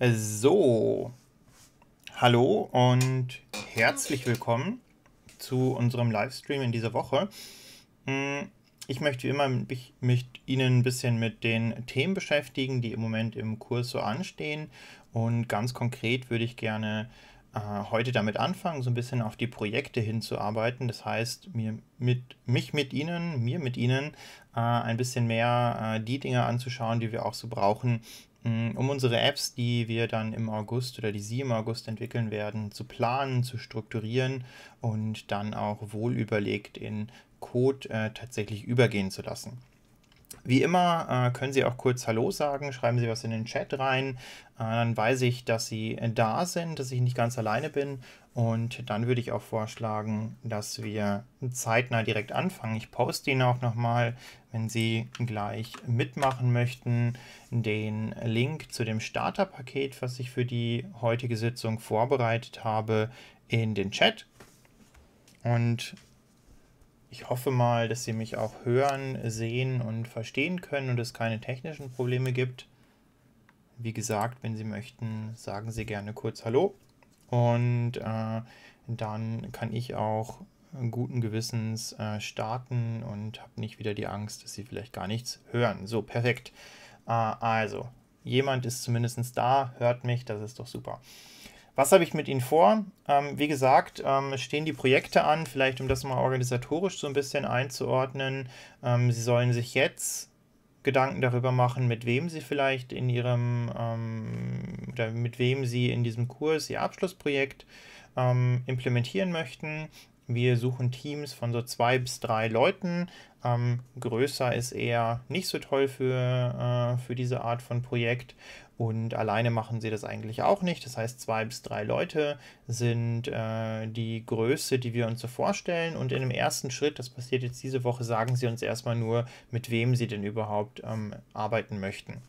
So, hallo und herzlich willkommen zu unserem Livestream in dieser Woche. Hm, ich möchte wie immer mich mit Ihnen ein bisschen mit den Themen beschäftigen, die im Moment im Kurs so anstehen. Und ganz konkret würde ich gerne äh, heute damit anfangen, so ein bisschen auf die Projekte hinzuarbeiten. Das heißt, mir mit, mich mit Ihnen, mir mit Ihnen äh, ein bisschen mehr äh, die Dinge anzuschauen, die wir auch so brauchen, Mm, um unsere Apps, die wir dann im August oder die Sie im August entwickeln werden, zu planen, zu strukturieren und dann auch wohlüberlegt in Code äh, tatsächlich übergehen zu lassen. Wie immer äh, können Sie auch kurz Hallo sagen, schreiben Sie was in den Chat rein, äh, dann weiß ich, dass Sie äh, da sind, dass ich nicht ganz alleine bin und dann würde ich auch vorschlagen, dass wir zeitnah direkt anfangen. Ich poste Ihnen auch nochmal wenn Sie gleich mitmachen möchten, den Link zu dem Starterpaket, was ich für die heutige Sitzung vorbereitet habe, in den Chat. Und ich hoffe mal, dass Sie mich auch hören, sehen und verstehen können und es keine technischen Probleme gibt. Wie gesagt, wenn Sie möchten, sagen Sie gerne kurz Hallo. Und äh, dann kann ich auch guten Gewissens äh, starten und habe nicht wieder die Angst, dass sie vielleicht gar nichts hören. So, perfekt. Äh, also, jemand ist zumindest da, hört mich, das ist doch super. Was habe ich mit Ihnen vor? Ähm, wie gesagt, ähm, stehen die Projekte an, vielleicht um das mal organisatorisch so ein bisschen einzuordnen. Ähm, Sie sollen sich jetzt Gedanken darüber machen, mit wem Sie vielleicht in Ihrem ähm, oder mit wem Sie in diesem Kurs Ihr Abschlussprojekt ähm, implementieren möchten. Wir suchen Teams von so zwei bis drei Leuten. Ähm, größer ist eher nicht so toll für, äh, für diese Art von Projekt. Und alleine machen sie das eigentlich auch nicht. Das heißt, zwei bis drei Leute sind äh, die Größe, die wir uns so vorstellen. Und in dem ersten Schritt, das passiert jetzt diese Woche, sagen sie uns erstmal nur, mit wem sie denn überhaupt ähm, arbeiten möchten.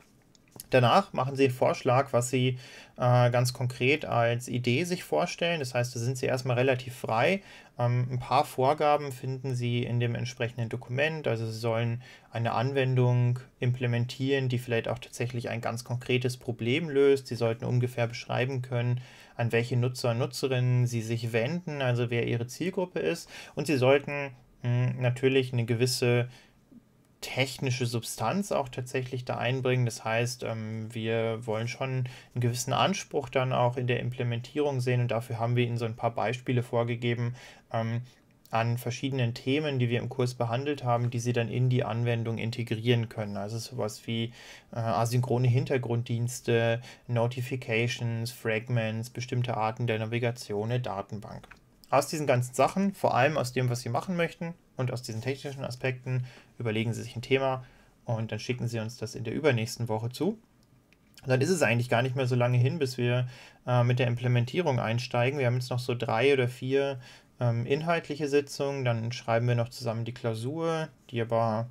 Danach machen Sie einen Vorschlag, was Sie äh, ganz konkret als Idee sich vorstellen. Das heißt, da sind Sie erstmal relativ frei. Ähm, ein paar Vorgaben finden Sie in dem entsprechenden Dokument. Also Sie sollen eine Anwendung implementieren, die vielleicht auch tatsächlich ein ganz konkretes Problem löst. Sie sollten ungefähr beschreiben können, an welche Nutzer und Nutzerinnen Sie sich wenden, also wer Ihre Zielgruppe ist. Und Sie sollten mh, hm, natürlich eine gewisse technische Substanz auch tatsächlich da einbringen. Das heißt, ähm, wir wollen schon einen gewissen Anspruch dann auch in der Implementierung sehen und dafür haben wir Ihnen so ein paar Beispiele vorgegeben ähm, an verschiedenen Themen, die wir im Kurs behandelt haben, die Sie dann in die Anwendung integrieren können. Also sowas wie äh, asynchrone Hintergrunddienste, Notifications, Fragments, bestimmte Arten der Navigation, eine Datenbank. Aus diesen ganzen Sachen, vor allem aus dem, was Sie machen möchten und aus diesen technischen Aspekten, überlegen Sie sich ein Thema und dann schicken Sie uns das in der übernächsten Woche zu. Und dann ist es eigentlich gar nicht mehr so lange hin, bis wir äh, mit der Implementierung einsteigen. Wir haben jetzt noch so drei oder vier ähm, inhaltliche Sitzungen. Dann schreiben wir noch zusammen die Klausur, die aber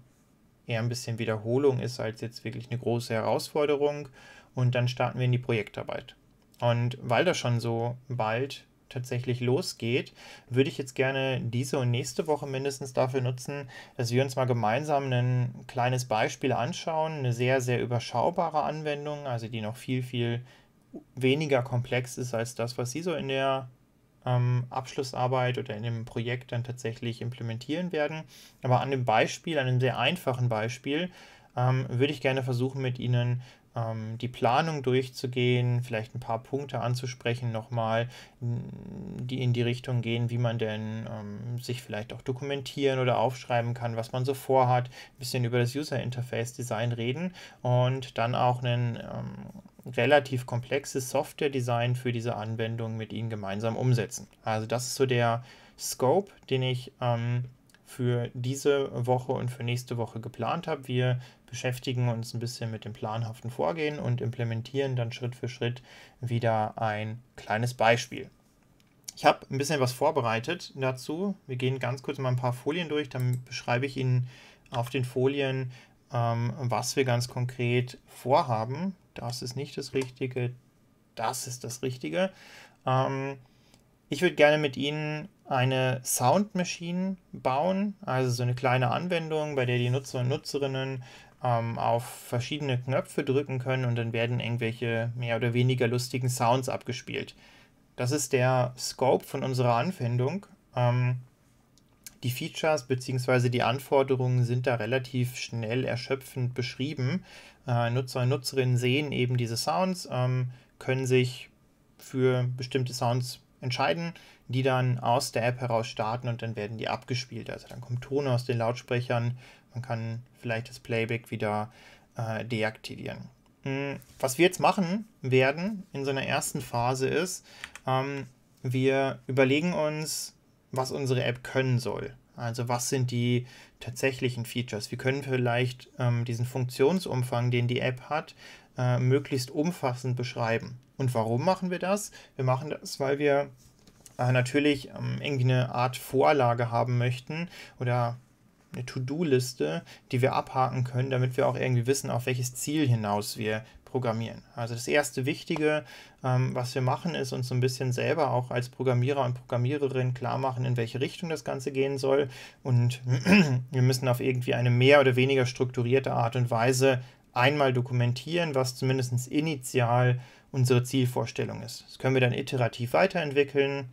eher ein bisschen Wiederholung ist als jetzt wirklich eine große Herausforderung. Und dann starten wir in die Projektarbeit. Und weil das schon so bald tatsächlich losgeht, würde ich jetzt gerne diese und nächste Woche mindestens dafür nutzen, dass wir uns mal gemeinsam ein kleines Beispiel anschauen, eine sehr, sehr überschaubare Anwendung, also die noch viel, viel weniger komplex ist als das, was Sie so in der ähm, Abschlussarbeit oder in dem Projekt dann tatsächlich implementieren werden. Aber an dem Beispiel, an einem sehr einfachen Beispiel, ähm, würde ich gerne versuchen, mit Ihnen ähm, die Planung durchzugehen, vielleicht ein paar Punkte anzusprechen nochmal, die in die Richtung gehen, wie man denn ähm, sich vielleicht auch dokumentieren oder aufschreiben kann, was man so vorhat, ein bisschen über das User Interface Design reden und dann auch einen ähm, relativ komplexes Software Design für diese Anwendung mit ihnen gemeinsam umsetzen. Also das ist so der Scope, den ich ähm, für diese Woche und für nächste Woche geplant habe. Wir beschäftigen uns ein bisschen mit dem planhaften Vorgehen und implementieren dann Schritt für Schritt wieder ein kleines Beispiel. Ich habe ein bisschen was vorbereitet dazu. Wir gehen ganz kurz mal ein paar Folien durch, dann beschreibe ich Ihnen auf den Folien, ähm, was wir ganz konkret vorhaben. Das ist nicht das Richtige, das ist das Richtige. Ähm, ich würde gerne mit Ihnen eine Sound Machine bauen, also so eine kleine Anwendung, bei der die Nutzer und Nutzerinnen ähm, auf verschiedene Knöpfe drücken können und dann werden irgendwelche mehr oder weniger lustigen Sounds abgespielt. Das ist der Scope von unserer Anwendung. Ähm, die Features bzw. die Anforderungen sind da relativ schnell erschöpfend beschrieben. Äh, Nutzer und Nutzerinnen sehen eben diese Sounds, ähm, können sich für bestimmte Sounds entscheiden, die dann aus der App heraus starten und dann werden die abgespielt. Also dann kommt Ton aus den Lautsprechern, man kann vielleicht das Playback wieder äh, deaktivieren. Hm, was wir jetzt machen werden in so einer ersten Phase ist, ähm, wir überlegen uns, was unsere App können soll. Also was sind die tatsächlichen Features? Wir können vielleicht ähm, diesen Funktionsumfang, den die App hat, äh, möglichst umfassend beschreiben. Und warum machen wir das? Wir machen das, weil wir äh, natürlich ähm, irgendwie eine Art Vorlage haben möchten oder eine To-Do-Liste, die wir abhaken können, damit wir auch irgendwie wissen, auf welches Ziel hinaus wir programmieren. Also das erste Wichtige, ähm, was wir machen, ist uns so ein bisschen selber auch als Programmierer und Programmiererin klar machen, in welche Richtung das Ganze gehen soll. Und wir müssen auf irgendwie eine mehr oder weniger strukturierte Art und Weise einmal dokumentieren, was zumindest initial unsere Zielvorstellung ist. Das können wir dann iterativ weiterentwickeln.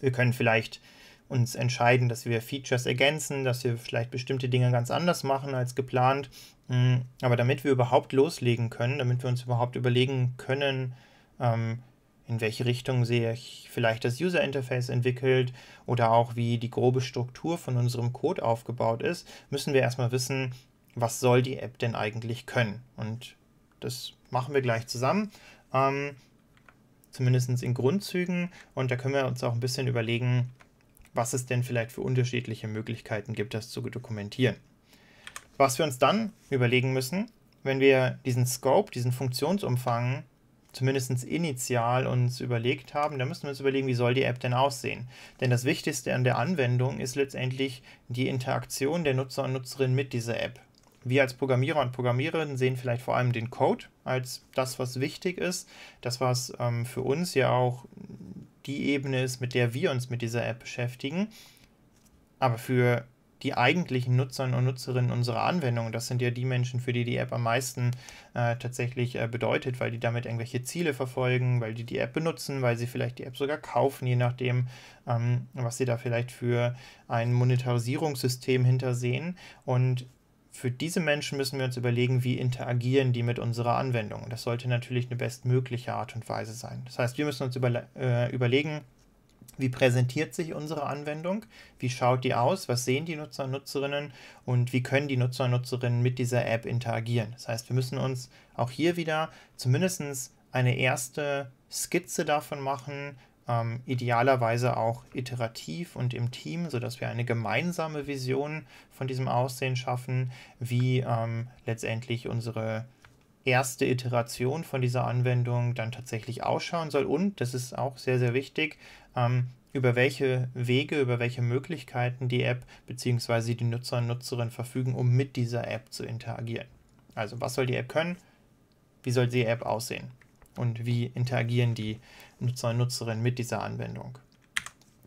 Wir können vielleicht uns entscheiden, dass wir Features ergänzen, dass wir vielleicht bestimmte Dinge ganz anders machen als geplant. Mm, aber damit wir überhaupt loslegen können, damit wir uns überhaupt überlegen können, ähm, in welche Richtung sehe ich vielleicht das User Interface entwickelt oder auch wie die grobe Struktur von unserem Code aufgebaut ist, müssen wir erstmal wissen, was soll die App denn eigentlich können. Und das machen wir gleich zusammen ähm, zumindest in Grundzügen. Und da können wir uns auch ein bisschen überlegen, was es denn vielleicht für unterschiedliche Möglichkeiten gibt, das zu dokumentieren. Was wir uns dann überlegen müssen, wenn wir diesen Scope, diesen Funktionsumfang zumindest initial uns überlegt haben, dann müssen wir uns überlegen, wie soll die App denn aussehen. Denn das Wichtigste an der Anwendung ist letztendlich die Interaktion der Nutzer und Nutzerinnen mit dieser App. Wir als Programmierer und Programmiererinnen sehen vielleicht vor allem den Code als das, was wichtig ist, das, was ähm, für uns ja auch die Ebene ist, mit der wir uns mit dieser App beschäftigen. Aber für die eigentlichen Nutzer und Nutzerinnen unserer Anwendung, das sind ja die Menschen, für die die App am meisten äh, tatsächlich äh, bedeutet, weil die damit irgendwelche Ziele verfolgen, weil die die App benutzen, weil sie vielleicht die App sogar kaufen, je nachdem, ähm, was sie da vielleicht für ein Monetarisierungssystem hintersehen. Und für diese Menschen müssen wir uns überlegen, wie interagieren die mit unserer Anwendung. Das sollte natürlich eine bestmögliche Art und Weise sein. Das heißt, wir müssen uns überle äh, überlegen, wie präsentiert sich unsere Anwendung, wie schaut die aus, was sehen die Nutzer und Nutzerinnen und wie können die Nutzer und Nutzerinnen mit dieser App interagieren. Das heißt, wir müssen uns auch hier wieder zumindest eine erste Skizze davon machen, ähm, idealerweise auch iterativ und im Team, sodass wir eine gemeinsame Vision von diesem Aussehen schaffen, wie ähm, letztendlich unsere erste Iteration von dieser Anwendung dann tatsächlich ausschauen soll. Und, das ist auch sehr, sehr wichtig, ähm, über welche Wege, über welche Möglichkeiten die App bzw. die Nutzer und Nutzerinnen verfügen, um mit dieser App zu interagieren. Also was soll die App können? Wie soll die App aussehen? Und wie interagieren die Nutzer und Nutzerin mit dieser Anwendung.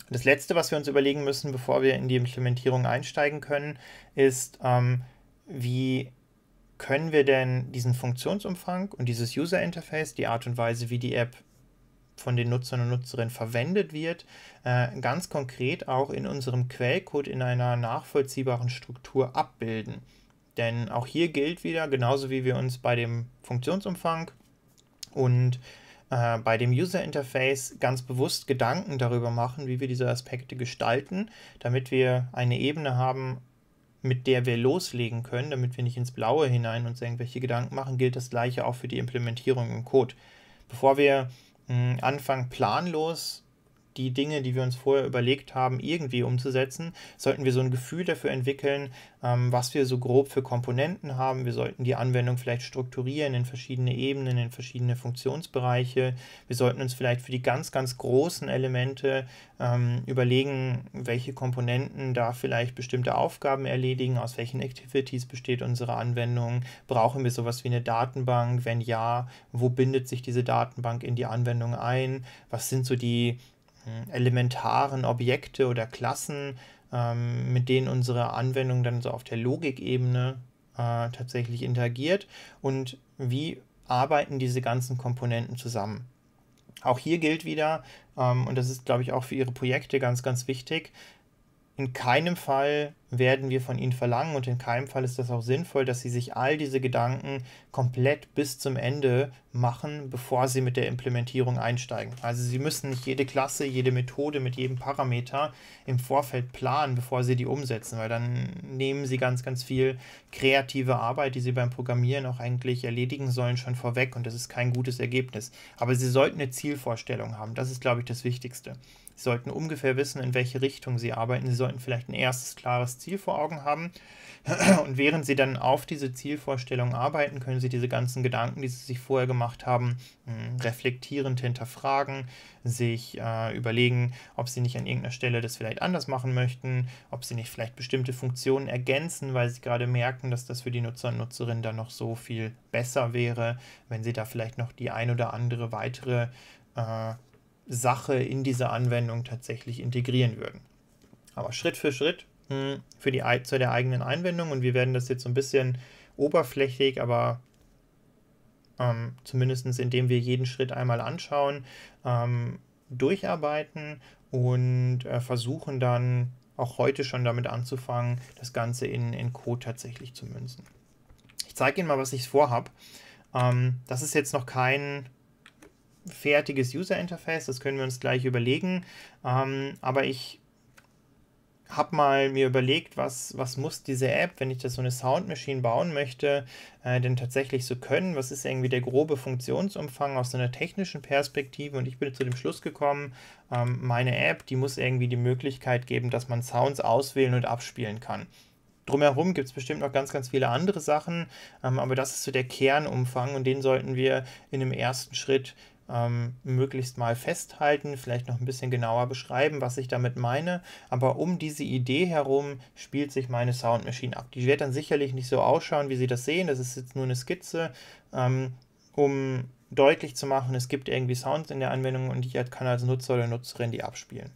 das Letzte, was wir uns überlegen müssen, bevor wir in die Implementierung einsteigen können, ist, ähm, wie können wir denn diesen Funktionsumfang und dieses User Interface, die Art und Weise, wie die App von den Nutzern und Nutzerinnen verwendet wird, äh, ganz konkret auch in unserem Quellcode in einer nachvollziehbaren Struktur abbilden. Denn auch hier gilt wieder, genauso wie wir uns bei dem Funktionsumfang und äh, bei dem User Interface ganz bewusst Gedanken darüber machen, wie wir diese Aspekte gestalten, damit wir eine Ebene haben, mit der wir loslegen können, damit wir nicht ins Blaue hinein uns irgendwelche Gedanken machen, gilt das gleiche auch für die Implementierung im Code. Bevor wir mh, anfangen, planlos die Dinge, die wir uns vorher überlegt haben, irgendwie umzusetzen, sollten wir so ein Gefühl dafür entwickeln, ähm, was wir so grob für Komponenten haben. Wir sollten die Anwendung vielleicht strukturieren in verschiedene Ebenen, in verschiedene Funktionsbereiche. Wir sollten uns vielleicht für die ganz, ganz großen Elemente ähm, überlegen, welche Komponenten da vielleicht bestimmte Aufgaben erledigen, aus welchen Activities besteht unsere Anwendung, brauchen wir sowas wie eine Datenbank, wenn ja, wo bindet sich diese Datenbank in die Anwendung ein, was sind so die Mhm. elementaren Objekte oder Klassen, ähm, mit denen unsere Anwendung dann so auf der Logikebene äh, tatsächlich interagiert und wie arbeiten diese ganzen Komponenten zusammen. Auch hier gilt wieder, ähm, und das ist, glaube ich, auch für Ihre Projekte ganz, ganz wichtig, in keinem Fall werden wir von ihnen verlangen und in keinem Fall ist das auch sinnvoll, dass sie sich all diese Gedanken komplett bis zum Ende machen, bevor sie mit der Implementierung einsteigen. Also sie müssen nicht jede Klasse, jede Methode mit jedem Parameter im Vorfeld planen, bevor sie die umsetzen, weil dann nehmen sie ganz, ganz viel kreative Arbeit, die sie beim Programmieren auch eigentlich erledigen sollen, schon vorweg und das ist kein gutes Ergebnis. Aber sie sollten eine Zielvorstellung haben, das ist, glaube ich, das Wichtigste. Sie sollten ungefähr wissen, in welche Richtung sie arbeiten. Sie sollten vielleicht ein erstes klares Ziel vor Augen haben. Und während Sie dann auf diese Zielvorstellung arbeiten, können Sie diese ganzen Gedanken, die Sie sich vorher gemacht haben, hm, reflektierend hinterfragen, sich äh, überlegen, ob Sie nicht an irgendeiner Stelle das vielleicht anders machen möchten, ob Sie nicht vielleicht bestimmte Funktionen ergänzen, weil Sie gerade merken, dass das für die Nutzer und Nutzerinnen dann noch so viel besser wäre, wenn Sie da vielleicht noch die ein oder andere weitere äh, Sache in diese Anwendung tatsächlich integrieren würden. Aber Schritt für Schritt hm. für die, zu der eigenen Einwendung und wir werden das jetzt so ein bisschen oberflächlich, aber ähm, zumindest indem wir jeden Schritt einmal anschauen, ähm, durcharbeiten und äh, versuchen dann auch heute schon damit anzufangen, das Ganze in, in Code tatsächlich zu münzen. Ich zeige Ihnen mal, was ich vorhab. Ähm, das ist jetzt noch kein fertiges User Interface, das können wir uns gleich überlegen, ähm, aber ich habe mal mir überlegt, was, was muss diese App, wenn ich das so eine Soundmaschine bauen möchte, äh, denn tatsächlich so können? Was ist irgendwie der grobe Funktionsumfang aus einer technischen Perspektive? Und ich bin zu dem Schluss gekommen, ähm, meine App, die muss irgendwie die Möglichkeit geben, dass man Sounds auswählen und abspielen kann. Drumherum gibt es bestimmt noch ganz, ganz viele andere Sachen, ähm, aber das ist so der Kernumfang und den sollten wir in einem ersten Schritt ähm, möglichst mal festhalten, vielleicht noch ein bisschen genauer beschreiben, was ich damit meine. Aber um diese Idee herum spielt sich meine Soundmaschine ab. Die wird dann sicherlich nicht so ausschauen, wie Sie das sehen. Das ist jetzt nur eine Skizze, ähm, um deutlich zu machen, es gibt irgendwie Sounds in der Anwendung und ich kann als Nutzer oder Nutzerin die abspielen.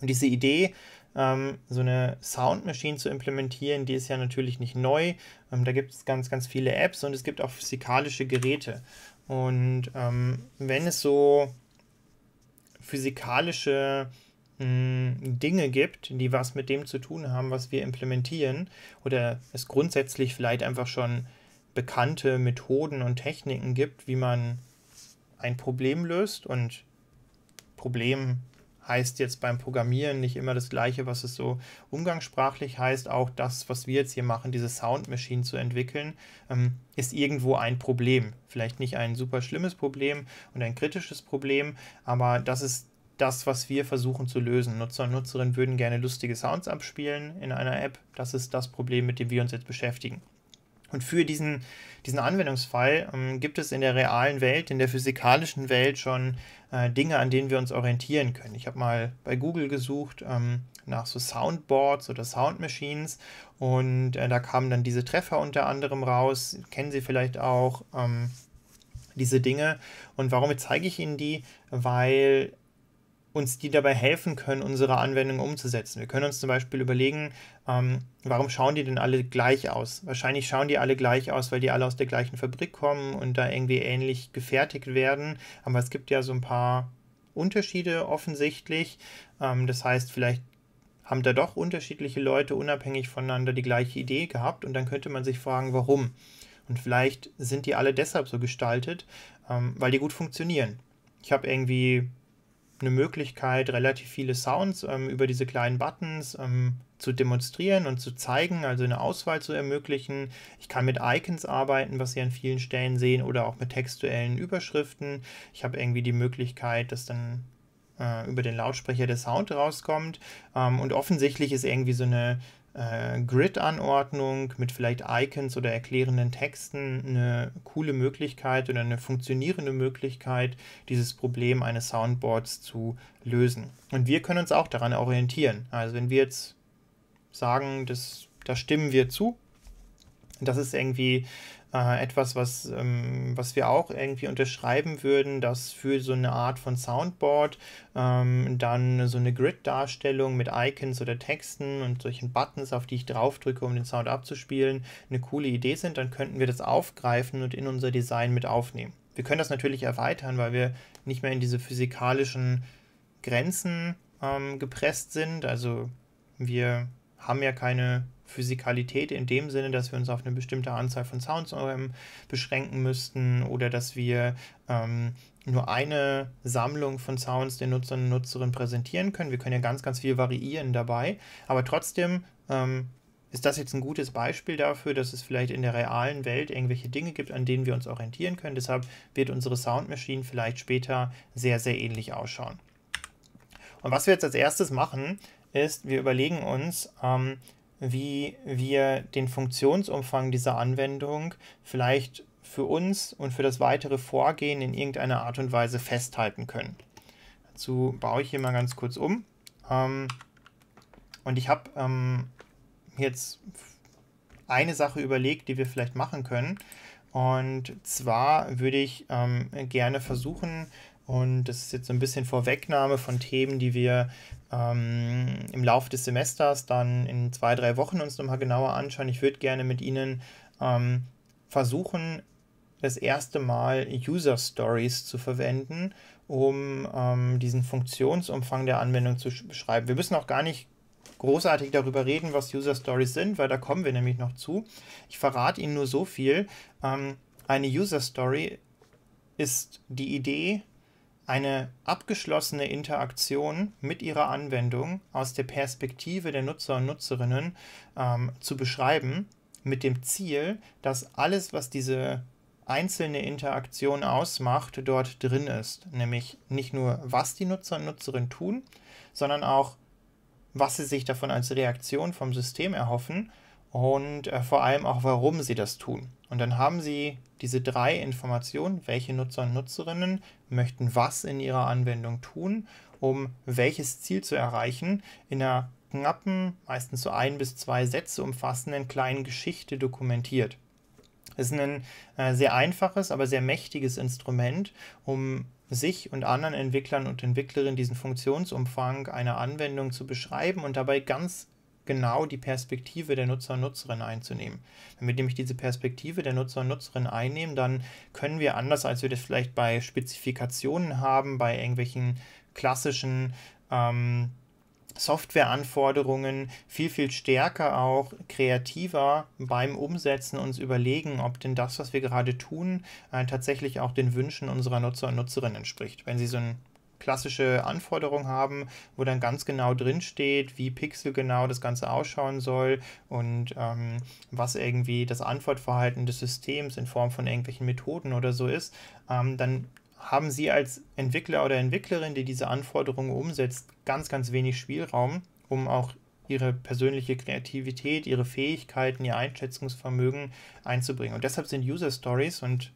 Und diese Idee, ähm, so eine Soundmaschine zu implementieren, die ist ja natürlich nicht neu. Ähm, da gibt es ganz, ganz viele Apps und es gibt auch physikalische Geräte. Und ähm, wenn es so physikalische mh, hm, Dinge gibt, die was mit dem zu tun haben, was wir implementieren, oder es grundsätzlich vielleicht einfach schon bekannte Methoden und Techniken gibt, wie man ein Problem löst und Problem heißt jetzt beim Programmieren nicht immer das Gleiche, was es so umgangssprachlich heißt. Auch das, was wir jetzt hier machen, diese Sound Machine zu entwickeln, ähm, ist irgendwo ein Problem. Vielleicht nicht ein super schlimmes Problem und ein kritisches Problem, aber das ist das, was wir versuchen zu lösen. Nutzer und Nutzerinnen würden gerne lustige Sounds abspielen in einer App. Das ist das Problem, mit dem wir uns jetzt beschäftigen. Und für diesen, diesen Anwendungsfall ähm, gibt es in der realen Welt, in der physikalischen Welt schon äh, Dinge, an denen wir uns orientieren können. Ich habe mal bei Google gesucht ähm, nach so Soundboards oder Soundmachines und äh, da kamen dann diese Treffer unter anderem raus. Kennen Sie vielleicht auch ähm, diese Dinge? Und warum zeige ich Ihnen die? Weil uns die dabei helfen können, unsere Anwendung umzusetzen. Wir können uns zum Beispiel überlegen, ähm, warum schauen die denn alle gleich aus? Wahrscheinlich schauen die alle gleich aus, weil die alle aus der gleichen Fabrik kommen und da irgendwie ähnlich gefertigt werden. Aber es gibt ja so ein paar Unterschiede offensichtlich. Ähm, das heißt, vielleicht haben da doch unterschiedliche Leute unabhängig voneinander die gleiche Idee gehabt und dann könnte man sich fragen, warum. Und vielleicht sind die alle deshalb so gestaltet, ähm, weil die gut funktionieren. Ich habe irgendwie eine Möglichkeit, relativ viele Sounds ähm, über diese kleinen Buttons ähm, zu demonstrieren und zu zeigen, also eine Auswahl zu ermöglichen. Ich kann mit Icons arbeiten, was Sie an vielen Stellen sehen, oder auch mit textuellen Überschriften. Ich habe irgendwie die Möglichkeit, dass dann äh, über den Lautsprecher der Sound rauskommt. Ähm, und offensichtlich ist irgendwie so eine äh, Grid-Anordnung mit vielleicht Icons oder erklärenden Texten eine coole Möglichkeit oder eine funktionierende Möglichkeit, dieses Problem eines Soundboards zu lösen. Und wir können uns auch daran orientieren. Also wenn wir jetzt sagen, das, da stimmen wir zu, das ist irgendwie äh, etwas, was, ähm, was wir auch irgendwie unterschreiben würden, dass für so eine Art von Soundboard ähm, dann so eine Grid-Darstellung mit Icons oder Texten und solchen Buttons, auf die ich draufdrücke, um den Sound abzuspielen, eine coole Idee sind, dann könnten wir das aufgreifen und in unser Design mit aufnehmen. Wir können das natürlich erweitern, weil wir nicht mehr in diese physikalischen Grenzen ähm, gepresst sind. Also wir haben ja keine Physikalität in dem Sinne, dass wir uns auf eine bestimmte Anzahl von Sounds ähm, beschränken müssten oder dass wir ähm, nur eine Sammlung von Sounds den Nutzern und Nutzerinnen präsentieren können. Wir können ja ganz, ganz viel variieren dabei, aber trotzdem ähm, ist das jetzt ein gutes Beispiel dafür, dass es vielleicht in der realen Welt irgendwelche Dinge gibt, an denen wir uns orientieren können. Deshalb wird unsere Soundmaschine vielleicht später sehr, sehr ähnlich ausschauen. Und was wir jetzt als erstes machen, ist, wir überlegen uns, ähm, wie wir den Funktionsumfang dieser Anwendung vielleicht für uns und für das weitere Vorgehen in irgendeiner Art und Weise festhalten können. Dazu baue ich hier mal ganz kurz um. Ähm, und ich habe ähm, jetzt eine Sache überlegt, die wir vielleicht machen können. Und zwar würde ich ähm, gerne versuchen, und das ist jetzt so ein bisschen Vorwegnahme von Themen, die wir ähm, im Laufe des Semesters dann in zwei, drei Wochen uns nochmal genauer anschauen. Ich würde gerne mit Ihnen ähm, versuchen, das erste Mal User Stories zu verwenden, um ähm, diesen Funktionsumfang der Anwendung zu beschreiben. Wir müssen auch gar nicht großartig darüber reden, was User Stories sind, weil da kommen wir nämlich noch zu. Ich verrate Ihnen nur so viel. Ähm, eine User Story ist die Idee, eine abgeschlossene Interaktion mit ihrer Anwendung aus der Perspektive der Nutzer und Nutzerinnen ähm, zu beschreiben, mit dem Ziel, dass alles, was diese einzelne Interaktion ausmacht, dort drin ist. Nämlich nicht nur, was die Nutzer und Nutzerinnen tun, sondern auch, was sie sich davon als Reaktion vom System erhoffen und äh, vor allem auch, warum sie das tun. Und dann haben sie diese drei Informationen, welche Nutzer und Nutzerinnen möchten was in ihrer Anwendung tun, um welches Ziel zu erreichen, in einer knappen, meistens so ein bis zwei Sätze umfassenden kleinen Geschichte dokumentiert. Es ist ein äh, sehr einfaches, aber sehr mächtiges Instrument, um sich und anderen Entwicklern und Entwicklerinnen diesen Funktionsumfang einer Anwendung zu beschreiben und dabei ganz genau die Perspektive der Nutzer und Nutzerin einzunehmen. Wenn wir nämlich diese Perspektive der Nutzer und Nutzerin einnehmen, dann können wir anders, als wir das vielleicht bei Spezifikationen haben, bei irgendwelchen klassischen ähm, Softwareanforderungen viel, viel stärker auch kreativer beim Umsetzen uns überlegen, ob denn das, was wir gerade tun, äh, tatsächlich auch den Wünschen unserer Nutzer und Nutzerin entspricht. Wenn Sie so ein klassische Anforderungen haben, wo dann ganz genau drin steht, wie pixelgenau das Ganze ausschauen soll und ähm, was irgendwie das Antwortverhalten des Systems in Form von irgendwelchen Methoden oder so ist, ähm, dann haben Sie als Entwickler oder Entwicklerin, die diese Anforderungen umsetzt, ganz, ganz wenig Spielraum, um auch ihre persönliche Kreativität, ihre Fähigkeiten, ihr Einschätzungsvermögen einzubringen. Und deshalb sind User Stories und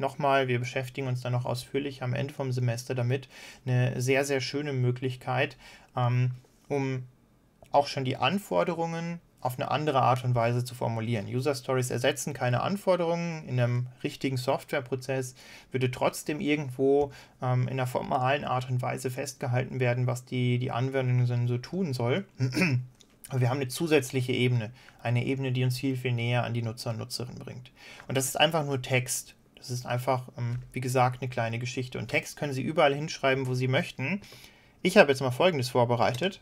nochmal, wir beschäftigen uns dann noch ausführlich am Ende vom Semester damit, eine sehr, sehr schöne Möglichkeit, ähm, um auch schon die Anforderungen auf eine andere Art und Weise zu formulieren. User Stories ersetzen keine Anforderungen. In einem richtigen Softwareprozess würde trotzdem irgendwo ähm, in einer formalen Art und Weise festgehalten werden, was die, die Anwendung so tun soll. Aber wir haben eine zusätzliche Ebene, eine Ebene, die uns viel, viel näher an die Nutzer und Nutzerinnen bringt. Und das ist einfach nur Text. Das ist einfach, ähm, wie gesagt, eine kleine Geschichte. Und Text können Sie überall hinschreiben, wo Sie möchten. Ich habe jetzt mal Folgendes vorbereitet.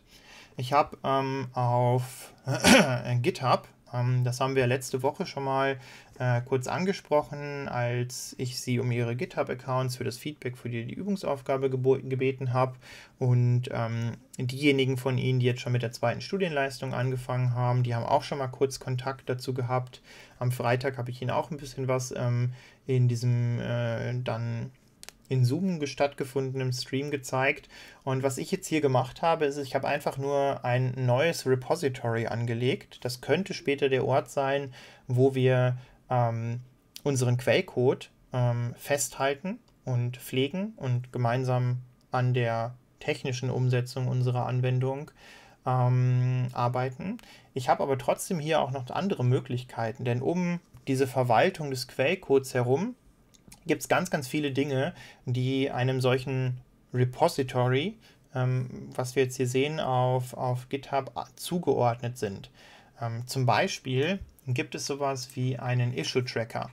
Ich habe ähm, auf äh, GitHub ähm, das haben wir letzte Woche schon mal äh, kurz angesprochen, als ich sie um ihre GitHub-Accounts für das Feedback für die, die Übungsaufgabe gebeten habe. Und ähm, diejenigen von Ihnen, die jetzt schon mit der zweiten Studienleistung angefangen haben, die haben auch schon mal kurz Kontakt dazu gehabt. Am Freitag habe ich Ihnen auch ein bisschen was ähm, in diesem äh, dann in Zoom stattgefundenem Stream gezeigt. Und was ich jetzt hier gemacht habe, ist, ich habe einfach nur ein neues Repository angelegt. Das könnte später der Ort sein, wo wir ähm, unseren Quellcode ähm, festhalten und pflegen und gemeinsam an der technischen Umsetzung unserer Anwendung ähm, arbeiten. Ich habe aber trotzdem hier auch noch andere Möglichkeiten, denn um diese Verwaltung des Quellcodes herum gibt es ganz, ganz viele Dinge, die einem solchen Repository, ähm, was wir jetzt hier sehen, auf, auf GitHub zugeordnet sind. Ähm, zum Beispiel gibt es sowas wie einen Issue-Tracker.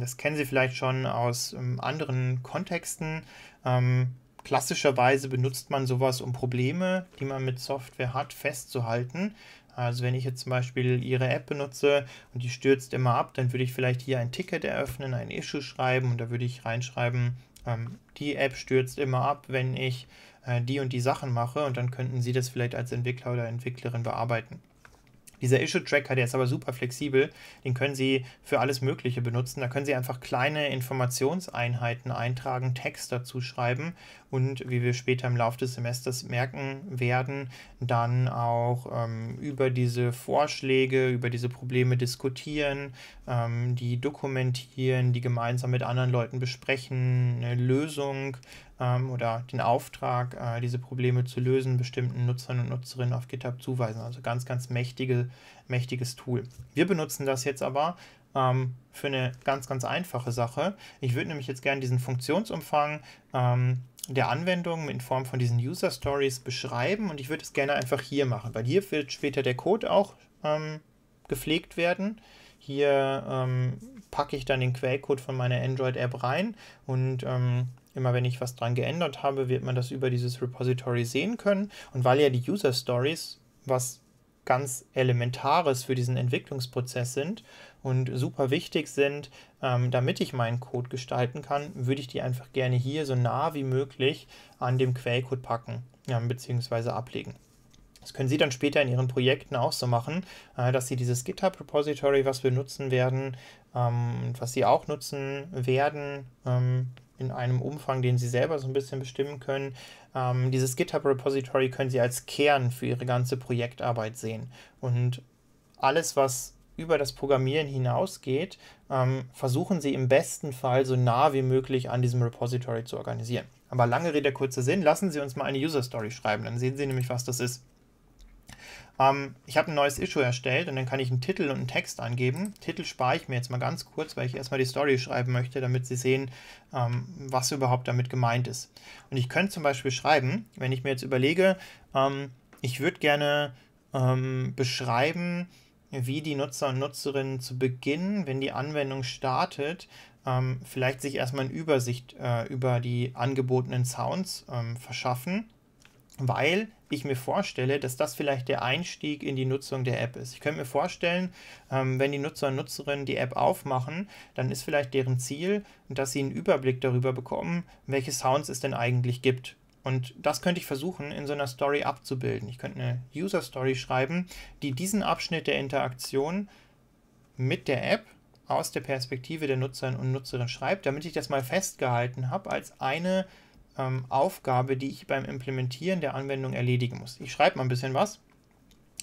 Das kennen Sie vielleicht schon aus ähm, anderen Kontexten. Ähm, klassischerweise benutzt man sowas, um Probleme, die man mit Software hat, festzuhalten. Also wenn ich jetzt zum Beispiel Ihre App benutze und die stürzt immer ab, dann würde ich vielleicht hier ein Ticket eröffnen, ein Issue schreiben und da würde ich reinschreiben, ähm, die App stürzt immer ab, wenn ich äh, die und die Sachen mache und dann könnten Sie das vielleicht als Entwickler oder Entwicklerin bearbeiten. Dieser Issue-Tracker, der ist aber super flexibel, den können Sie für alles Mögliche benutzen. Da können Sie einfach kleine Informationseinheiten eintragen, Text dazu schreiben und wie wir später im Laufe des Semesters merken werden, dann auch ähm, über diese Vorschläge, über diese Probleme diskutieren, ähm, die dokumentieren, die gemeinsam mit anderen Leuten besprechen, eine Lösung ähm, oder den Auftrag, äh, diese Probleme zu lösen, bestimmten Nutzern und Nutzerinnen auf GitHub zuweisen. Also ganz, ganz mächtige, mächtiges Tool. Wir benutzen das jetzt aber ähm, für eine ganz, ganz einfache Sache. Ich würde nämlich jetzt gerne diesen Funktionsumfang ähm, der Anwendung in Form von diesen User Stories beschreiben und ich würde es gerne einfach hier machen, weil hier wird später der Code auch ähm, gepflegt werden. Hier ähm, packe ich dann den Quellcode von meiner Android-App rein und ähm, Immer wenn ich was dran geändert habe, wird man das über dieses Repository sehen können. Und weil ja die User Stories was ganz Elementares für diesen Entwicklungsprozess sind und super wichtig sind, ähm, damit ich meinen Code gestalten kann, würde ich die einfach gerne hier so nah wie möglich an dem Quellcode packen ja, bzw. ablegen. Das können Sie dann später in Ihren Projekten auch so machen, äh, dass Sie dieses GitHub-Repository, was wir nutzen werden, ähm, was Sie auch nutzen werden, ähm, in einem Umfang, den Sie selber so ein bisschen bestimmen können. Ähm, dieses GitHub-Repository können Sie als Kern für Ihre ganze Projektarbeit sehen. Und alles, was über das Programmieren hinausgeht, ähm, versuchen Sie im besten Fall so nah wie möglich an diesem Repository zu organisieren. Aber lange Rede, kurzer Sinn, lassen Sie uns mal eine User Story schreiben, dann sehen Sie nämlich, was das ist. Ähm, ich habe ein neues Issue erstellt und dann kann ich einen Titel und einen Text angeben. Titel spare ich mir jetzt mal ganz kurz, weil ich erstmal die Story schreiben möchte, damit Sie sehen, ähm, was überhaupt damit gemeint ist. Und ich könnte zum Beispiel schreiben, wenn ich mir jetzt überlege, ähm, ich würde gerne ähm, beschreiben, wie die Nutzer und Nutzerinnen zu Beginn, wenn die Anwendung startet, ähm, vielleicht sich erstmal eine Übersicht äh, über die angebotenen Sounds ähm, verschaffen weil ich mir vorstelle, dass das vielleicht der Einstieg in die Nutzung der App ist. Ich könnte mir vorstellen, ähm, wenn die Nutzer und Nutzerinnen die App aufmachen, dann ist vielleicht deren Ziel, dass sie einen Überblick darüber bekommen, welche Sounds es denn eigentlich gibt. Und das könnte ich versuchen, in so einer Story abzubilden. Ich könnte eine User Story schreiben, die diesen Abschnitt der Interaktion mit der App aus der Perspektive der Nutzerinnen und Nutzerinnen schreibt, damit ich das mal festgehalten habe als eine ähm, Aufgabe, die ich beim Implementieren der Anwendung erledigen muss. Ich schreibe mal ein bisschen was.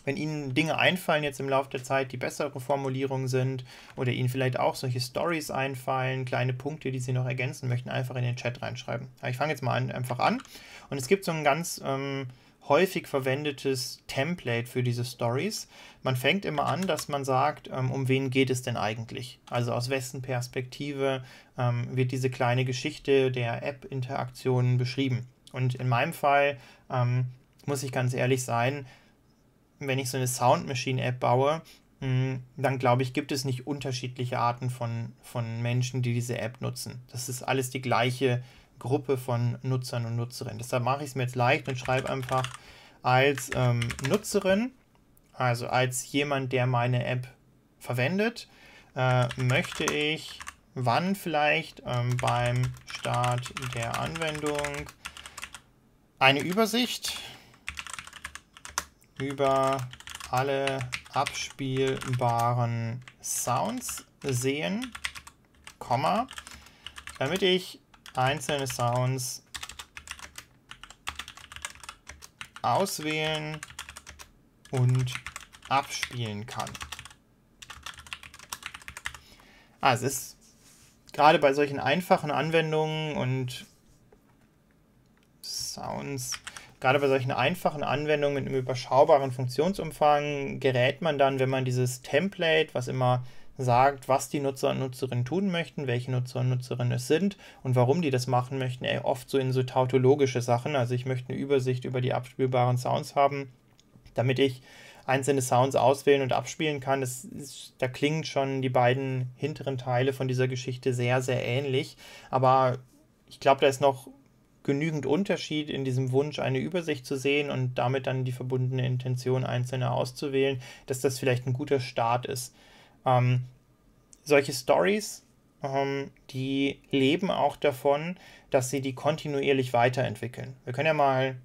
Wenn Ihnen Dinge einfallen jetzt im Laufe der Zeit, die bessere Formulierungen sind oder Ihnen vielleicht auch solche Stories einfallen, kleine Punkte, die Sie noch ergänzen möchten, einfach in den Chat reinschreiben. ich fange jetzt mal an, einfach an. Und es gibt so ein ganz ähm, häufig verwendetes Template für diese Stories. Man fängt immer an, dass man sagt, ähm, um wen geht es denn eigentlich? Also aus wessen Perspektive ähm, wird diese kleine Geschichte der App-Interaktionen beschrieben. Und in meinem Fall ähm, muss ich ganz ehrlich sein, wenn ich so eine Sound Machine App baue, mm, dann glaube ich, gibt es nicht unterschiedliche Arten von, von Menschen, die diese App nutzen. Das ist alles die gleiche Gruppe von Nutzern und Nutzerinnen. Deshalb mache ich es mir jetzt leicht und schreibe einfach als ähm, Nutzerin, also als jemand, der meine App verwendet, äh, möchte ich wann vielleicht ähm, beim Start der Anwendung eine Übersicht über alle abspielbaren Sounds sehen, Komma, damit ich einzelne Sounds auswählen und abspielen kann. Ah, es ist gerade bei solchen einfachen Anwendungen und Sounds gerade bei solchen einfachen Anwendungen mit einem überschaubaren Funktionsumfang gerät man dann, wenn man dieses Template, was immer sagt, was die Nutzer und Nutzerinnen tun möchten, welche Nutzer und Nutzerinnen es sind und warum die das machen möchten, ey, oft so in so tautologische Sachen. Also ich möchte eine Übersicht über die abspielbaren Sounds haben, damit ich einzelne Sounds auswählen und abspielen kann. Das ist, da klingen schon die beiden hinteren Teile von dieser Geschichte sehr, sehr ähnlich. Aber ich glaube, da ist noch genügend Unterschied in diesem Wunsch, eine Übersicht zu sehen und damit dann die verbundene Intention einzelner auszuwählen, dass das vielleicht ein guter Start ist. Ähm, solche Stories, ähm, die leben auch davon, dass sie die kontinuierlich weiterentwickeln. Wir können ja mal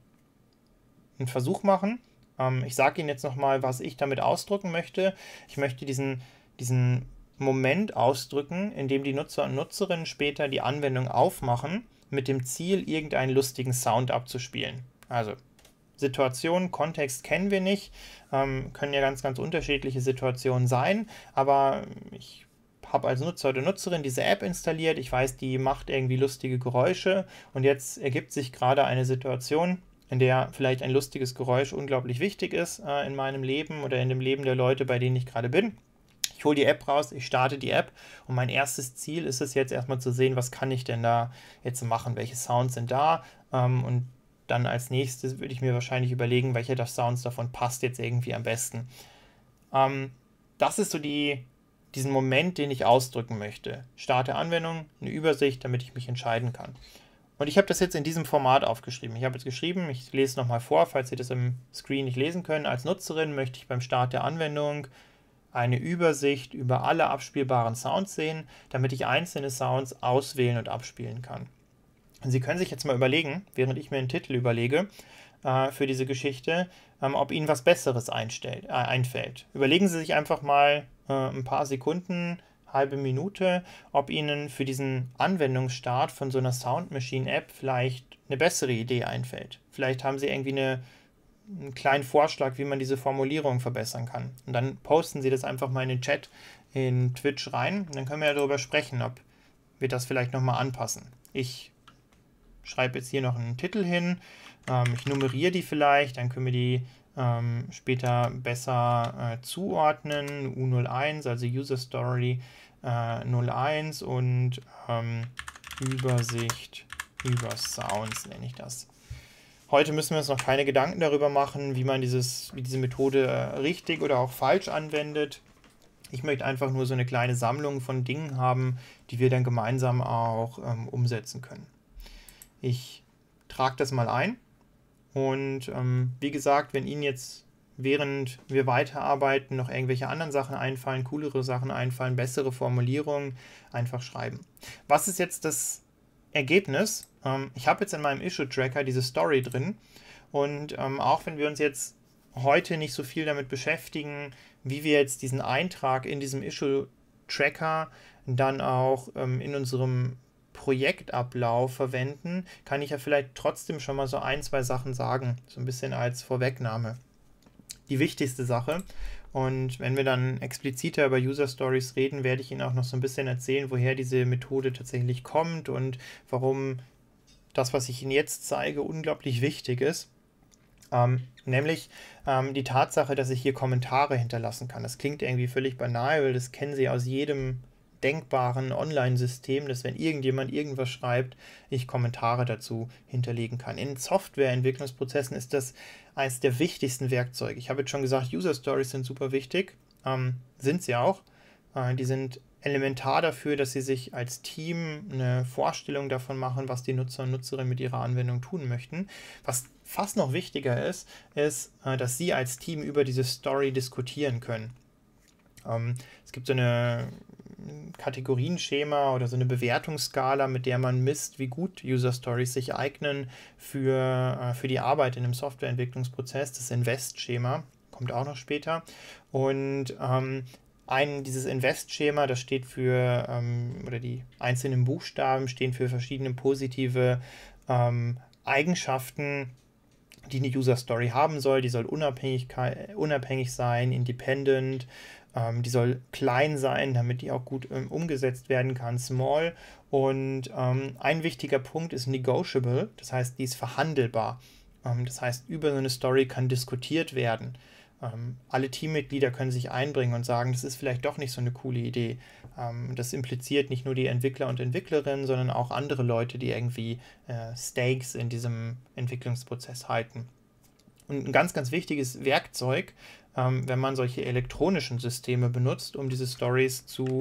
einen Versuch machen. Ähm, ich sage Ihnen jetzt nochmal, was ich damit ausdrücken möchte. Ich möchte diesen, diesen Moment ausdrücken, in dem die Nutzer und Nutzerinnen später die Anwendung aufmachen mit dem Ziel, irgendeinen lustigen Sound abzuspielen. Also Situation, Kontext kennen wir nicht, ähm, können ja ganz, ganz unterschiedliche Situationen sein, aber ich habe als Nutzer oder Nutzerin diese App installiert, ich weiß, die macht irgendwie lustige Geräusche und jetzt ergibt sich gerade eine Situation, in der vielleicht ein lustiges Geräusch unglaublich wichtig ist äh, in meinem Leben oder in dem Leben der Leute, bei denen ich gerade bin ich hole die App raus, ich starte die App und mein erstes Ziel ist es jetzt erstmal zu sehen, was kann ich denn da jetzt machen, welche Sounds sind da ähm, und dann als nächstes würde ich mir wahrscheinlich überlegen, welcher der Sounds davon passt jetzt irgendwie am besten. Ähm, das ist so die, diesen Moment, den ich ausdrücken möchte. Starte Anwendung, eine Übersicht, damit ich mich entscheiden kann. Und ich habe das jetzt in diesem Format aufgeschrieben. Ich habe jetzt geschrieben, ich lese es nochmal vor, falls Sie das im Screen nicht lesen können. Als Nutzerin möchte ich beim Start der Anwendung eine Übersicht über alle abspielbaren Sounds sehen, damit ich einzelne Sounds auswählen und abspielen kann. Und Sie können sich jetzt mal überlegen, während ich mir einen Titel überlege äh, für diese Geschichte, ähm, ob Ihnen was Besseres äh, einfällt. Überlegen Sie sich einfach mal äh, ein paar Sekunden, halbe Minute, ob Ihnen für diesen Anwendungsstart von so einer Sound Machine App vielleicht eine bessere Idee einfällt. Vielleicht haben Sie irgendwie eine einen kleinen Vorschlag, wie man diese Formulierung verbessern kann. Und dann posten Sie das einfach mal in den Chat in Twitch rein. Und dann können wir ja darüber sprechen, ob wir das vielleicht nochmal anpassen. Ich schreibe jetzt hier noch einen Titel hin. Ähm, ich nummeriere die vielleicht. Dann können wir die ähm, später besser äh, zuordnen. U01, also User Story äh, 01 und ähm, Übersicht über Sounds nenne ich das. Heute müssen wir uns noch keine Gedanken darüber machen, wie man dieses, wie diese Methode äh, richtig oder auch falsch anwendet. Ich möchte einfach nur so eine kleine Sammlung von Dingen haben, die wir dann gemeinsam auch ähm, umsetzen können. Ich trage das mal ein und ähm, wie gesagt, wenn Ihnen jetzt während wir weiterarbeiten noch irgendwelche anderen Sachen einfallen, coolere Sachen einfallen, bessere Formulierungen, einfach schreiben. Was ist jetzt das Ergebnis, ähm, ich habe jetzt in meinem Issue-Tracker diese Story drin und ähm, auch wenn wir uns jetzt heute nicht so viel damit beschäftigen, wie wir jetzt diesen Eintrag in diesem Issue-Tracker dann auch ähm, in unserem Projektablauf verwenden, kann ich ja vielleicht trotzdem schon mal so ein, zwei Sachen sagen, so ein bisschen als Vorwegnahme. Die wichtigste Sache, und wenn wir dann expliziter über User Stories reden, werde ich Ihnen auch noch so ein bisschen erzählen, woher diese Methode tatsächlich kommt und warum das, was ich Ihnen jetzt zeige, unglaublich wichtig ist. Ähm, nämlich ähm, die Tatsache, dass ich hier Kommentare hinterlassen kann. Das klingt irgendwie völlig banal, weil das kennen Sie aus jedem denkbaren Online-System, dass wenn irgendjemand irgendwas schreibt, ich Kommentare dazu hinterlegen kann. In Softwareentwicklungsprozessen ist das eines der wichtigsten Werkzeuge. Ich habe jetzt schon gesagt, User Stories sind super wichtig, ähm, sind sie auch. Äh, die sind elementar dafür, dass sie sich als Team eine Vorstellung davon machen, was die Nutzer und Nutzerinnen mit ihrer Anwendung tun möchten. Was fast noch wichtiger ist, ist, äh, dass sie als Team über diese Story diskutieren können. Ähm, es gibt so eine Kategorienschema oder so eine Bewertungsskala, mit der man misst, wie gut User Stories sich eignen für, äh, für die Arbeit in einem Softwareentwicklungsprozess, das Invest-Schema, kommt auch noch später. Und ähm, ein, dieses Invest-Schema, das steht für, ähm, oder die einzelnen Buchstaben stehen für verschiedene positive ähm, Eigenschaften, die eine User Story haben soll. Die soll unabhängig, unabhängig sein, independent, ähm, die soll klein sein, damit die auch gut ähm, umgesetzt werden kann, small. Und ähm, ein wichtiger Punkt ist negotiable, das heißt, die ist verhandelbar. Ähm, das heißt, über so eine Story kann diskutiert werden. Ähm, alle Teammitglieder können sich einbringen und sagen, das ist vielleicht doch nicht so eine coole Idee. das impliziert nicht nur die Entwickler und Entwicklerinnen, sondern auch andere Leute, die irgendwie äh, Stakes in diesem Entwicklungsprozess halten und ein ganz, ganz wichtiges Werkzeug, ähm, wenn man solche elektronischen Systeme benutzt, um diese Stories zu,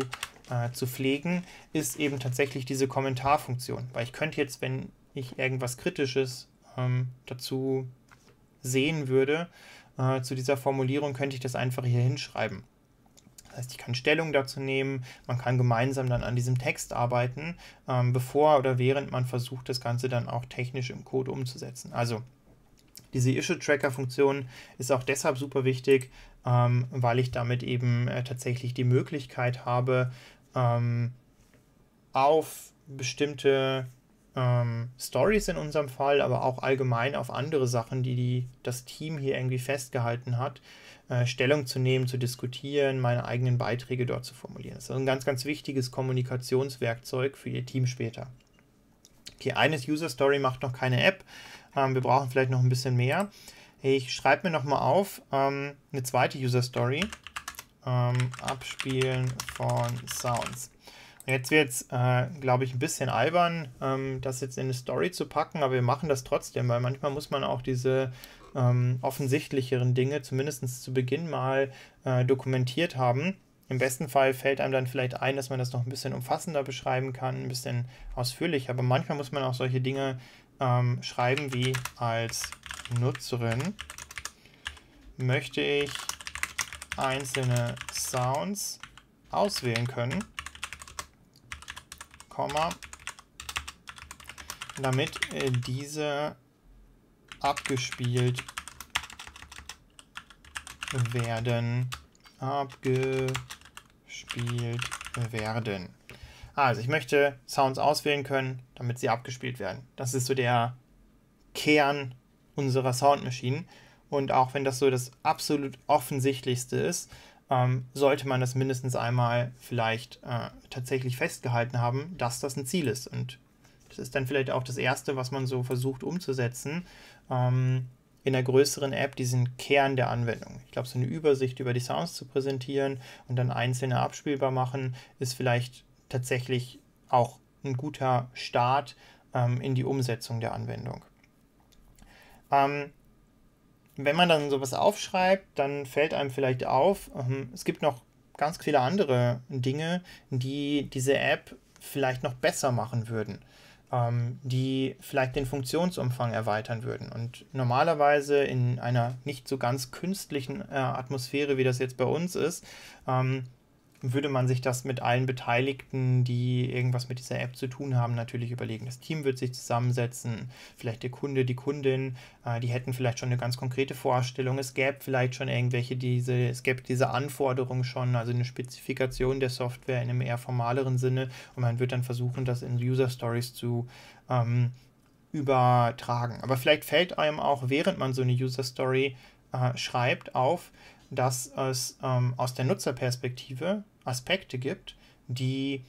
äh, zu pflegen, ist eben tatsächlich diese Kommentarfunktion. Weil ich könnte jetzt, wenn ich irgendwas Kritisches ähm, dazu sehen würde, äh, zu dieser Formulierung, könnte ich das einfach hier hinschreiben. Das heißt, ich kann Stellung dazu nehmen, man kann gemeinsam dann an diesem Text arbeiten, ähm, bevor oder während man versucht, das Ganze dann auch technisch im Code umzusetzen. Also diese Issue-Tracker-Funktion ist auch deshalb super wichtig, ähm, weil ich damit eben äh, tatsächlich die Möglichkeit habe, ähm, auf bestimmte ähm, Stories in unserem Fall, aber auch allgemein auf andere Sachen, die, die das Team hier irgendwie festgehalten hat, äh, Stellung zu nehmen, zu diskutieren, meine eigenen Beiträge dort zu formulieren. Das ist ein ganz, ganz wichtiges Kommunikationswerkzeug für Ihr Team später. Okay, eines User Story macht noch keine App, ähm, wir brauchen vielleicht noch ein bisschen mehr. Ich schreibe mir nochmal auf ähm, eine zweite User Story. Ähm, Abspielen von Sounds. jetzt wird es, äh, glaube ich, ein bisschen albern, ähm, das jetzt in eine Story zu packen, aber wir machen das trotzdem, weil manchmal muss man auch diese ähm, offensichtlicheren Dinge zumindest zu Beginn mal äh, dokumentiert haben. Im besten Fall fällt einem dann vielleicht ein, dass man das noch ein bisschen umfassender beschreiben kann, ein bisschen ausführlicher. Aber manchmal muss man auch solche Dinge ähm, schreiben wie als Nutzerin möchte ich einzelne Sounds auswählen können, Komma, damit äh, diese abgespielt werden, abgespielt werden also ich möchte Sounds auswählen können, damit sie abgespielt werden. Das ist so der Kern unserer Soundmaschinen. Und auch wenn das so das absolut offensichtlichste ist, ähm, sollte man das mindestens einmal vielleicht äh, tatsächlich festgehalten haben, dass das ein Ziel ist. Und das ist dann vielleicht auch das Erste, was man so versucht umzusetzen ähm, in der größeren App, diesen Kern der Anwendung. Ich glaube, so eine Übersicht über die Sounds zu präsentieren und dann einzelne abspielbar machen, ist vielleicht tatsächlich auch ein guter Start ähm, in die Umsetzung der Anwendung. Ähm, wenn man dann sowas aufschreibt, dann fällt einem vielleicht auf, ähm, es gibt noch ganz viele andere Dinge, die diese App vielleicht noch besser machen würden, ähm, die vielleicht den Funktionsumfang erweitern würden. Und normalerweise in einer nicht so ganz künstlichen äh, Atmosphäre, wie das jetzt bei uns ist, ähm, würde man sich das mit allen Beteiligten, die irgendwas mit dieser App zu tun haben, natürlich überlegen. Das Team wird sich zusammensetzen, vielleicht der Kunde, die Kundin, äh, die hätten vielleicht schon eine ganz konkrete Vorstellung. Es gäbe vielleicht schon irgendwelche, diese, es gäbe diese Anforderung schon, also eine Spezifikation der Software in einem eher formaleren Sinne und man wird dann versuchen, das in User Stories zu ähm, übertragen. Aber vielleicht fällt einem auch, während man so eine User Story äh, schreibt, auf, dass es ähm, aus der Nutzerperspektive Aspekte gibt, die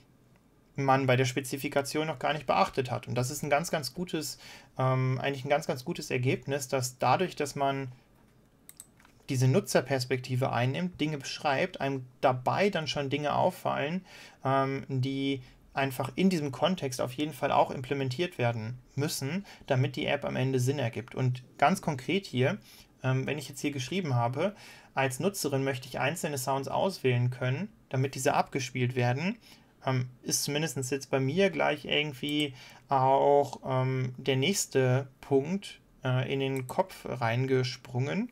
man bei der Spezifikation noch gar nicht beachtet hat. Und das ist ein ganz, ganz gutes, ähm, eigentlich ein ganz, ganz gutes Ergebnis, dass dadurch, dass man diese Nutzerperspektive einnimmt, Dinge beschreibt, einem dabei dann schon Dinge auffallen, ähm, die einfach in diesem Kontext auf jeden Fall auch implementiert werden müssen, damit die App am Ende Sinn ergibt. Und ganz konkret hier, ähm, wenn ich jetzt hier geschrieben habe, als Nutzerin möchte ich einzelne Sounds auswählen können, damit diese abgespielt werden. Ähm, ist zumindest jetzt bei mir gleich irgendwie auch ähm, der nächste Punkt äh, in den Kopf reingesprungen.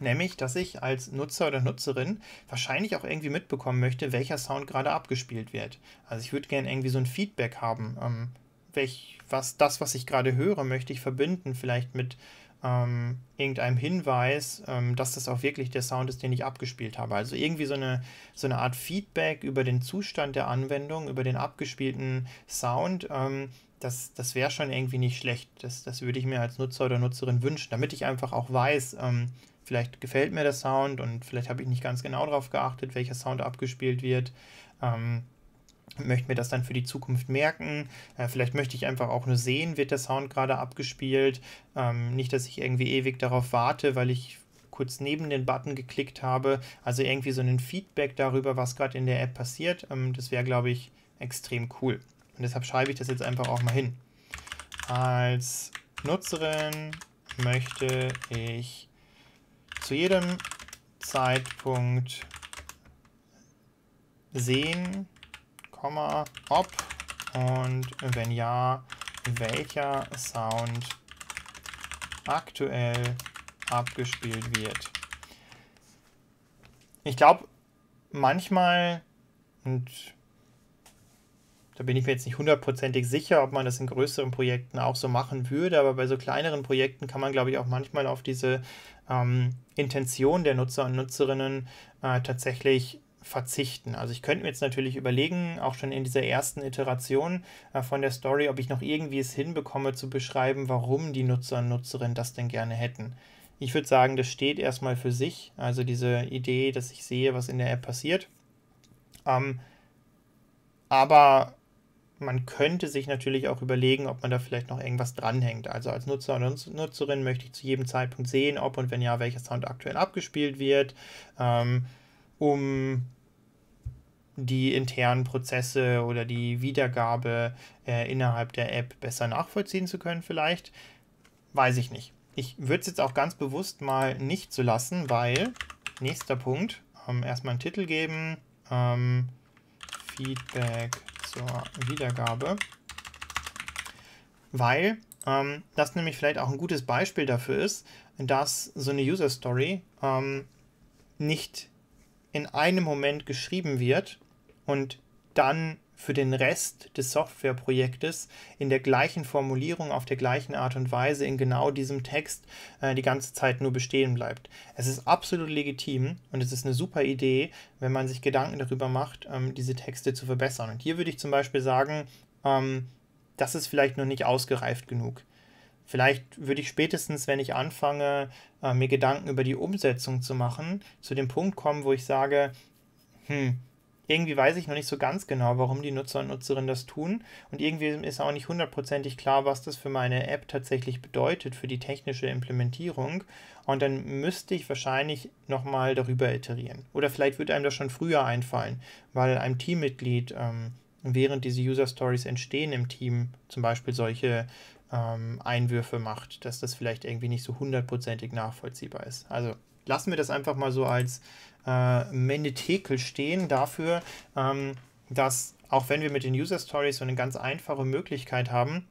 Nämlich, dass ich als Nutzer oder Nutzerin wahrscheinlich auch irgendwie mitbekommen möchte, welcher Sound gerade abgespielt wird. Also ich würde gerne irgendwie so ein Feedback haben. Ähm, welch, was, das, was ich gerade höre, möchte ich verbinden vielleicht mit ähm, irgendeinem Hinweis, ähm, dass das auch wirklich der Sound ist, den ich abgespielt habe. Also irgendwie so eine, so eine Art Feedback über den Zustand der Anwendung, über den abgespielten Sound. Ähm, das, das wäre schon irgendwie nicht schlecht. Das, das würde ich mir als Nutzer oder Nutzerin wünschen, damit ich einfach auch weiß, ähm, vielleicht gefällt mir der Sound und vielleicht habe ich nicht ganz genau darauf geachtet, welcher Sound abgespielt wird. Ähm, möchte mir das dann für die Zukunft merken. Äh, vielleicht möchte ich einfach auch nur sehen, wird der Sound gerade abgespielt. Ähm, nicht, dass ich irgendwie ewig darauf warte, weil ich kurz neben den Button geklickt habe. Also irgendwie so ein Feedback darüber, was gerade in der App passiert. Ähm, das wäre, glaube ich, extrem cool. Und deshalb schreibe ich das jetzt einfach auch mal hin. Als Nutzerin möchte ich zu jedem Zeitpunkt sehen, Komma, ob und wenn ja, welcher Sound aktuell abgespielt wird. Ich glaube, manchmal, und da bin ich mir jetzt nicht hundertprozentig sicher, ob man das in größeren Projekten auch so machen würde, aber bei so kleineren Projekten kann man, glaube ich, auch manchmal auf diese ähm, Intention der Nutzer und Nutzerinnen äh, tatsächlich verzichten. Also ich könnte mir jetzt natürlich überlegen, auch schon in dieser ersten Iteration äh, von der Story, ob ich noch irgendwie es hinbekomme zu beschreiben, warum die Nutzer und Nutzerinnen das denn gerne hätten. Ich würde sagen, das steht erstmal für sich, also diese Idee, dass ich sehe, was in der App passiert. Ähm, aber man könnte sich natürlich auch überlegen, ob man da vielleicht noch irgendwas dranhängt. Also als Nutzer und Nutzerin möchte ich zu jedem Zeitpunkt sehen, ob und wenn ja, welcher Sound aktuell abgespielt wird. Ähm, um die internen Prozesse oder die Wiedergabe äh, innerhalb der App besser nachvollziehen zu können vielleicht. Weiß ich nicht. Ich würde es jetzt auch ganz bewusst mal nicht so lassen, weil nächster Punkt, ähm, erstmal einen Titel geben, ähm, Feedback zur Wiedergabe, weil ähm, das nämlich vielleicht auch ein gutes Beispiel dafür ist, dass so eine User Story ähm, nicht in einem Moment geschrieben wird und dann für den Rest des Softwareprojektes in der gleichen Formulierung, auf der gleichen Art und Weise, in genau diesem Text äh, die ganze Zeit nur bestehen bleibt. Es ist absolut legitim und es ist eine super Idee, wenn man sich Gedanken darüber macht, ähm, diese Texte zu verbessern. Und hier würde ich zum Beispiel sagen, ähm, das ist vielleicht noch nicht ausgereift genug. Vielleicht würde ich spätestens, wenn ich anfange, äh, mir Gedanken über die Umsetzung zu machen, zu dem Punkt kommen, wo ich sage, hm, irgendwie weiß ich noch nicht so ganz genau, warum die Nutzer und Nutzerinnen das tun. Und irgendwie ist auch nicht hundertprozentig klar, was das für meine App tatsächlich bedeutet, für die technische Implementierung. Und dann müsste ich wahrscheinlich nochmal darüber iterieren. Oder vielleicht würde einem das schon früher einfallen, weil einem Teammitglied, ähm, während diese User Stories entstehen im Team, zum Beispiel solche ähm, Einwürfe macht, dass das vielleicht irgendwie nicht so hundertprozentig nachvollziehbar ist. Also lassen wir das einfach mal so als äh, Menetekel stehen dafür, ähm, dass auch wenn wir mit den User Stories so eine ganz einfache Möglichkeit haben,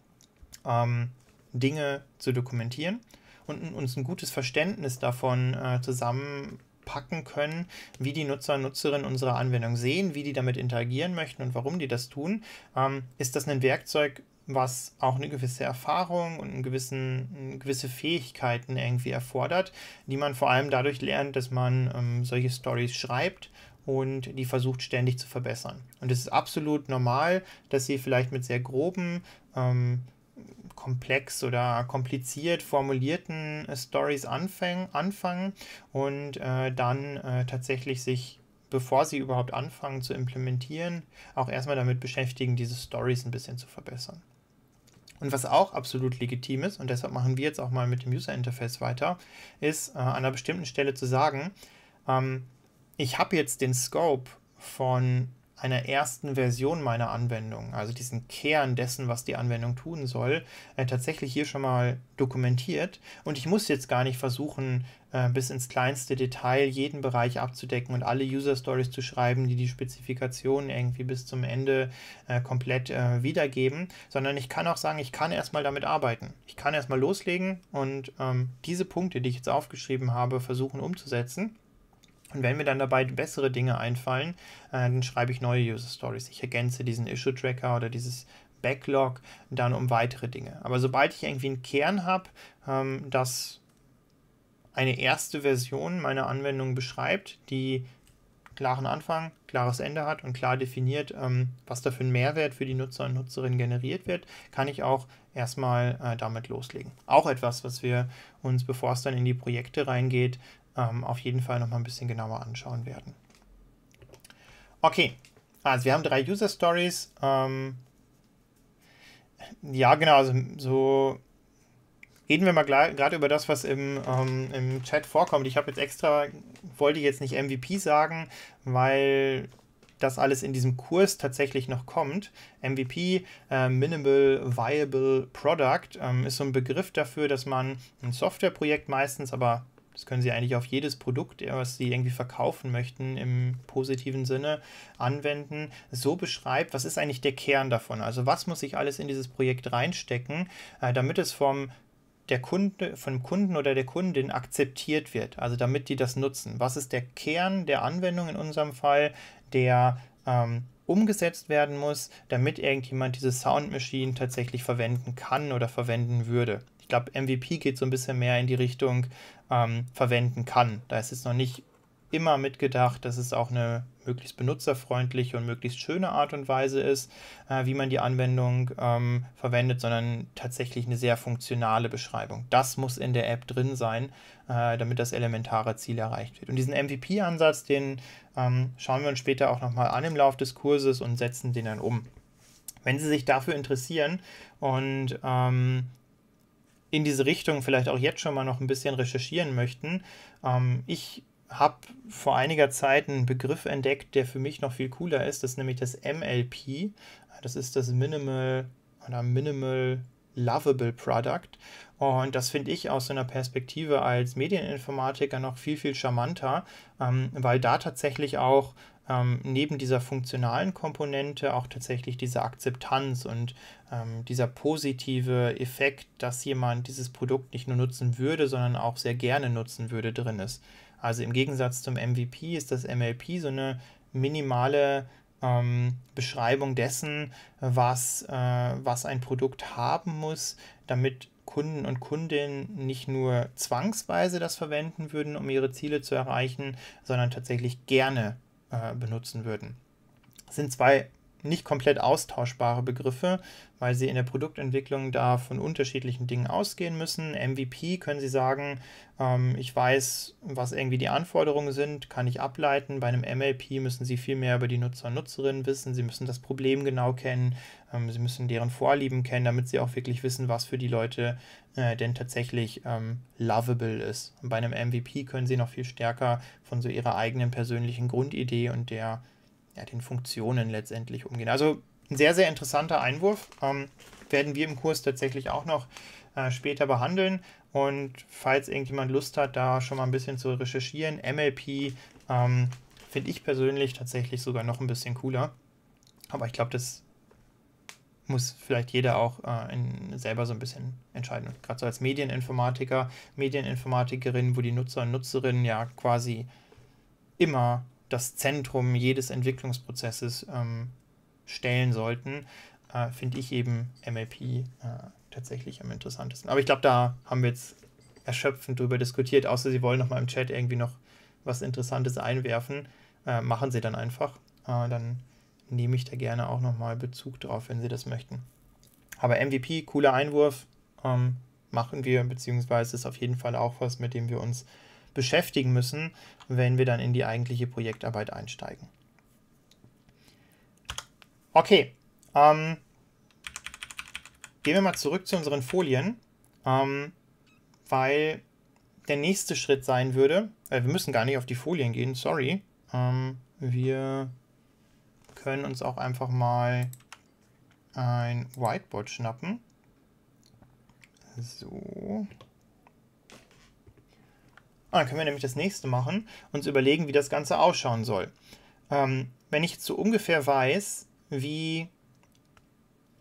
ähm, Dinge zu dokumentieren und uns ein gutes Verständnis davon äh, zusammenpacken können, wie die Nutzer und Nutzerinnen unsere Anwendung sehen, wie die damit interagieren möchten und warum die das tun, ähm, ist das ein Werkzeug, was auch eine gewisse Erfahrung und einen gewissen, gewisse Fähigkeiten irgendwie erfordert, die man vor allem dadurch lernt, dass man ähm, solche Stories schreibt und die versucht ständig zu verbessern. Und es ist absolut normal, dass sie vielleicht mit sehr groben, ähm, komplex oder kompliziert formulierten äh, Stories anfäng, anfangen und äh, dann äh, tatsächlich sich bevor sie überhaupt anfangen zu implementieren, auch erstmal damit beschäftigen, diese Stories ein bisschen zu verbessern. Und was auch absolut legitim ist, und deshalb machen wir jetzt auch mal mit dem User Interface weiter, ist äh, an einer bestimmten Stelle zu sagen, ähm, ich habe jetzt den Scope von einer ersten Version meiner Anwendung, also diesen Kern dessen, was die Anwendung tun soll, äh, tatsächlich hier schon mal dokumentiert. Und ich muss jetzt gar nicht versuchen, äh, bis ins kleinste Detail jeden Bereich abzudecken und alle User Stories zu schreiben, die die Spezifikationen irgendwie bis zum Ende äh, komplett äh, wiedergeben, sondern ich kann auch sagen, ich kann erstmal damit arbeiten. Ich kann erstmal loslegen und ähm, diese Punkte, die ich jetzt aufgeschrieben habe, versuchen umzusetzen. Und wenn mir dann dabei bessere Dinge einfallen, äh, dann schreibe ich neue User Stories. Ich ergänze diesen Issue Tracker oder dieses Backlog dann um weitere Dinge. Aber sobald ich irgendwie einen Kern habe, ähm, das eine erste Version meiner Anwendung beschreibt, die klaren Anfang, klares Ende hat und klar definiert, ähm, was da für ein Mehrwert für die Nutzer und Nutzerinnen generiert wird, kann ich auch erstmal äh, damit loslegen. Auch etwas, was wir uns, bevor es dann in die Projekte reingeht, ähm, auf jeden Fall nochmal ein bisschen genauer anschauen werden. Okay, also wir haben drei User Stories. Ähm, ja, genau, also so reden wir mal gerade über das, was im, ähm, im Chat vorkommt. Ich habe jetzt extra, wollte jetzt nicht MVP sagen, weil das alles in diesem Kurs tatsächlich noch kommt. MVP, äh, Minimal Viable Product, ähm, ist so ein Begriff dafür, dass man ein Softwareprojekt meistens, aber das können Sie eigentlich auf jedes Produkt, was Sie irgendwie verkaufen möchten, im positiven Sinne anwenden. So beschreibt, was ist eigentlich der Kern davon? Also was muss ich alles in dieses Projekt reinstecken, äh, damit es vom der Kunde, vom Kunden oder der Kundin akzeptiert wird, also damit die das nutzen. Was ist der Kern der Anwendung in unserem Fall, der ähm, umgesetzt werden muss, damit irgendjemand diese Sound Machine tatsächlich verwenden kann oder verwenden würde? Ich glaube, MVP geht so ein bisschen mehr in die Richtung, ähm, verwenden kann. Da ist es noch nicht immer mitgedacht, dass es auch eine möglichst benutzerfreundliche und möglichst schöne Art und Weise ist, äh, wie man die Anwendung ähm, verwendet, sondern tatsächlich eine sehr funktionale Beschreibung. Das muss in der App drin sein, äh, damit das elementare Ziel erreicht wird. Und diesen MVP-Ansatz, den ähm, schauen wir uns später auch nochmal an im Laufe des Kurses und setzen den dann um. Wenn Sie sich dafür interessieren und ähm, in diese Richtung vielleicht auch jetzt schon mal noch ein bisschen recherchieren möchten. Ähm, ich habe vor einiger Zeit einen Begriff entdeckt, der für mich noch viel cooler ist. Das ist nämlich das MLP. Das ist das Minimal oder Minimal Lovable Product. Und das finde ich aus so einer Perspektive als Medieninformatiker noch viel, viel charmanter, ähm, weil da tatsächlich auch ähm, neben dieser funktionalen Komponente auch tatsächlich diese Akzeptanz und ähm, dieser positive Effekt, dass jemand dieses Produkt nicht nur nutzen würde, sondern auch sehr gerne nutzen würde, drin ist. Also im Gegensatz zum MVP ist das MLP so eine minimale ähm, Beschreibung dessen, was, äh, was ein Produkt haben muss, damit Kunden und Kundinnen nicht nur zwangsweise das verwenden würden, um ihre Ziele zu erreichen, sondern tatsächlich gerne äh, benutzen würden. Das sind zwei nicht komplett austauschbare Begriffe, weil sie in der Produktentwicklung da von unterschiedlichen Dingen ausgehen müssen. MVP können sie sagen, ähm, ich weiß, was irgendwie die Anforderungen sind, kann ich ableiten. Bei einem MLP müssen sie viel mehr über die Nutzer und Nutzerinnen wissen. Sie müssen das Problem genau kennen. Ähm, sie müssen deren Vorlieben kennen, damit sie auch wirklich wissen, was für die Leute äh, denn tatsächlich ähm, lovable ist. Und bei einem MVP können sie noch viel stärker von so ihrer eigenen persönlichen Grundidee und der ja, den Funktionen letztendlich umgehen. Also ein sehr, sehr interessanter Einwurf. Ähm, werden wir im Kurs tatsächlich auch noch äh, später behandeln. Und falls irgendjemand Lust hat, da schon mal ein bisschen zu recherchieren, MLP ähm, finde ich persönlich tatsächlich sogar noch ein bisschen cooler. Aber ich glaube, das muss vielleicht jeder auch äh, in, selber so ein bisschen entscheiden. Gerade so als Medieninformatiker, Medieninformatikerin, wo die Nutzer und Nutzerinnen ja quasi immer das Zentrum jedes Entwicklungsprozesses ähm, stellen sollten, äh, finde ich eben MLP äh, tatsächlich am interessantesten. Aber ich glaube, da haben wir jetzt erschöpfend drüber diskutiert, außer Sie wollen noch mal im Chat irgendwie noch was Interessantes einwerfen. Äh, machen Sie dann einfach. Äh, dann nehme ich da gerne auch noch mal Bezug drauf, wenn Sie das möchten. Aber MVP, cooler Einwurf, ähm, machen wir, beziehungsweise ist auf jeden Fall auch was, mit dem wir uns beschäftigen müssen, wenn wir dann in die eigentliche Projektarbeit einsteigen. Okay, ähm, gehen wir mal zurück zu unseren Folien, ähm, weil der nächste Schritt sein würde, äh, wir müssen gar nicht auf die Folien gehen, sorry, ähm, wir können uns auch einfach mal ein Whiteboard schnappen. So, und ah, dann können wir nämlich das nächste machen, uns überlegen, wie das Ganze ausschauen soll. Ähm, wenn ich so ungefähr weiß, wie,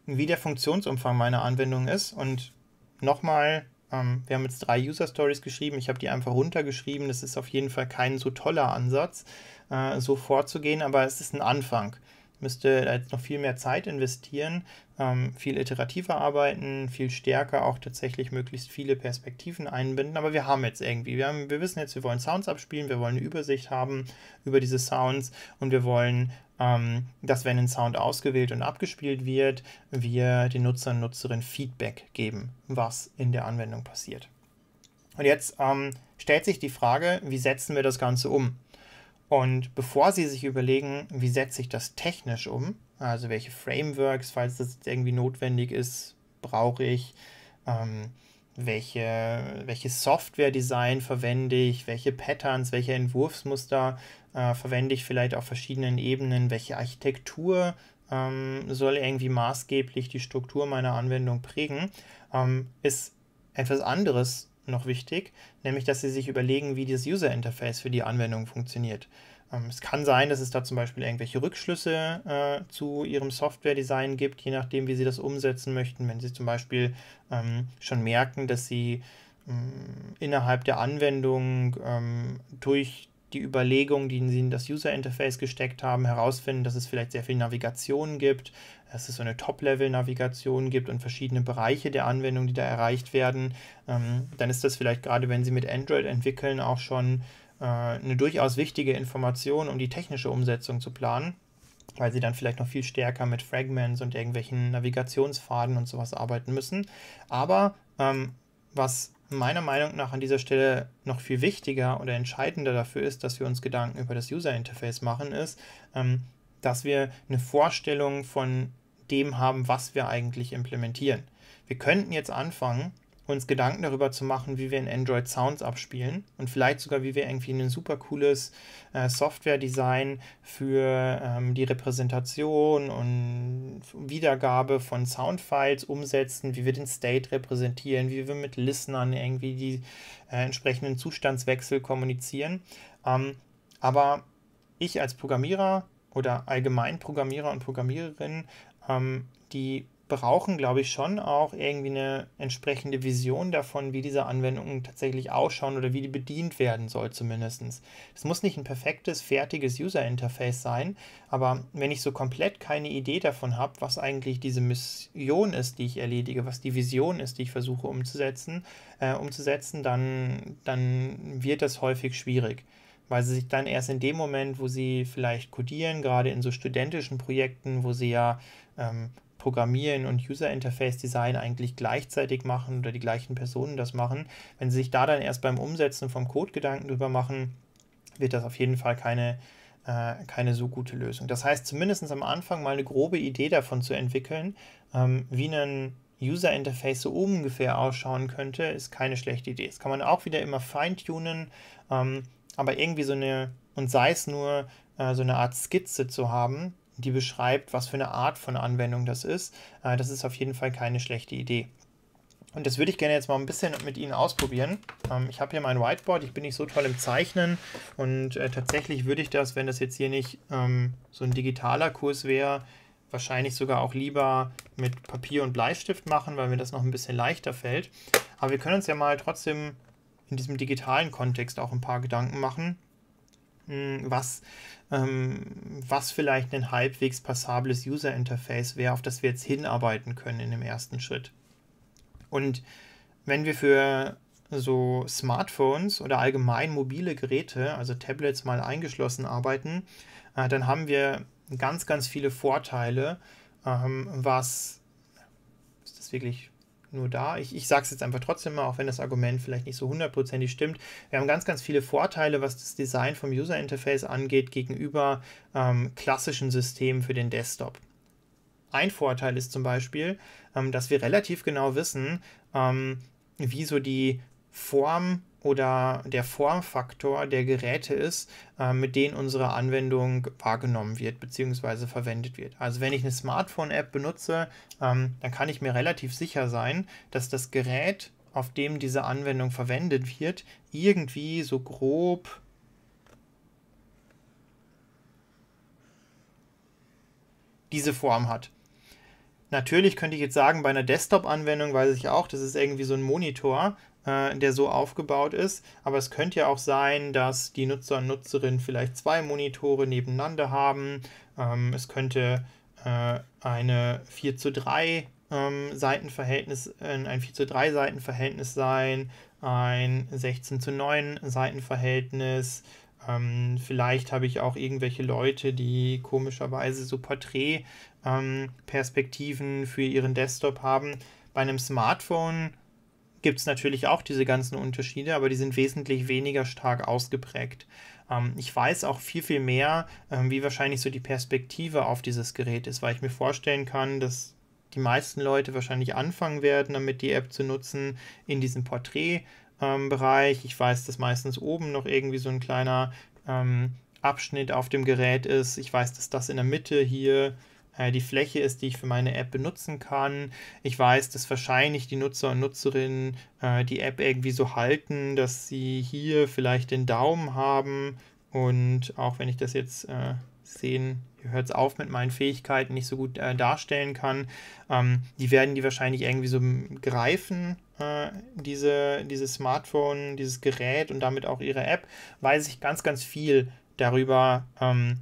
wie der Funktionsumfang meiner Anwendung ist und nochmal, ähm, wir haben jetzt drei User Stories geschrieben, ich habe die einfach runtergeschrieben, das ist auf jeden Fall kein so toller Ansatz, äh, so vorzugehen, aber es ist ein Anfang müsste jetzt noch viel mehr Zeit investieren, ähm, viel iterativer arbeiten, viel stärker auch tatsächlich möglichst viele Perspektiven einbinden. Aber wir haben jetzt irgendwie, wir, haben, wir wissen jetzt, wir wollen Sounds abspielen, wir wollen eine Übersicht haben über diese Sounds und wir wollen, ähm, dass wenn ein Sound ausgewählt und abgespielt wird, wir den Nutzern und Nutzerinnen Feedback geben, was in der Anwendung passiert. Und jetzt ähm, stellt sich die Frage, wie setzen wir das Ganze um? Und bevor Sie sich überlegen, wie setze ich das technisch um, also welche Frameworks, falls das irgendwie notwendig ist, brauche ich, ähm, welche, welche Software-Design verwende ich, welche Patterns, welche Entwurfsmuster äh, verwende ich vielleicht auf verschiedenen Ebenen, welche Architektur ähm, soll irgendwie maßgeblich die Struktur meiner Anwendung prägen, ähm, ist etwas anderes noch wichtig, nämlich dass Sie sich überlegen, wie das User Interface für die Anwendung funktioniert. Ähm, es kann sein, dass es da zum Beispiel irgendwelche Rückschlüsse äh, zu Ihrem Software-Design gibt, je nachdem, wie Sie das umsetzen möchten. Wenn Sie zum Beispiel ähm, schon merken, dass Sie ähm, innerhalb der Anwendung ähm, durch die Überlegungen, die Sie in das User-Interface gesteckt haben, herausfinden, dass es vielleicht sehr viel Navigation gibt dass es so eine Top-Level-Navigation gibt und verschiedene Bereiche der Anwendung, die da erreicht werden, ähm, dann ist das vielleicht gerade, wenn Sie mit Android entwickeln, auch schon äh, eine durchaus wichtige Information, um die technische Umsetzung zu planen, weil Sie dann vielleicht noch viel stärker mit Fragments und irgendwelchen Navigationsfaden und sowas arbeiten müssen. Aber ähm, was meiner Meinung nach an dieser Stelle noch viel wichtiger oder entscheidender dafür ist, dass wir uns Gedanken über das User Interface machen, ist, ähm, dass wir eine Vorstellung von dem haben, was wir eigentlich implementieren. Wir könnten jetzt anfangen, uns Gedanken darüber zu machen, wie wir in Android Sounds abspielen und vielleicht sogar, wie wir irgendwie ein super cooles äh, Software-Design für ähm, die Repräsentation und Wiedergabe von Soundfiles umsetzen, wie wir den State repräsentieren, wie wir mit Listenern irgendwie die äh, entsprechenden Zustandswechsel kommunizieren. Ähm, aber ich als Programmierer oder allgemein Programmierer und Programmiererinnen ähm, die brauchen, glaube ich, schon auch irgendwie eine entsprechende Vision davon, wie diese Anwendungen tatsächlich ausschauen oder wie die bedient werden soll zumindest. Es muss nicht ein perfektes, fertiges User-Interface sein, aber wenn ich so komplett keine Idee davon habe, was eigentlich diese Mission ist, die ich erledige, was die Vision ist, die ich versuche umzusetzen, äh, umzusetzen dann, dann wird das häufig schwierig weil sie sich dann erst in dem Moment, wo sie vielleicht codieren, gerade in so studentischen Projekten, wo sie ja ähm, Programmieren und User Interface Design eigentlich gleichzeitig machen oder die gleichen Personen das machen. Wenn sie sich da dann erst beim Umsetzen vom Code Gedanken drüber machen, wird das auf jeden Fall keine, äh, keine so gute Lösung. Das heißt, zumindest am Anfang mal eine grobe Idee davon zu entwickeln, ähm, wie ein User Interface so ungefähr ausschauen könnte, ist keine schlechte Idee. Das kann man auch wieder immer feintunen, ähm, aber irgendwie so eine, und sei es nur äh, so eine Art Skizze zu haben, die beschreibt, was für eine Art von Anwendung das ist. Äh, das ist auf jeden Fall keine schlechte Idee. Und das würde ich gerne jetzt mal ein bisschen mit Ihnen ausprobieren. Ähm, ich habe hier mein Whiteboard, ich bin nicht so toll im Zeichnen und äh, tatsächlich würde ich das, wenn das jetzt hier nicht ähm, so ein digitaler Kurs wäre, wahrscheinlich sogar auch lieber mit Papier und Bleistift machen, weil mir das noch ein bisschen leichter fällt. Aber wir können uns ja mal trotzdem in diesem digitalen Kontext auch ein paar Gedanken machen, was, ähm, was vielleicht ein halbwegs passables User Interface wäre, auf das wir jetzt hinarbeiten können in dem ersten Schritt. Und wenn wir für so Smartphones oder allgemein mobile Geräte, also Tablets mal eingeschlossen arbeiten, äh, dann haben wir ganz, ganz viele Vorteile, ähm, was ist das wirklich nur da. Ich, ich sage es jetzt einfach trotzdem mal, auch wenn das Argument vielleicht nicht so hundertprozentig stimmt. Wir haben ganz, ganz viele Vorteile, was das Design vom User Interface angeht, gegenüber ähm, klassischen Systemen für den Desktop. Ein Vorteil ist zum Beispiel, ähm, dass wir relativ genau wissen, ähm, wie so die Form oder der Formfaktor der Geräte ist, äh, mit denen unsere Anwendung wahrgenommen wird bzw. verwendet wird. Also wenn ich eine Smartphone-App benutze, ähm, dann kann ich mir relativ sicher sein, dass das Gerät, auf dem diese Anwendung verwendet wird, irgendwie so grob diese Form hat. Natürlich könnte ich jetzt sagen, bei einer Desktop-Anwendung weiß ich auch, das ist irgendwie so ein Monitor, äh, der so aufgebaut ist. Aber es könnte ja auch sein, dass die Nutzer und Nutzerinnen vielleicht zwei Monitore nebeneinander haben. Ähm, es könnte äh, eine 4 zu 3 ähm, Seitenverhältnis, äh, ein 4 zu 3 Seitenverhältnis sein, ein 16 zu 9 Seitenverhältnis. Ähm, vielleicht habe ich auch irgendwelche Leute, die komischerweise so Porträtperspektiven ähm, für ihren Desktop haben. Bei einem Smartphone gibt es natürlich auch diese ganzen Unterschiede, aber die sind wesentlich weniger stark ausgeprägt. Ähm, ich weiß auch viel, viel mehr, ähm, wie wahrscheinlich so die Perspektive auf dieses Gerät ist, weil ich mir vorstellen kann, dass die meisten Leute wahrscheinlich anfangen werden, damit die App zu nutzen in diesem Porträtbereich. Ähm, ich weiß, dass meistens oben noch irgendwie so ein kleiner Abschnitt auf dem Gerät ist. Ich weiß, dass das in der Mitte hier äh, die Fläche ist, die ich für meine App benutzen kann. Ich weiß, dass wahrscheinlich die Nutzer und Nutzerinnen äh, die App irgendwie so halten, dass sie hier vielleicht den Daumen haben. Und auch wenn ich das jetzt äh, sehen, hier hört es auf mit meinen Fähigkeiten, nicht so gut äh, darstellen kann. Ähm, die werden die wahrscheinlich irgendwie so greifen, äh, diese, dieses Smartphone, dieses Gerät und damit auch ihre App, weiß ich ganz, ganz viel darüber, ähm,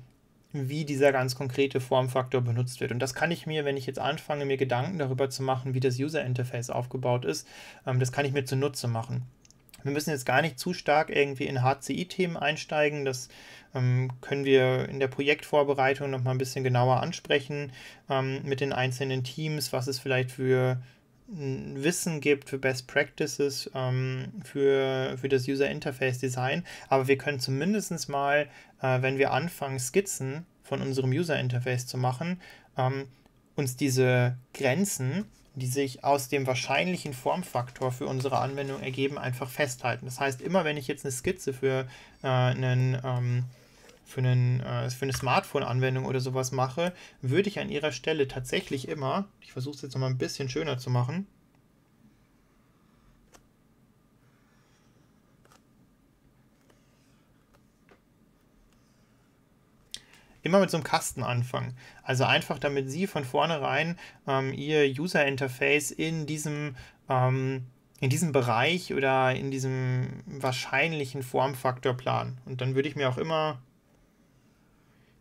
wie dieser ganz konkrete Formfaktor benutzt wird. Und das kann ich mir, wenn ich jetzt anfange, mir Gedanken darüber zu machen, wie das User Interface aufgebaut ist, ähm, das kann ich mir zunutze machen. Wir müssen jetzt gar nicht zu stark irgendwie in HCI-Themen einsteigen. Das ähm, können wir in der Projektvorbereitung nochmal ein bisschen genauer ansprechen ähm, mit den einzelnen Teams, was es vielleicht für Wissen gibt für Best Practices, ähm, für, für das User Interface Design. Aber wir können zumindest mal, äh, wenn wir anfangen, Skizzen von unserem User Interface zu machen, ähm, uns diese Grenzen, die sich aus dem wahrscheinlichen Formfaktor für unsere Anwendung ergeben, einfach festhalten. Das heißt, immer wenn ich jetzt eine Skizze für äh, einen ähm, für, einen, äh, für eine Smartphone-Anwendung oder sowas mache, würde ich an ihrer Stelle tatsächlich immer, ich versuche es jetzt nochmal ein bisschen schöner zu machen, immer mit so einem Kasten anfangen. Also einfach, damit Sie von vornherein ähm, Ihr User-Interface in diesem ähm, in diesem Bereich oder in diesem wahrscheinlichen Formfaktor planen. Und dann würde ich mir auch immer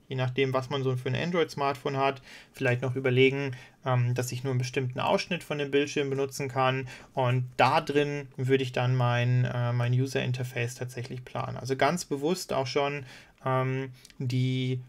je nachdem, was man so für ein Android-Smartphone hat, vielleicht noch überlegen, ähm, dass ich nur einen bestimmten Ausschnitt von dem Bildschirm benutzen kann. Und da drin würde ich dann mein, äh, mein User-Interface tatsächlich planen. Also ganz bewusst auch schon ähm, die,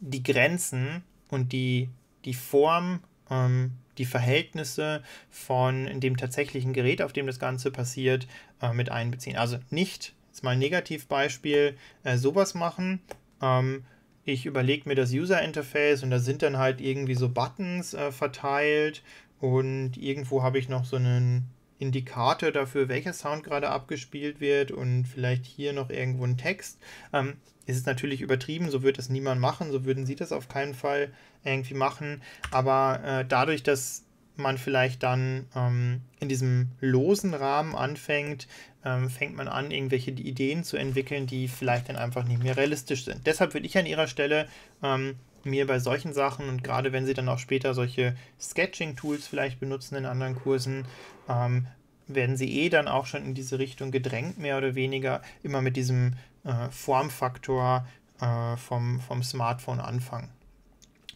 die Grenzen und die, die Form ähm, die Verhältnisse von dem tatsächlichen Gerät, auf dem das Ganze passiert, äh, mit einbeziehen. Also nicht, jetzt mal ein Negativbeispiel, äh, sowas machen, ähm, ich überlege mir das User Interface und da sind dann halt irgendwie so Buttons äh, verteilt und irgendwo habe ich noch so einen Indikator dafür, welcher Sound gerade abgespielt wird und vielleicht hier noch irgendwo ein Text. Ähm, ist es natürlich übertrieben, so wird das niemand machen, so würden sie das auf keinen Fall irgendwie machen. Aber äh, dadurch, dass man vielleicht dann ähm, in diesem losen Rahmen anfängt, ähm, fängt man an, irgendwelche Ideen zu entwickeln, die vielleicht dann einfach nicht mehr realistisch sind. Deshalb würde ich an ihrer Stelle ähm, mir bei solchen Sachen und gerade wenn sie dann auch später solche Sketching-Tools vielleicht benutzen in anderen Kursen, ähm, werden sie eh dann auch schon in diese Richtung gedrängt, mehr oder weniger, immer mit diesem äh, Formfaktor äh, vom, vom Smartphone anfangen.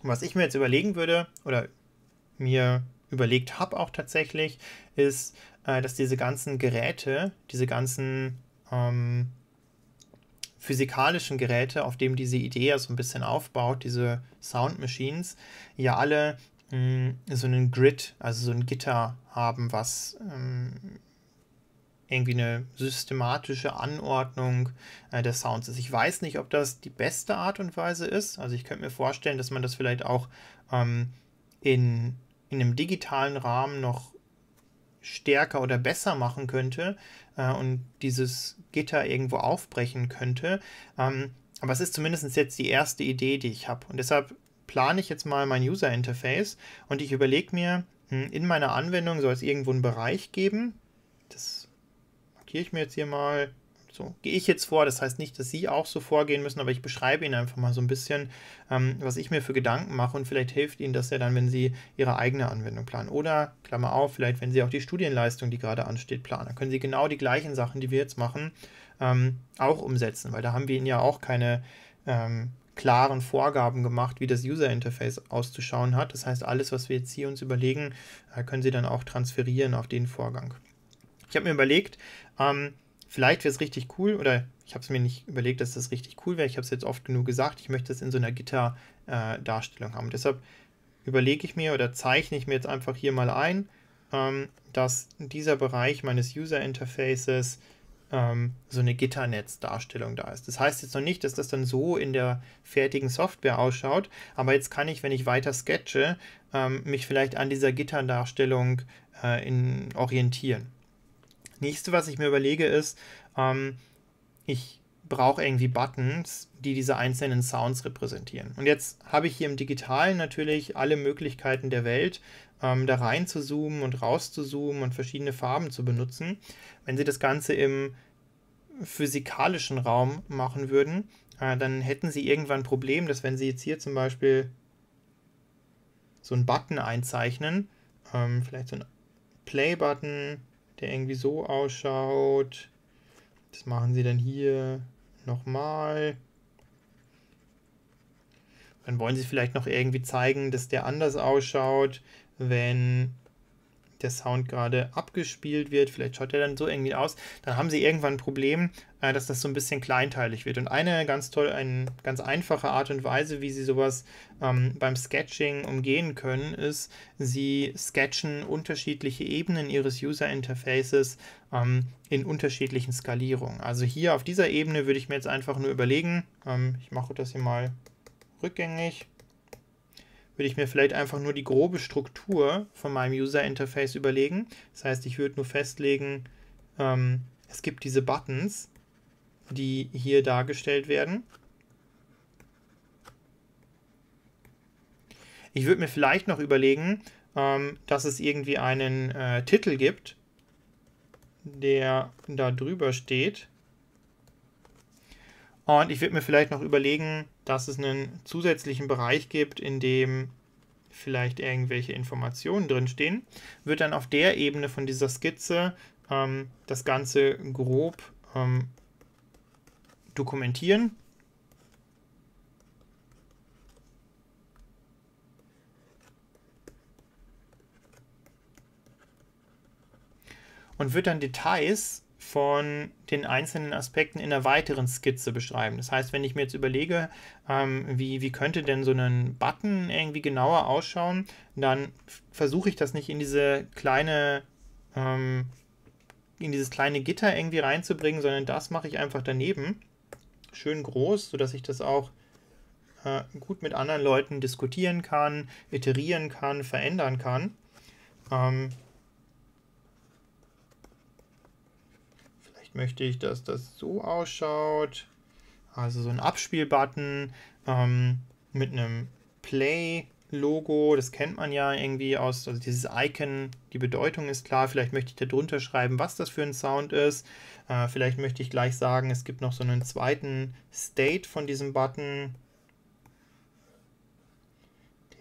was ich mir jetzt überlegen würde oder mir überlegt habe auch tatsächlich, ist, äh, dass diese ganzen Geräte, diese ganzen ähm, physikalischen Geräte, auf dem diese Idee ja so ein bisschen aufbaut, diese Sound Machines, ja alle mh, mm, so einen Grid, also so ein Gitter haben, was ähm, irgendwie eine systematische Anordnung äh, des Sounds ist. Ich weiß nicht, ob das die beste Art und Weise ist. Also ich könnte mir vorstellen, dass man das vielleicht auch ähm, in in einem digitalen Rahmen noch stärker oder besser machen könnte äh, und dieses Gitter irgendwo aufbrechen könnte. Ähm, aber es ist zumindest jetzt die erste Idee, die ich habe. Und deshalb plane ich jetzt mal mein User Interface und ich überlege mir, hm, in meiner Anwendung soll es irgendwo einen Bereich geben. Das markiere ich mir jetzt hier mal so gehe ich jetzt vor. Das heißt nicht, dass Sie auch so vorgehen müssen, aber ich beschreibe Ihnen einfach mal so ein bisschen, ähm, was ich mir für Gedanken mache und vielleicht hilft Ihnen das ja dann, wenn Sie Ihre eigene Anwendung planen. Oder, Klammer auf, vielleicht, wenn Sie auch die Studienleistung, die gerade ansteht, planen. Dann können Sie genau die gleichen Sachen, die wir jetzt machen, ähm, auch umsetzen, weil da haben wir Ihnen ja auch keine ähm, klaren Vorgaben gemacht, wie das User Interface auszuschauen hat. Das heißt, alles, was wir jetzt hier uns überlegen, äh, können Sie dann auch transferieren auf den Vorgang. Ich habe mir überlegt, ähm, Vielleicht wäre es richtig cool, oder ich habe es mir nicht überlegt, dass das richtig cool wäre. Ich habe es jetzt oft genug gesagt, ich möchte es in so einer Gitter-Darstellung äh, haben. Deshalb überlege ich mir oder zeichne ich mir jetzt einfach hier mal ein, ähm, dass dieser Bereich meines User Interfaces ähm, so eine Gitternetz-Darstellung da ist. Das heißt jetzt noch nicht, dass das dann so in der fertigen Software ausschaut, aber jetzt kann ich, wenn ich weiter sketche, ähm, mich vielleicht an dieser Gitterdarstellung äh, orientieren nächste, was ich mir überlege, ist, ähm, ich brauche irgendwie Buttons, die diese einzelnen Sounds repräsentieren. Und jetzt habe ich hier im Digitalen natürlich alle Möglichkeiten der Welt, ähm, da rein zu zoomen und raus zu zoomen und verschiedene Farben zu benutzen. Wenn Sie das Ganze im physikalischen Raum machen würden, äh, dann hätten Sie irgendwann ein Problem, dass wenn Sie jetzt hier zum Beispiel so einen Button einzeichnen, ähm, vielleicht so einen Play-Button, der irgendwie so ausschaut. Das machen sie dann hier nochmal. Dann wollen sie vielleicht noch irgendwie zeigen, dass der anders ausschaut, wenn der Sound gerade abgespielt wird. Vielleicht schaut er dann so irgendwie aus. Dann haben sie irgendwann ein Problem, äh, dass das so ein bisschen kleinteilig wird. Und eine ganz toll, eine ganz einfache Art und Weise, wie sie sowas ähm, beim Sketching umgehen können, ist, sie sketchen unterschiedliche Ebenen ihres User Interfaces ähm, in unterschiedlichen Skalierungen. Also hier auf dieser Ebene würde ich mir jetzt einfach nur überlegen, ähm, ich mache das hier mal rückgängig würde ich mir vielleicht einfach nur die grobe Struktur von meinem User Interface überlegen. Das heißt, ich würde nur festlegen, ähm, es gibt diese Buttons, die hier dargestellt werden. Ich würde mir vielleicht noch überlegen, ähm, dass es irgendwie einen äh, Titel gibt, der da drüber steht. Und ich würde mir vielleicht noch überlegen, dass es einen zusätzlichen Bereich gibt, in dem vielleicht irgendwelche Informationen drinstehen. Wird dann auf der Ebene von dieser Skizze ähm, das Ganze grob ähm, dokumentieren. Und wird dann Details von den einzelnen Aspekten in einer weiteren Skizze beschreiben. Das heißt, wenn ich mir jetzt überlege, ähm, wie, wie könnte denn so ein Button irgendwie genauer ausschauen, dann versuche ich das nicht in diese kleine ähm, in dieses kleine Gitter irgendwie reinzubringen, sondern das mache ich einfach daneben. Schön groß, sodass ich das auch äh, gut mit anderen Leuten diskutieren kann, iterieren kann, verändern kann. Ähm, möchte ich, dass das so ausschaut. Also so ein Abspielbutton ähm, mit einem Play-Logo, das kennt man ja irgendwie aus, also dieses Icon, die Bedeutung ist klar. Vielleicht möchte ich da drunter schreiben, was das für ein Sound ist. Äh, vielleicht möchte ich gleich sagen, es gibt noch so einen zweiten State von diesem Button.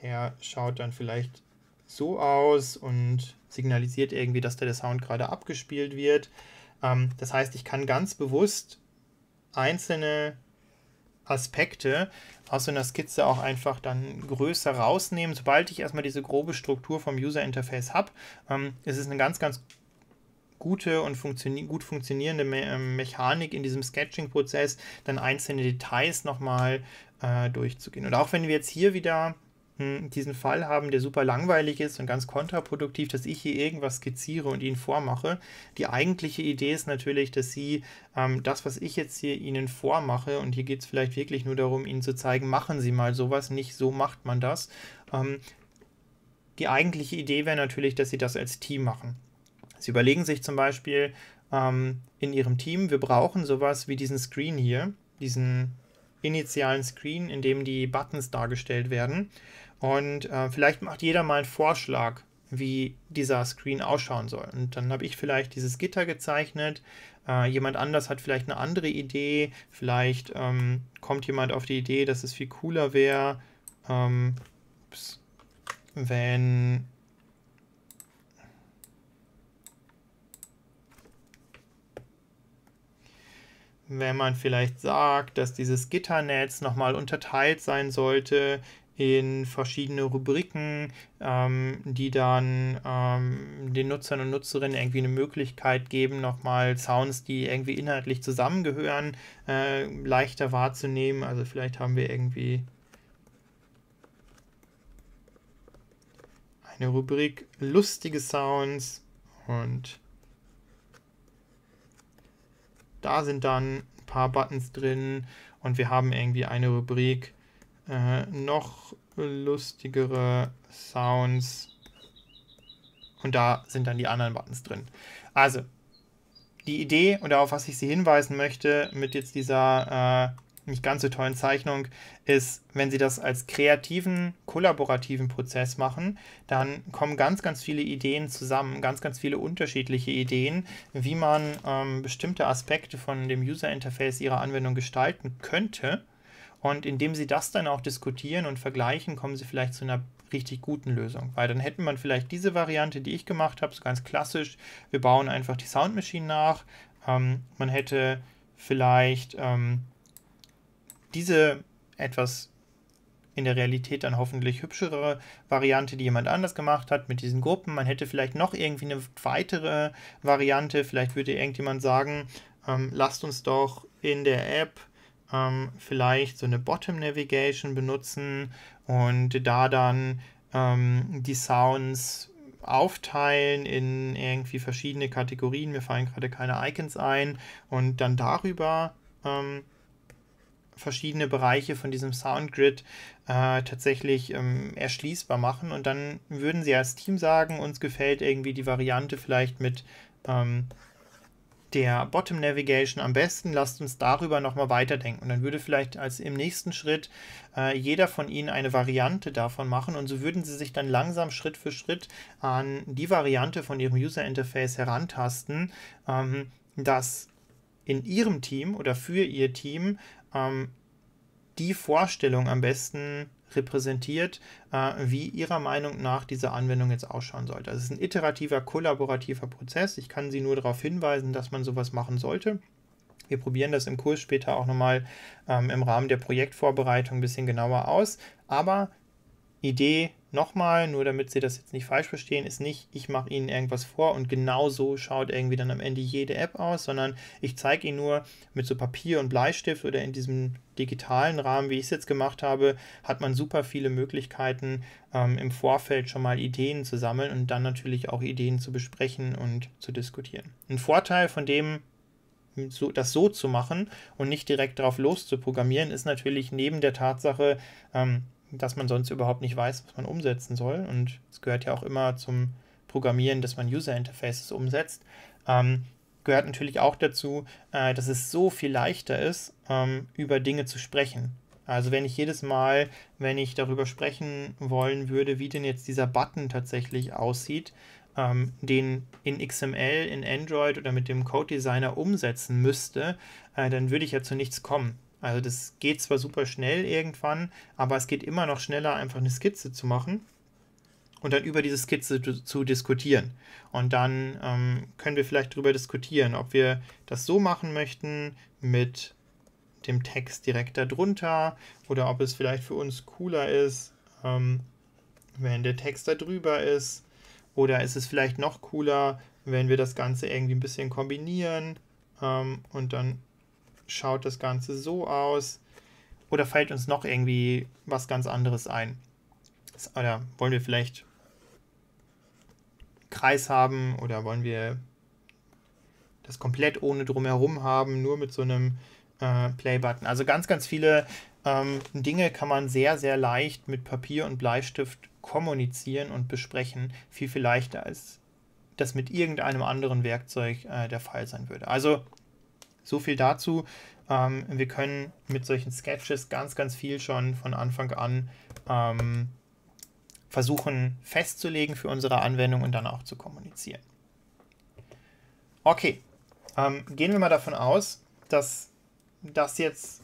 Der schaut dann vielleicht so aus und signalisiert irgendwie, dass da der Sound gerade abgespielt wird. Ähm, das heißt, ich kann ganz bewusst einzelne Aspekte aus so einer Skizze auch einfach dann größer rausnehmen. Sobald ich erstmal diese grobe Struktur vom User Interface habe, ähm, ist es eine ganz, ganz gute und funktio gut funktionierende Me ähm, Mechanik in diesem Sketching-Prozess, dann einzelne Details nochmal äh, durchzugehen. Und auch wenn wir jetzt hier wieder hm, diesen Fall haben, der super langweilig ist und ganz kontraproduktiv, dass ich hier irgendwas skizziere und Ihnen vormache. Die eigentliche Idee ist natürlich, dass Sie ähm, das, was ich jetzt hier Ihnen vormache, und hier geht es vielleicht wirklich nur darum, Ihnen zu zeigen, machen Sie mal sowas, nicht so macht man das. Ähm, die eigentliche Idee wäre natürlich, dass Sie das als Team machen. Sie überlegen sich zum Beispiel ähm, in Ihrem Team, wir brauchen sowas wie diesen Screen hier, diesen initialen Screen, in dem die Buttons dargestellt werden. Und äh, vielleicht macht jeder mal einen Vorschlag, wie dieser Screen ausschauen soll. Und dann habe ich vielleicht dieses Gitter gezeichnet. Äh, jemand anders hat vielleicht eine andere Idee. Vielleicht ähm, kommt jemand auf die Idee, dass es viel cooler wäre, ähm, wenn wenn man vielleicht sagt, dass dieses Gitternetz nochmal unterteilt sein sollte in verschiedene Rubriken, ähm, die dann ähm, den Nutzern und Nutzerinnen irgendwie eine Möglichkeit geben, nochmal Sounds, die irgendwie inhaltlich zusammengehören, äh, leichter wahrzunehmen. Also vielleicht haben wir irgendwie eine Rubrik lustige Sounds und da sind dann ein paar Buttons drin und wir haben irgendwie eine Rubrik äh, noch lustigere Sounds. Und da sind dann die anderen Buttons drin. Also, die Idee und auf was ich Sie hinweisen möchte mit jetzt dieser äh, nicht ganz so tollen Zeichnung ist, wenn Sie das als kreativen, kollaborativen Prozess machen, dann kommen ganz, ganz viele Ideen zusammen, ganz, ganz viele unterschiedliche Ideen, wie man ähm, bestimmte Aspekte von dem User Interface Ihrer Anwendung gestalten könnte und indem sie das dann auch diskutieren und vergleichen, kommen sie vielleicht zu einer richtig guten Lösung. Weil dann hätte man vielleicht diese Variante, die ich gemacht habe, so ganz klassisch. Wir bauen einfach die Sound Machine nach. Ähm, man hätte vielleicht ähm, diese etwas in der Realität dann hoffentlich hübschere Variante, die jemand anders gemacht hat mit diesen Gruppen. Man hätte vielleicht noch irgendwie eine weitere Variante. Vielleicht würde irgendjemand sagen, ähm, lasst uns doch in der App ähm, vielleicht so eine Bottom Navigation benutzen und da dann ähm, die Sounds aufteilen in irgendwie verschiedene Kategorien. Mir fallen gerade keine Icons ein und dann darüber ähm, verschiedene Bereiche von diesem Soundgrid äh, tatsächlich ähm, erschließbar machen und dann würden sie als Team sagen, uns gefällt irgendwie die Variante vielleicht mit ähm, der Bottom Navigation am besten. Lasst uns darüber nochmal weiterdenken. Und dann würde vielleicht als im nächsten Schritt äh, jeder von Ihnen eine Variante davon machen. Und so würden Sie sich dann langsam Schritt für Schritt an die Variante von Ihrem User Interface herantasten, ähm, dass in Ihrem Team oder für Ihr Team ähm, die Vorstellung am besten repräsentiert, äh, wie Ihrer Meinung nach diese Anwendung jetzt ausschauen sollte. Also es ist ein iterativer, kollaborativer Prozess. Ich kann Sie nur darauf hinweisen, dass man sowas machen sollte. Wir probieren das im Kurs später auch nochmal ähm, im Rahmen der Projektvorbereitung ein bisschen genauer aus. Aber Idee, nochmal, nur damit Sie das jetzt nicht falsch verstehen, ist nicht, ich mache Ihnen irgendwas vor und genau so schaut irgendwie dann am Ende jede App aus, sondern ich zeige Ihnen nur mit so Papier und Bleistift oder in diesem digitalen Rahmen, wie ich es jetzt gemacht habe, hat man super viele Möglichkeiten, ähm, im Vorfeld schon mal Ideen zu sammeln und dann natürlich auch Ideen zu besprechen und zu diskutieren. Ein Vorteil von dem, so, das so zu machen und nicht direkt drauf loszuprogrammieren, ist natürlich neben der Tatsache, ähm, dass man sonst überhaupt nicht weiß, was man umsetzen soll. Und es gehört ja auch immer zum Programmieren, dass man User Interfaces umsetzt. Ähm, gehört natürlich auch dazu, äh, dass es so viel leichter ist, ähm, über Dinge zu sprechen. Also wenn ich jedes Mal, wenn ich darüber sprechen wollen würde, wie denn jetzt dieser Button tatsächlich aussieht, ähm, den in XML, in Android oder mit dem Code Designer umsetzen müsste, äh, dann würde ich ja zu nichts kommen. Also das geht zwar super schnell irgendwann, aber es geht immer noch schneller, einfach eine Skizze zu machen und dann über diese Skizze zu, zu diskutieren. Und dann ähm, können wir vielleicht darüber diskutieren, ob wir das so machen möchten mit dem Text direkt darunter oder ob es vielleicht für uns cooler ist, ähm, wenn der Text darüber ist. Oder ist es vielleicht noch cooler, wenn wir das Ganze irgendwie ein bisschen kombinieren ähm, und dann schaut das Ganze so aus? Oder fällt uns noch irgendwie was ganz anderes ein? Oder wollen wir vielleicht Kreis haben oder wollen wir das komplett ohne drumherum haben, nur mit so einem äh, Play-Button? Also ganz, ganz viele ähm, Dinge kann man sehr, sehr leicht mit Papier und Bleistift kommunizieren und besprechen. Viel, viel leichter als das mit irgendeinem anderen Werkzeug äh, der Fall sein würde. Also so viel dazu. Ähm, wir können mit solchen Sketches ganz, ganz viel schon von Anfang an ähm, versuchen festzulegen für unsere Anwendung und dann auch zu kommunizieren. Okay, ähm, gehen wir mal davon aus, dass das jetzt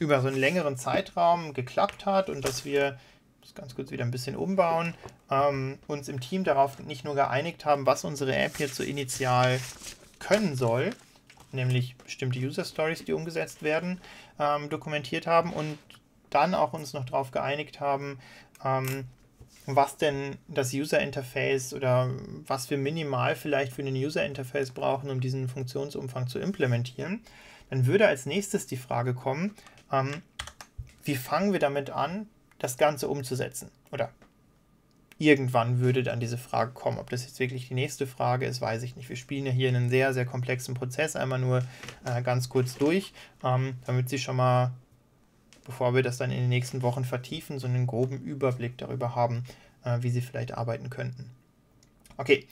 über so einen längeren Zeitraum geklappt hat und dass wir das ganz kurz wieder ein bisschen umbauen, ähm, uns im Team darauf nicht nur geeinigt haben, was unsere App jetzt so initial können soll, nämlich bestimmte User Stories, die umgesetzt werden, ähm, dokumentiert haben und dann auch uns noch darauf geeinigt haben, ähm, was denn das User Interface oder was wir minimal vielleicht für ein User Interface brauchen, um diesen Funktionsumfang zu implementieren, dann würde als nächstes die Frage kommen, ähm, wie fangen wir damit an, das Ganze umzusetzen? Oder irgendwann würde dann diese Frage kommen. Ob das jetzt wirklich die nächste Frage ist, weiß ich nicht. Wir spielen ja hier einen sehr, sehr komplexen Prozess einmal nur äh, ganz kurz durch, ähm, damit Sie schon mal, bevor wir das dann in den nächsten Wochen vertiefen, so einen groben Überblick darüber haben, äh, wie Sie vielleicht arbeiten könnten. Okay,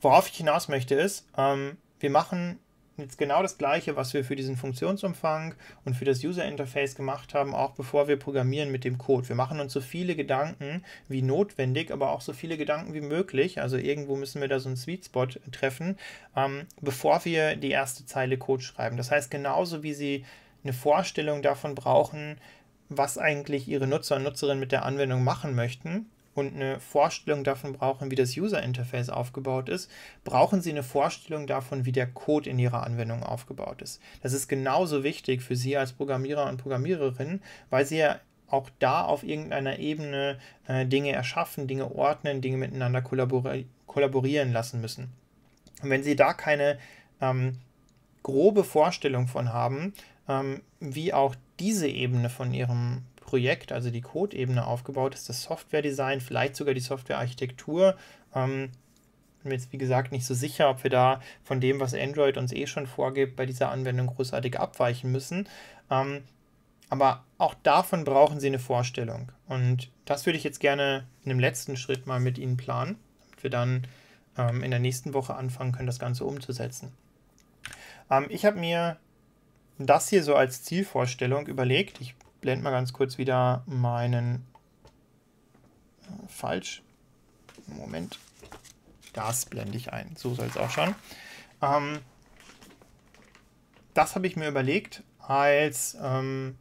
worauf ich hinaus möchte ist, ähm, wir machen jetzt genau das gleiche, was wir für diesen Funktionsumfang und für das User Interface gemacht haben, auch bevor wir programmieren mit dem Code. Wir machen uns so viele Gedanken wie notwendig, aber auch so viele Gedanken wie möglich. Also irgendwo müssen wir da so einen Sweet Spot treffen, ähm, bevor wir die erste Zeile Code schreiben. Das heißt, genauso wie Sie eine Vorstellung davon brauchen, was eigentlich Ihre Nutzer und Nutzerinnen mit der Anwendung machen möchten, und eine Vorstellung davon brauchen, wie das User Interface aufgebaut ist, brauchen Sie eine Vorstellung davon, wie der Code in Ihrer Anwendung aufgebaut ist. Das ist genauso wichtig für Sie als Programmierer und Programmiererin, weil Sie ja auch da auf irgendeiner Ebene äh, Dinge erschaffen, Dinge ordnen, Dinge miteinander kollabori kollaborieren lassen müssen. Und wenn Sie da keine ähm, grobe Vorstellung von haben, ähm, wie auch diese Ebene von Ihrem Projekt, also die Code-Ebene aufgebaut ist, das Software-Design, vielleicht sogar die Software-Architektur. Ähm, bin mir jetzt, wie gesagt, nicht so sicher, ob wir da von dem, was Android uns eh schon vorgibt, bei dieser Anwendung großartig abweichen müssen. Ähm, aber auch davon brauchen Sie eine Vorstellung. Und das würde ich jetzt gerne in dem letzten Schritt mal mit Ihnen planen, damit wir dann ähm, in der nächsten Woche anfangen können, das Ganze umzusetzen. Ähm, ich habe mir das hier so als Zielvorstellung überlegt. Ich blende mal ganz kurz wieder meinen äh, falsch. Moment. Das blende ich ein. So soll es auch schon. Ähm, das habe ich mir überlegt als ähm,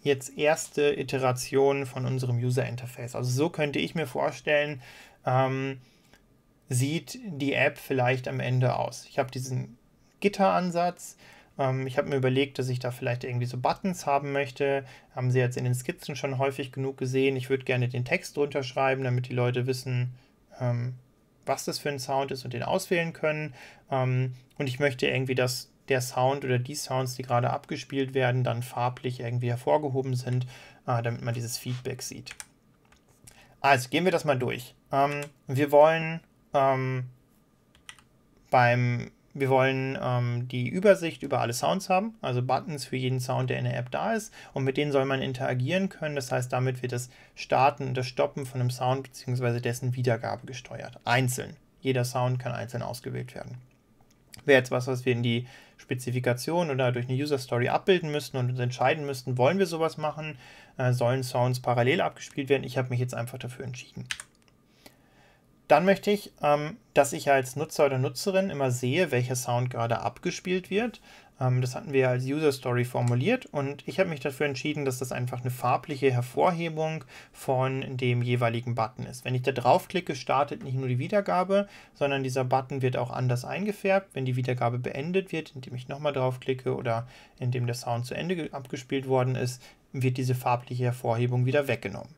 jetzt erste Iteration von unserem User Interface. Also so könnte ich mir vorstellen, ähm, sieht die App vielleicht am Ende aus. Ich habe diesen Gitteransatz, ansatz ähm, ich habe mir überlegt, dass ich da vielleicht irgendwie so Buttons haben möchte. Haben Sie jetzt in den Skizzen schon häufig genug gesehen. Ich würde gerne den Text drunter schreiben, damit die Leute wissen, ähm, was das für ein Sound ist und den auswählen können. Ähm, und ich möchte irgendwie, dass der Sound oder die Sounds, die gerade abgespielt werden, dann farblich irgendwie hervorgehoben sind, äh, damit man dieses Feedback sieht. Also gehen wir das mal durch. wir wollen beim wir wollen ähm, die Übersicht über alle Sounds haben, also Buttons für jeden Sound, der in der App da ist. Und mit denen soll man interagieren können. Das heißt, damit wird das Starten und das Stoppen von einem Sound bzw. dessen Wiedergabe gesteuert. Einzeln. Jeder Sound kann einzeln ausgewählt werden. Wäre jetzt was, was wir in die Spezifikation oder durch eine User Story abbilden müssten und uns entscheiden müssten, wollen wir sowas machen? Äh, sollen Sounds parallel abgespielt werden? Ich habe mich jetzt einfach dafür entschieden. Dann möchte ich, ähm, dass ich als Nutzer oder Nutzerin immer sehe, welcher Sound gerade abgespielt wird. Ähm, das hatten wir als User Story formuliert und ich habe mich dafür entschieden, dass das einfach eine farbliche Hervorhebung von dem jeweiligen Button ist. Wenn ich da draufklicke, startet nicht nur die Wiedergabe, sondern dieser Button wird auch anders eingefärbt, wenn die Wiedergabe beendet wird, indem ich nochmal draufklicke oder indem der Sound zu Ende abgespielt worden ist, wird diese farbliche Hervorhebung wieder weggenommen.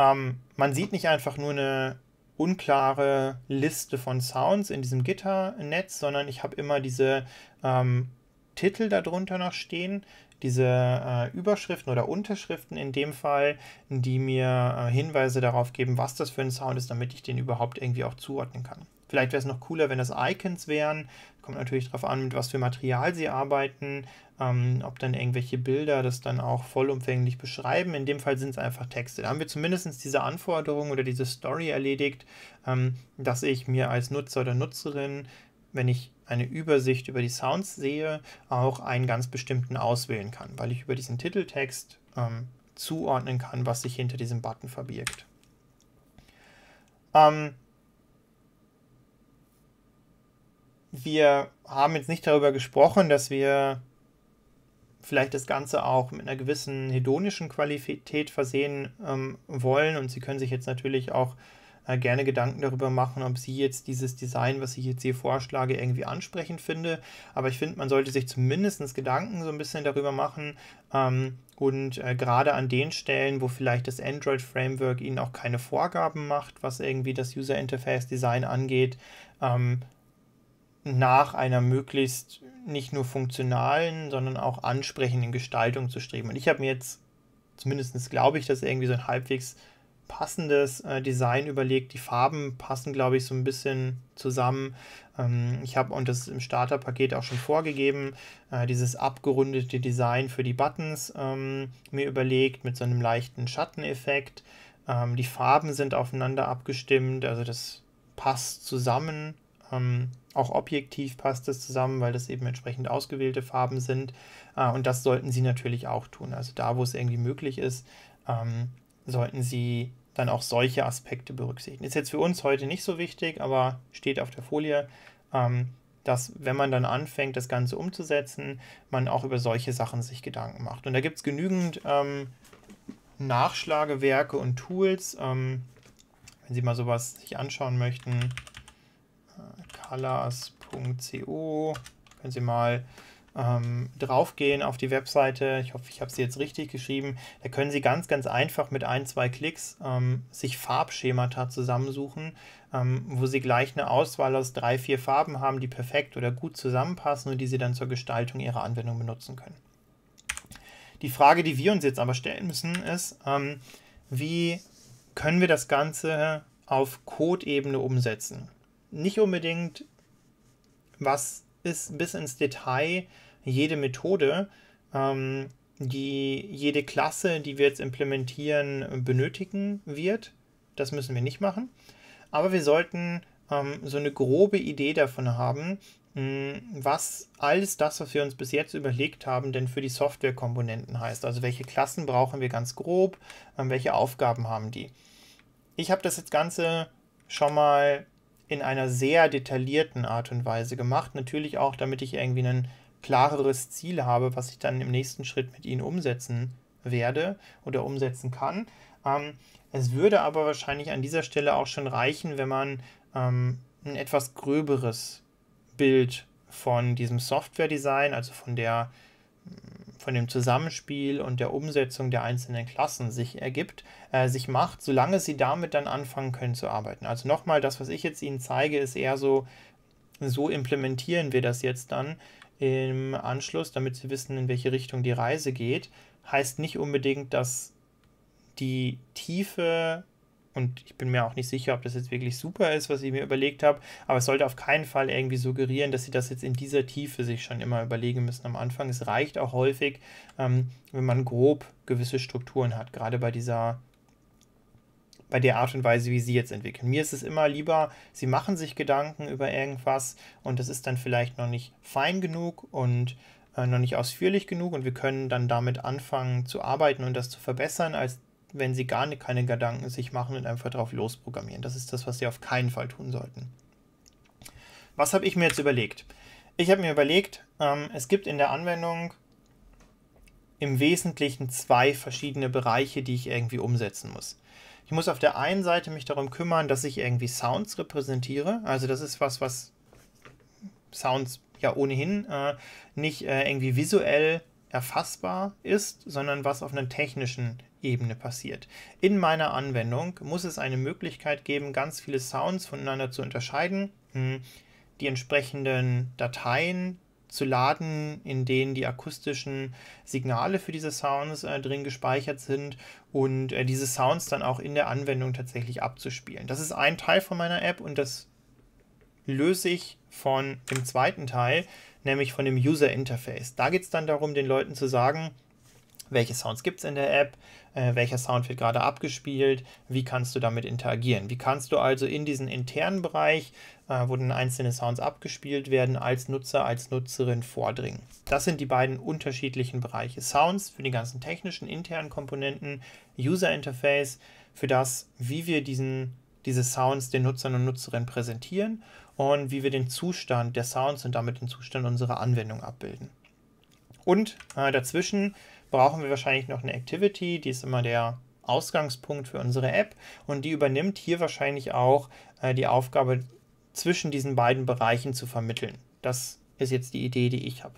Ähm, man sieht nicht einfach nur eine unklare Liste von Sounds in diesem Gitternetz, sondern ich habe immer diese ähm, Titel darunter noch stehen, diese äh, Überschriften oder Unterschriften in dem Fall, die mir äh, Hinweise darauf geben, was das für ein Sound ist, damit ich den überhaupt irgendwie auch zuordnen kann. Vielleicht wäre es noch cooler, wenn das Icons wären. Kommt natürlich darauf an, mit was für Material sie arbeiten, ähm, ob dann irgendwelche Bilder das dann auch vollumfänglich beschreiben. In dem Fall sind es einfach Texte. Da haben wir zumindest diese Anforderung oder diese Story erledigt, ähm, dass ich mir als Nutzer oder Nutzerin, wenn ich eine Übersicht über die Sounds sehe, auch einen ganz bestimmten auswählen kann, weil ich über diesen Titeltext ähm, zuordnen kann, was sich hinter diesem Button verbirgt. Ähm, wir haben jetzt nicht darüber gesprochen, dass wir vielleicht das Ganze auch mit einer gewissen hedonischen Qualität versehen ähm, wollen. Und Sie können sich jetzt natürlich auch äh, gerne Gedanken darüber machen, ob Sie jetzt dieses Design, was ich jetzt hier vorschlage, irgendwie ansprechend finde. Aber ich finde, man sollte sich zumindest Gedanken so ein bisschen darüber machen. Ähm, und äh, gerade an den Stellen, wo vielleicht das Android-Framework Ihnen auch keine Vorgaben macht, was irgendwie das User-Interface-Design angeht, ähm, nach einer möglichst nicht nur funktionalen, sondern auch ansprechenden Gestaltung zu streben. Und ich habe mir jetzt, zumindest glaube ich, dass irgendwie so ein halbwegs passendes äh, Design überlegt. Die Farben passen, glaube ich, so ein bisschen zusammen. Ähm, ich habe, und das ist im Starterpaket auch schon vorgegeben, äh, dieses abgerundete Design für die Buttons ähm, mir überlegt mit so einem leichten Schatteneffekt. Ähm, die Farben sind aufeinander abgestimmt, also das passt zusammen. Ähm, auch objektiv passt es zusammen, weil das eben entsprechend ausgewählte Farben sind. Äh, und das sollten Sie natürlich auch tun. Also da, wo es irgendwie möglich ist, ähm, sollten Sie dann auch solche Aspekte berücksichtigen. Ist jetzt für uns heute nicht so wichtig, aber steht auf der Folie, ähm, dass wenn man dann anfängt, das Ganze umzusetzen, man auch über solche Sachen sich Gedanken macht. Und da gibt es genügend ähm, Nachschlagewerke und Tools. Ähm, wenn Sie mal sowas sich anschauen möchten, palas.co. Können Sie mal ähm, draufgehen auf die Webseite. Ich hoffe, ich habe sie jetzt richtig geschrieben. Da können Sie ganz, ganz einfach mit ein, zwei Klicks ähm, sich Farbschemata zusammensuchen, ähm, wo Sie gleich eine Auswahl aus drei, vier Farben haben, die perfekt oder gut zusammenpassen und die Sie dann zur Gestaltung Ihrer Anwendung benutzen können. Die Frage, die wir uns jetzt aber stellen müssen, ist, ähm, wie können wir das Ganze auf Code-Ebene umsetzen? nicht unbedingt, was ist bis ins Detail jede Methode, ähm, die jede Klasse, die wir jetzt implementieren, benötigen wird. Das müssen wir nicht machen. Aber wir sollten ähm, so eine grobe Idee davon haben, mh, was alles das, was wir uns bis jetzt überlegt haben, denn für die Softwarekomponenten heißt. Also welche Klassen brauchen wir ganz grob, ähm, welche Aufgaben haben die. Ich habe das jetzt Ganze schon mal in einer sehr detaillierten Art und Weise gemacht. Natürlich auch, damit ich irgendwie ein klareres Ziel habe, was ich dann im nächsten Schritt mit ihnen umsetzen werde oder umsetzen kann. Ähm, es würde aber wahrscheinlich an dieser Stelle auch schon reichen, wenn man ähm, ein etwas gröberes Bild von diesem Software-Design, also von der von dem Zusammenspiel und der Umsetzung der einzelnen Klassen sich ergibt, äh, sich macht, solange sie damit dann anfangen können zu arbeiten. Also nochmal, das, was ich jetzt Ihnen zeige, ist eher so, so implementieren wir das jetzt dann im Anschluss, damit Sie wissen, in welche Richtung die Reise geht. Heißt nicht unbedingt, dass die Tiefe und ich bin mir auch nicht sicher, ob das jetzt wirklich super ist, was ich mir überlegt habe. Aber es sollte auf keinen Fall irgendwie suggerieren, dass sie das jetzt in dieser Tiefe sich schon immer überlegen müssen am Anfang. Es reicht auch häufig, ähm, wenn man grob gewisse Strukturen hat, gerade bei dieser bei der Art und Weise, wie sie jetzt entwickeln. Mir ist es immer lieber, sie machen sich Gedanken über irgendwas und das ist dann vielleicht noch nicht fein genug und äh, noch nicht ausführlich genug und wir können dann damit anfangen zu arbeiten und das zu verbessern, als wenn sie gar keine Gedanken sich machen und einfach drauf losprogrammieren. Das ist das, was sie auf keinen Fall tun sollten. Was habe ich mir jetzt überlegt? Ich habe mir überlegt, ähm, es gibt in der Anwendung im Wesentlichen zwei verschiedene Bereiche, die ich irgendwie umsetzen muss. Ich muss auf der einen Seite mich darum kümmern, dass ich irgendwie Sounds repräsentiere. Also das ist was, was Sounds ja ohnehin äh, nicht äh, irgendwie visuell erfassbar ist, sondern was auf einer technischen Ebene passiert. In meiner Anwendung muss es eine Möglichkeit geben, ganz viele Sounds voneinander zu unterscheiden, hm, die entsprechenden Dateien zu laden, in denen die akustischen Signale für diese Sounds äh, drin gespeichert sind und äh, diese Sounds dann auch in der Anwendung tatsächlich abzuspielen. Das ist ein Teil von meiner App und das löse ich von dem zweiten Teil, nämlich von dem User Interface. Da geht es dann darum, den Leuten zu sagen, welche Sounds gibt es in der App, äh, welcher Sound wird gerade abgespielt, wie kannst du damit interagieren. Wie kannst du also in diesen internen Bereich, äh, wo dann einzelne Sounds abgespielt werden, als Nutzer, als Nutzerin vordringen. Das sind die beiden unterschiedlichen Bereiche. Sounds für die ganzen technischen internen Komponenten, User Interface für das, wie wir diesen, diese Sounds den Nutzern und Nutzerinnen präsentieren und wie wir den Zustand der Sounds und damit den Zustand unserer Anwendung abbilden. Und äh, dazwischen brauchen wir wahrscheinlich noch eine Activity, die ist immer der Ausgangspunkt für unsere App und die übernimmt hier wahrscheinlich auch äh, die Aufgabe, zwischen diesen beiden Bereichen zu vermitteln. Das ist jetzt die Idee, die ich habe.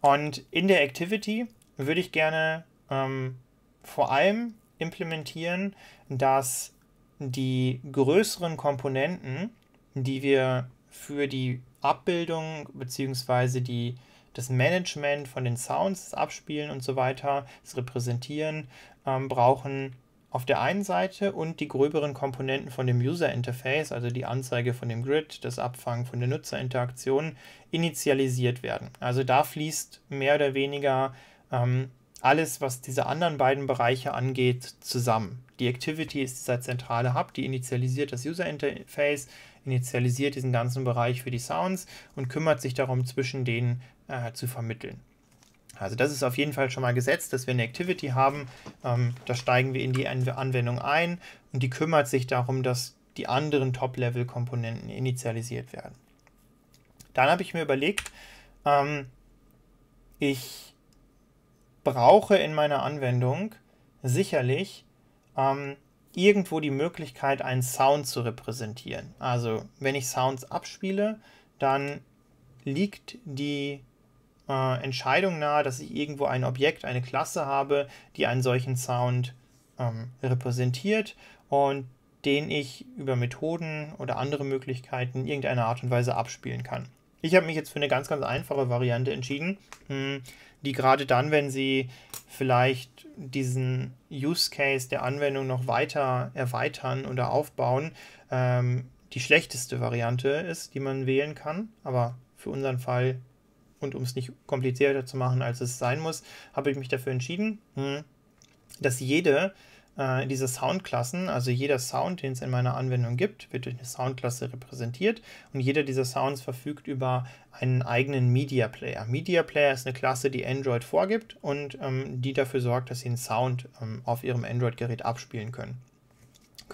Und in der Activity würde ich gerne ähm, vor allem implementieren, dass die größeren Komponenten, die wir für die Abbildung bzw. die das Management von den Sounds, das Abspielen und so weiter, das Repräsentieren ähm, brauchen auf der einen Seite und die gröberen Komponenten von dem User Interface, also die Anzeige von dem Grid, das Abfangen von der Nutzerinteraktion, initialisiert werden. Also da fließt mehr oder weniger ähm, alles, was diese anderen beiden Bereiche angeht, zusammen. Die Activity ist dieser zentrale Hub, die initialisiert das User Interface, initialisiert diesen ganzen Bereich für die Sounds und kümmert sich darum, zwischen denen äh, zu vermitteln. Also das ist auf jeden Fall schon mal gesetzt, dass wir eine Activity haben. Ähm, da steigen wir in die Anwendung ein und die kümmert sich darum, dass die anderen Top-Level-Komponenten initialisiert werden. Dann habe ich mir überlegt, ähm, ich brauche in meiner Anwendung sicherlich ähm, irgendwo die Möglichkeit, einen Sound zu repräsentieren. Also wenn ich Sounds abspiele, dann liegt die äh, Entscheidung nahe, dass ich irgendwo ein Objekt, eine Klasse habe, die einen solchen Sound ähm, repräsentiert und den ich über Methoden oder andere Möglichkeiten in irgendeiner Art und Weise abspielen kann. Ich habe mich jetzt für eine ganz, ganz einfache Variante entschieden, hm, die gerade dann, wenn sie vielleicht diesen Use Case der Anwendung noch weiter erweitern oder aufbauen, ähm, die schlechteste Variante ist, die man wählen kann. Aber für unseren Fall und um es nicht komplizierter zu machen, als es sein muss, habe ich mich dafür entschieden, hm, dass jede äh, dieser Soundklassen, also jeder Sound, den es in meiner Anwendung gibt, wird durch eine Soundklasse repräsentiert und jeder dieser Sounds verfügt über einen eigenen Media Player. Media Player ist eine Klasse, die Android vorgibt und ähm, die dafür sorgt, dass Sie einen Sound ähm, auf Ihrem Android-Gerät abspielen können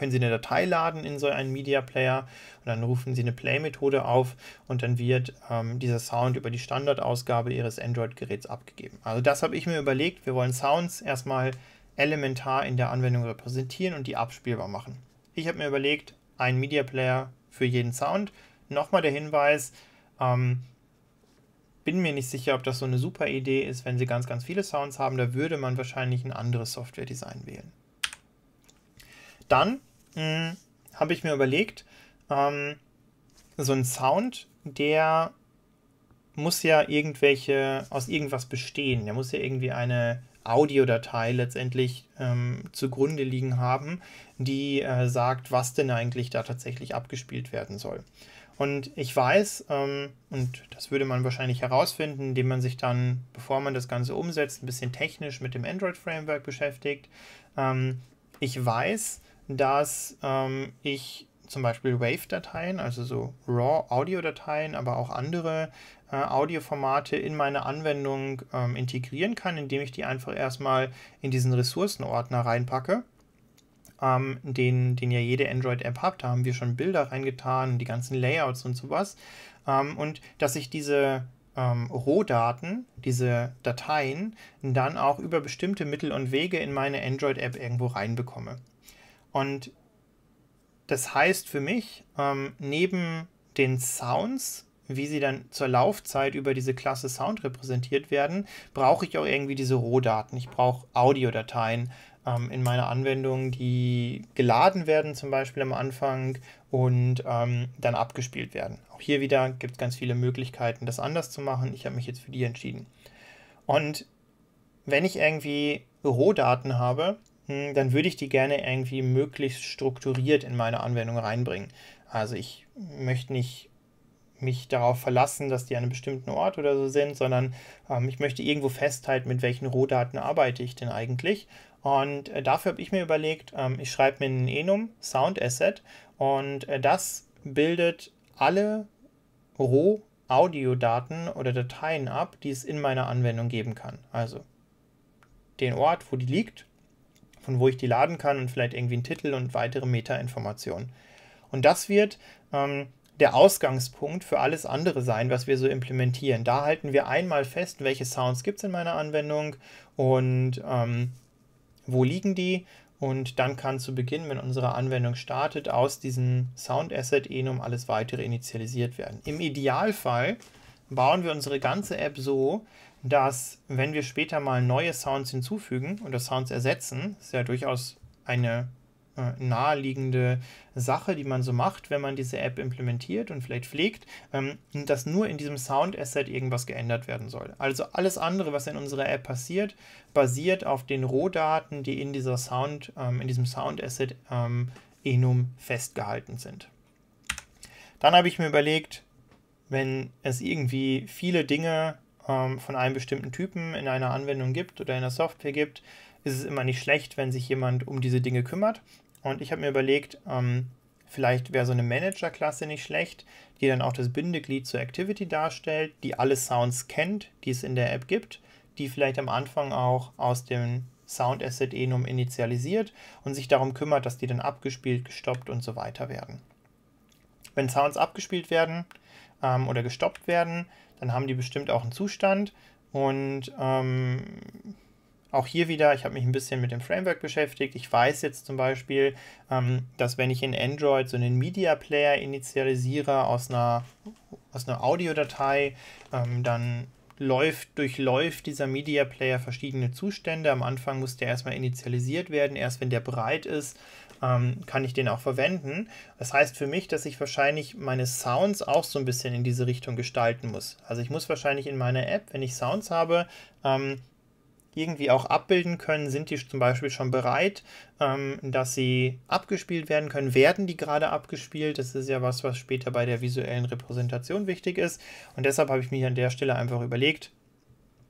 können Sie eine Datei laden in so einen Media Player und dann rufen Sie eine Play-Methode auf und dann wird ähm, dieser Sound über die Standardausgabe Ihres Android-Geräts abgegeben. Also das habe ich mir überlegt. Wir wollen Sounds erstmal elementar in der Anwendung repräsentieren und die abspielbar machen. Ich habe mir überlegt, einen Media Player für jeden Sound. Nochmal der Hinweis, ähm, bin mir nicht sicher, ob das so eine super Idee ist, wenn sie ganz, ganz viele Sounds haben. Da würde man wahrscheinlich ein anderes Software-Design wählen. Dann hm, habe ich mir überlegt, ähm, so ein Sound, der muss ja irgendwelche, aus irgendwas bestehen. Der muss ja irgendwie eine Audiodatei letztendlich ähm, zugrunde liegen haben, die äh, sagt, was denn eigentlich da tatsächlich abgespielt werden soll. Und ich weiß, ähm, und das würde man wahrscheinlich herausfinden, indem man sich dann, bevor man das Ganze umsetzt, ein bisschen technisch mit dem Android-Framework beschäftigt. Ähm, ich weiß, dass ähm, ich zum Beispiel Wave-Dateien, also so RAW-Audio-Dateien, aber auch andere äh, Audioformate in meine Anwendung ähm, integrieren kann, indem ich die einfach erstmal in diesen Ressourcenordner reinpacke. Ähm, den, den ja jede Android-App hat. Da haben wir schon Bilder reingetan, die ganzen Layouts und sowas. Ähm, und dass ich diese ähm, Rohdaten, diese Dateien, dann auch über bestimmte Mittel und Wege in meine Android-App irgendwo reinbekomme. Und das heißt für mich, ähm, neben den Sounds, wie sie dann zur Laufzeit über diese Klasse Sound repräsentiert werden, brauche ich auch irgendwie diese Rohdaten. Ich brauche Audiodateien ähm, in meiner Anwendung, die geladen werden, zum Beispiel am Anfang und ähm, dann abgespielt werden. Auch hier wieder gibt es ganz viele Möglichkeiten, das anders zu machen. Ich habe mich jetzt für die entschieden. Und wenn ich irgendwie Rohdaten habe, hm, dann würde ich die gerne irgendwie möglichst strukturiert in meine Anwendung reinbringen. Also ich möchte nicht mich darauf verlassen, dass die an einem bestimmten Ort oder so sind, sondern ähm, ich möchte irgendwo festhalten, mit welchen Rohdaten arbeite ich denn eigentlich. Und äh, dafür habe ich mir überlegt, ähm, ich schreibe mir ein Enum Sound Asset und äh, das bildet alle Roh-Audiodaten oder Dateien ab, die es in meiner Anwendung geben kann. Also den Ort, wo die liegt, von wo ich die laden kann und vielleicht irgendwie einen Titel und weitere Metainformationen. Und das wird ähm, der Ausgangspunkt für alles andere sein, was wir so implementieren. Da halten wir einmal fest, welche Sounds gibt es in meiner Anwendung und ähm, wo liegen die. Und dann kann zu Beginn, wenn unsere Anwendung startet, aus diesem Sound Asset Enum alles weitere initialisiert werden. Im Idealfall bauen wir unsere ganze App so, dass wenn wir später mal neue Sounds hinzufügen oder Sounds ersetzen, ist ja durchaus eine äh, naheliegende Sache, die man so macht, wenn man diese App implementiert und vielleicht pflegt, ähm, dass nur in diesem Sound-Asset irgendwas geändert werden soll. Also alles andere, was in unserer App passiert, basiert auf den Rohdaten, die in dieser Sound, ähm, in diesem Sound-Asset ähm, Enum festgehalten sind. Dann habe ich mir überlegt, wenn es irgendwie viele Dinge ähm, von einem bestimmten Typen in einer Anwendung gibt oder in der Software gibt, ist es immer nicht schlecht, wenn sich jemand um diese Dinge kümmert. Und ich habe mir überlegt, ähm, vielleicht wäre so eine Manager-Klasse nicht schlecht, die dann auch das Bindeglied zur Activity darstellt, die alle Sounds kennt, die es in der App gibt, die vielleicht am Anfang auch aus dem Sound Asset Enum initialisiert und sich darum kümmert, dass die dann abgespielt, gestoppt und so weiter werden. Wenn Sounds abgespielt werden ähm, oder gestoppt werden, dann haben die bestimmt auch einen Zustand. Und ähm, auch hier wieder, ich habe mich ein bisschen mit dem Framework beschäftigt. Ich weiß jetzt zum Beispiel, ähm, dass wenn ich in Android so einen Media Player initialisiere aus einer, aus einer Audiodatei, ähm, dann läuft, durchläuft dieser Media Player verschiedene Zustände. Am Anfang muss der erstmal initialisiert werden. Erst wenn der breit ist, ähm, kann ich den auch verwenden. Das heißt für mich, dass ich wahrscheinlich meine Sounds auch so ein bisschen in diese Richtung gestalten muss. Also ich muss wahrscheinlich in meiner App, wenn ich Sounds habe, ähm, irgendwie auch abbilden können, sind die zum Beispiel schon bereit, ähm, dass sie abgespielt werden können, werden die gerade abgespielt. Das ist ja was, was später bei der visuellen Repräsentation wichtig ist. Und deshalb habe ich mir an der Stelle einfach überlegt,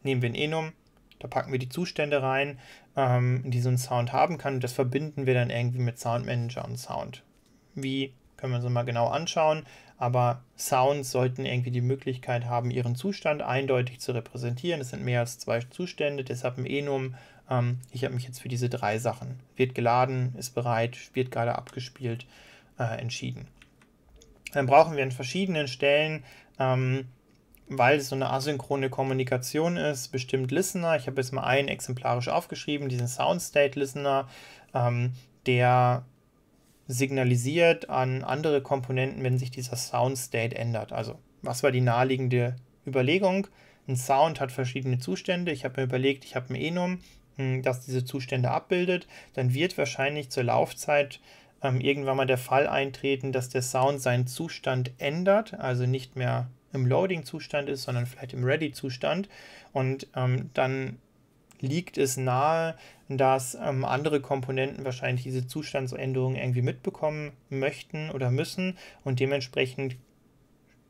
nehmen wir ein Enum, da packen wir die Zustände rein, ähm, die so einen Sound haben kann. Und das verbinden wir dann irgendwie mit Sound Manager und Sound. Wie können wir uns mal genau anschauen. Aber Sounds sollten irgendwie die Möglichkeit haben, ihren Zustand eindeutig zu repräsentieren. Es sind mehr als zwei Zustände, deshalb ein Enum. Ähm, ich habe mich jetzt für diese drei Sachen, wird geladen, ist bereit, wird gerade abgespielt, äh, entschieden. Dann brauchen wir an verschiedenen Stellen ähm, weil es so eine asynchrone Kommunikation ist, bestimmt Listener. Ich habe jetzt mal einen exemplarisch aufgeschrieben, diesen Soundstate Listener, ähm, der signalisiert an andere Komponenten, wenn sich dieser Soundstate ändert. Also, was war die naheliegende Überlegung? Ein Sound hat verschiedene Zustände. Ich habe mir überlegt, ich habe ein Enum, hm, das diese Zustände abbildet. Dann wird wahrscheinlich zur Laufzeit ähm, irgendwann mal der Fall eintreten, dass der Sound seinen Zustand ändert, also nicht mehr im Loading-Zustand ist, sondern vielleicht im Ready-Zustand. Und ähm, dann liegt es nahe, dass ähm, andere Komponenten wahrscheinlich diese Zustandsänderungen irgendwie mitbekommen möchten oder müssen. Und dementsprechend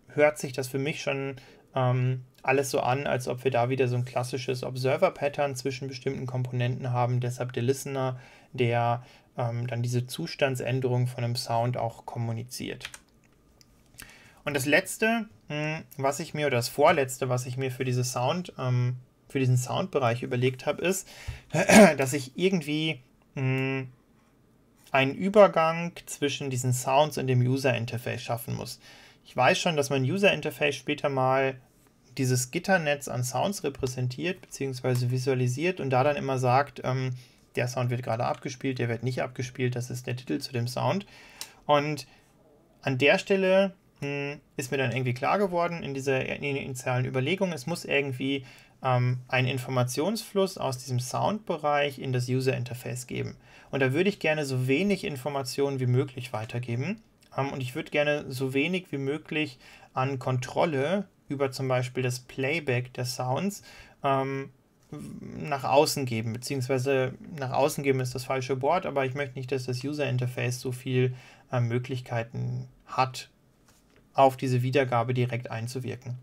hört sich das für mich schon ähm, alles so an, als ob wir da wieder so ein klassisches Observer-Pattern zwischen bestimmten Komponenten haben. Deshalb der Listener, der ähm, dann diese Zustandsänderung von einem Sound auch kommuniziert. Und das letzte, hm, was ich mir, oder das vorletzte, was ich mir für diese Sound, ähm, für diesen Soundbereich überlegt habe, ist, dass ich irgendwie mh, hm, einen Übergang zwischen diesen Sounds und dem User Interface schaffen muss. Ich weiß schon, dass mein User Interface später mal dieses Gitternetz an Sounds repräsentiert bzw. visualisiert und da dann immer sagt, ähm, der Sound wird gerade abgespielt, der wird nicht abgespielt, das ist der Titel zu dem Sound. Und an der Stelle hm, ist mir dann irgendwie klar geworden in dieser initialen Überlegung, es muss irgendwie ähm, einen Informationsfluss aus diesem Soundbereich in das User Interface geben. Und da würde ich gerne so wenig Informationen wie möglich weitergeben. Ähm, und ich würde gerne so wenig wie möglich an Kontrolle über zum Beispiel das Playback der Sounds ähm, nach außen geben, beziehungsweise nach außen geben ist das falsche Wort, aber ich möchte nicht, dass das User Interface so viel äh, Möglichkeiten hat, auf diese Wiedergabe direkt einzuwirken.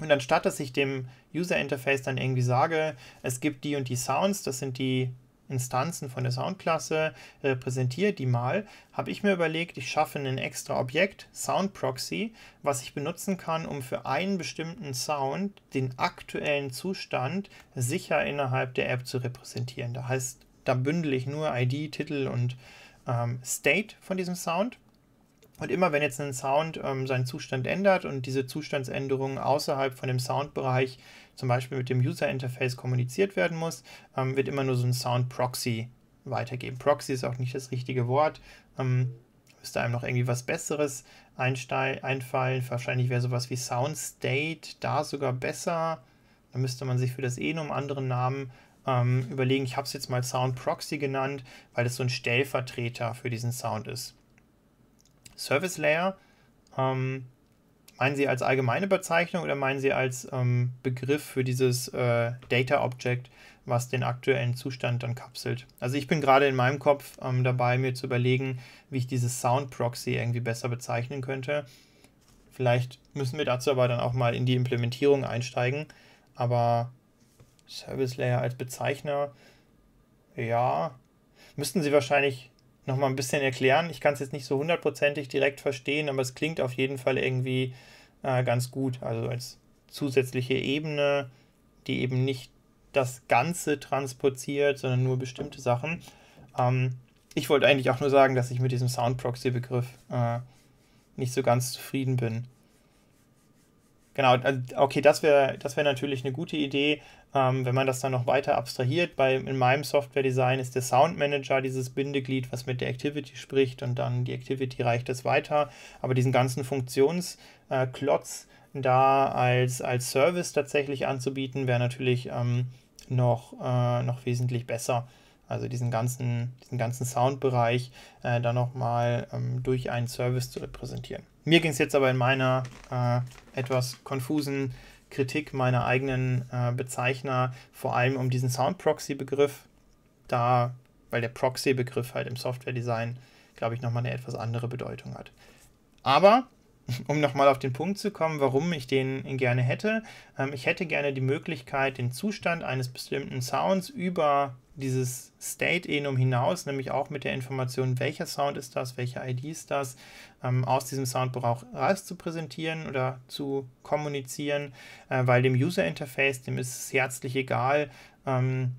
Und anstatt dass ich dem User Interface dann irgendwie sage, es gibt die und die Sounds, das sind die Instanzen von der Soundklasse, repräsentiere äh, die mal, habe ich mir überlegt, ich schaffe ein extra Objekt, Sound Proxy, was ich benutzen kann, um für einen bestimmten Sound den aktuellen Zustand sicher innerhalb der App zu repräsentieren. Da heißt, da bündel ich nur ID, Titel und ähm, State von diesem Sound und immer wenn jetzt ein Sound ähm, seinen Zustand ändert und diese Zustandsänderung außerhalb von dem Soundbereich zum Beispiel mit dem User Interface kommuniziert werden muss, ähm, wird immer nur so ein Sound Proxy weitergeben. Proxy ist auch nicht das richtige Wort. Ähm, müsste einem noch irgendwie was Besseres einfallen. Wahrscheinlich wäre sowas wie Sound State da sogar besser. Da müsste man sich für das eh noch einen anderen Namen ähm, überlegen. Ich habe es jetzt mal Sound Proxy genannt, weil das so ein Stellvertreter für diesen Sound ist. Service Layer, ähm, meinen Sie als allgemeine Bezeichnung oder meinen Sie als ähm, Begriff für dieses äh, Data Object, was den aktuellen Zustand dann kapselt? Also ich bin gerade in meinem Kopf ähm, dabei, mir zu überlegen, wie ich dieses Sound Proxy irgendwie besser bezeichnen könnte. Vielleicht müssen wir dazu aber dann auch mal in die Implementierung einsteigen. Aber Service Layer als Bezeichner, ja, müssten Sie wahrscheinlich nochmal ein bisschen erklären. Ich kann es jetzt nicht so hundertprozentig direkt verstehen, aber es klingt auf jeden Fall irgendwie äh, ganz gut. Also als zusätzliche Ebene, die eben nicht das Ganze transportiert, sondern nur bestimmte Sachen. Ähm, ich wollte eigentlich auch nur sagen, dass ich mit diesem Sound Proxy-Begriff äh, nicht so ganz zufrieden bin. Genau, also, okay, das wäre das wär natürlich eine gute Idee, ähm, wenn man das dann noch weiter abstrahiert. Bei, in meinem Software-Design ist der Sound Manager dieses Bindeglied, was mit der Activity spricht und dann die Activity reicht es weiter. Aber diesen ganzen Funktionsklotz äh, da als, als Service tatsächlich anzubieten, wäre natürlich ähm, noch, äh, noch wesentlich besser also diesen ganzen, diesen ganzen Soundbereich äh, dann nochmal ähm, durch einen Service zu repräsentieren. Mir ging es jetzt aber in meiner äh, etwas konfusen Kritik meiner eigenen äh, Bezeichner vor allem um diesen Sound-Proxy-Begriff, da, weil der Proxy-Begriff halt im Software-Design, glaube ich, nochmal eine etwas andere Bedeutung hat. Aber um nochmal auf den Punkt zu kommen, warum ich den gerne hätte. Ähm, ich hätte gerne die Möglichkeit, den Zustand eines bestimmten Sounds über dieses State-Enum hinaus, nämlich auch mit der Information, welcher Sound ist das, welche ID ist das, ähm, aus diesem Soundbrauch raus zu präsentieren oder zu kommunizieren, äh, weil dem User-Interface, dem ist es herzlich egal, ähm,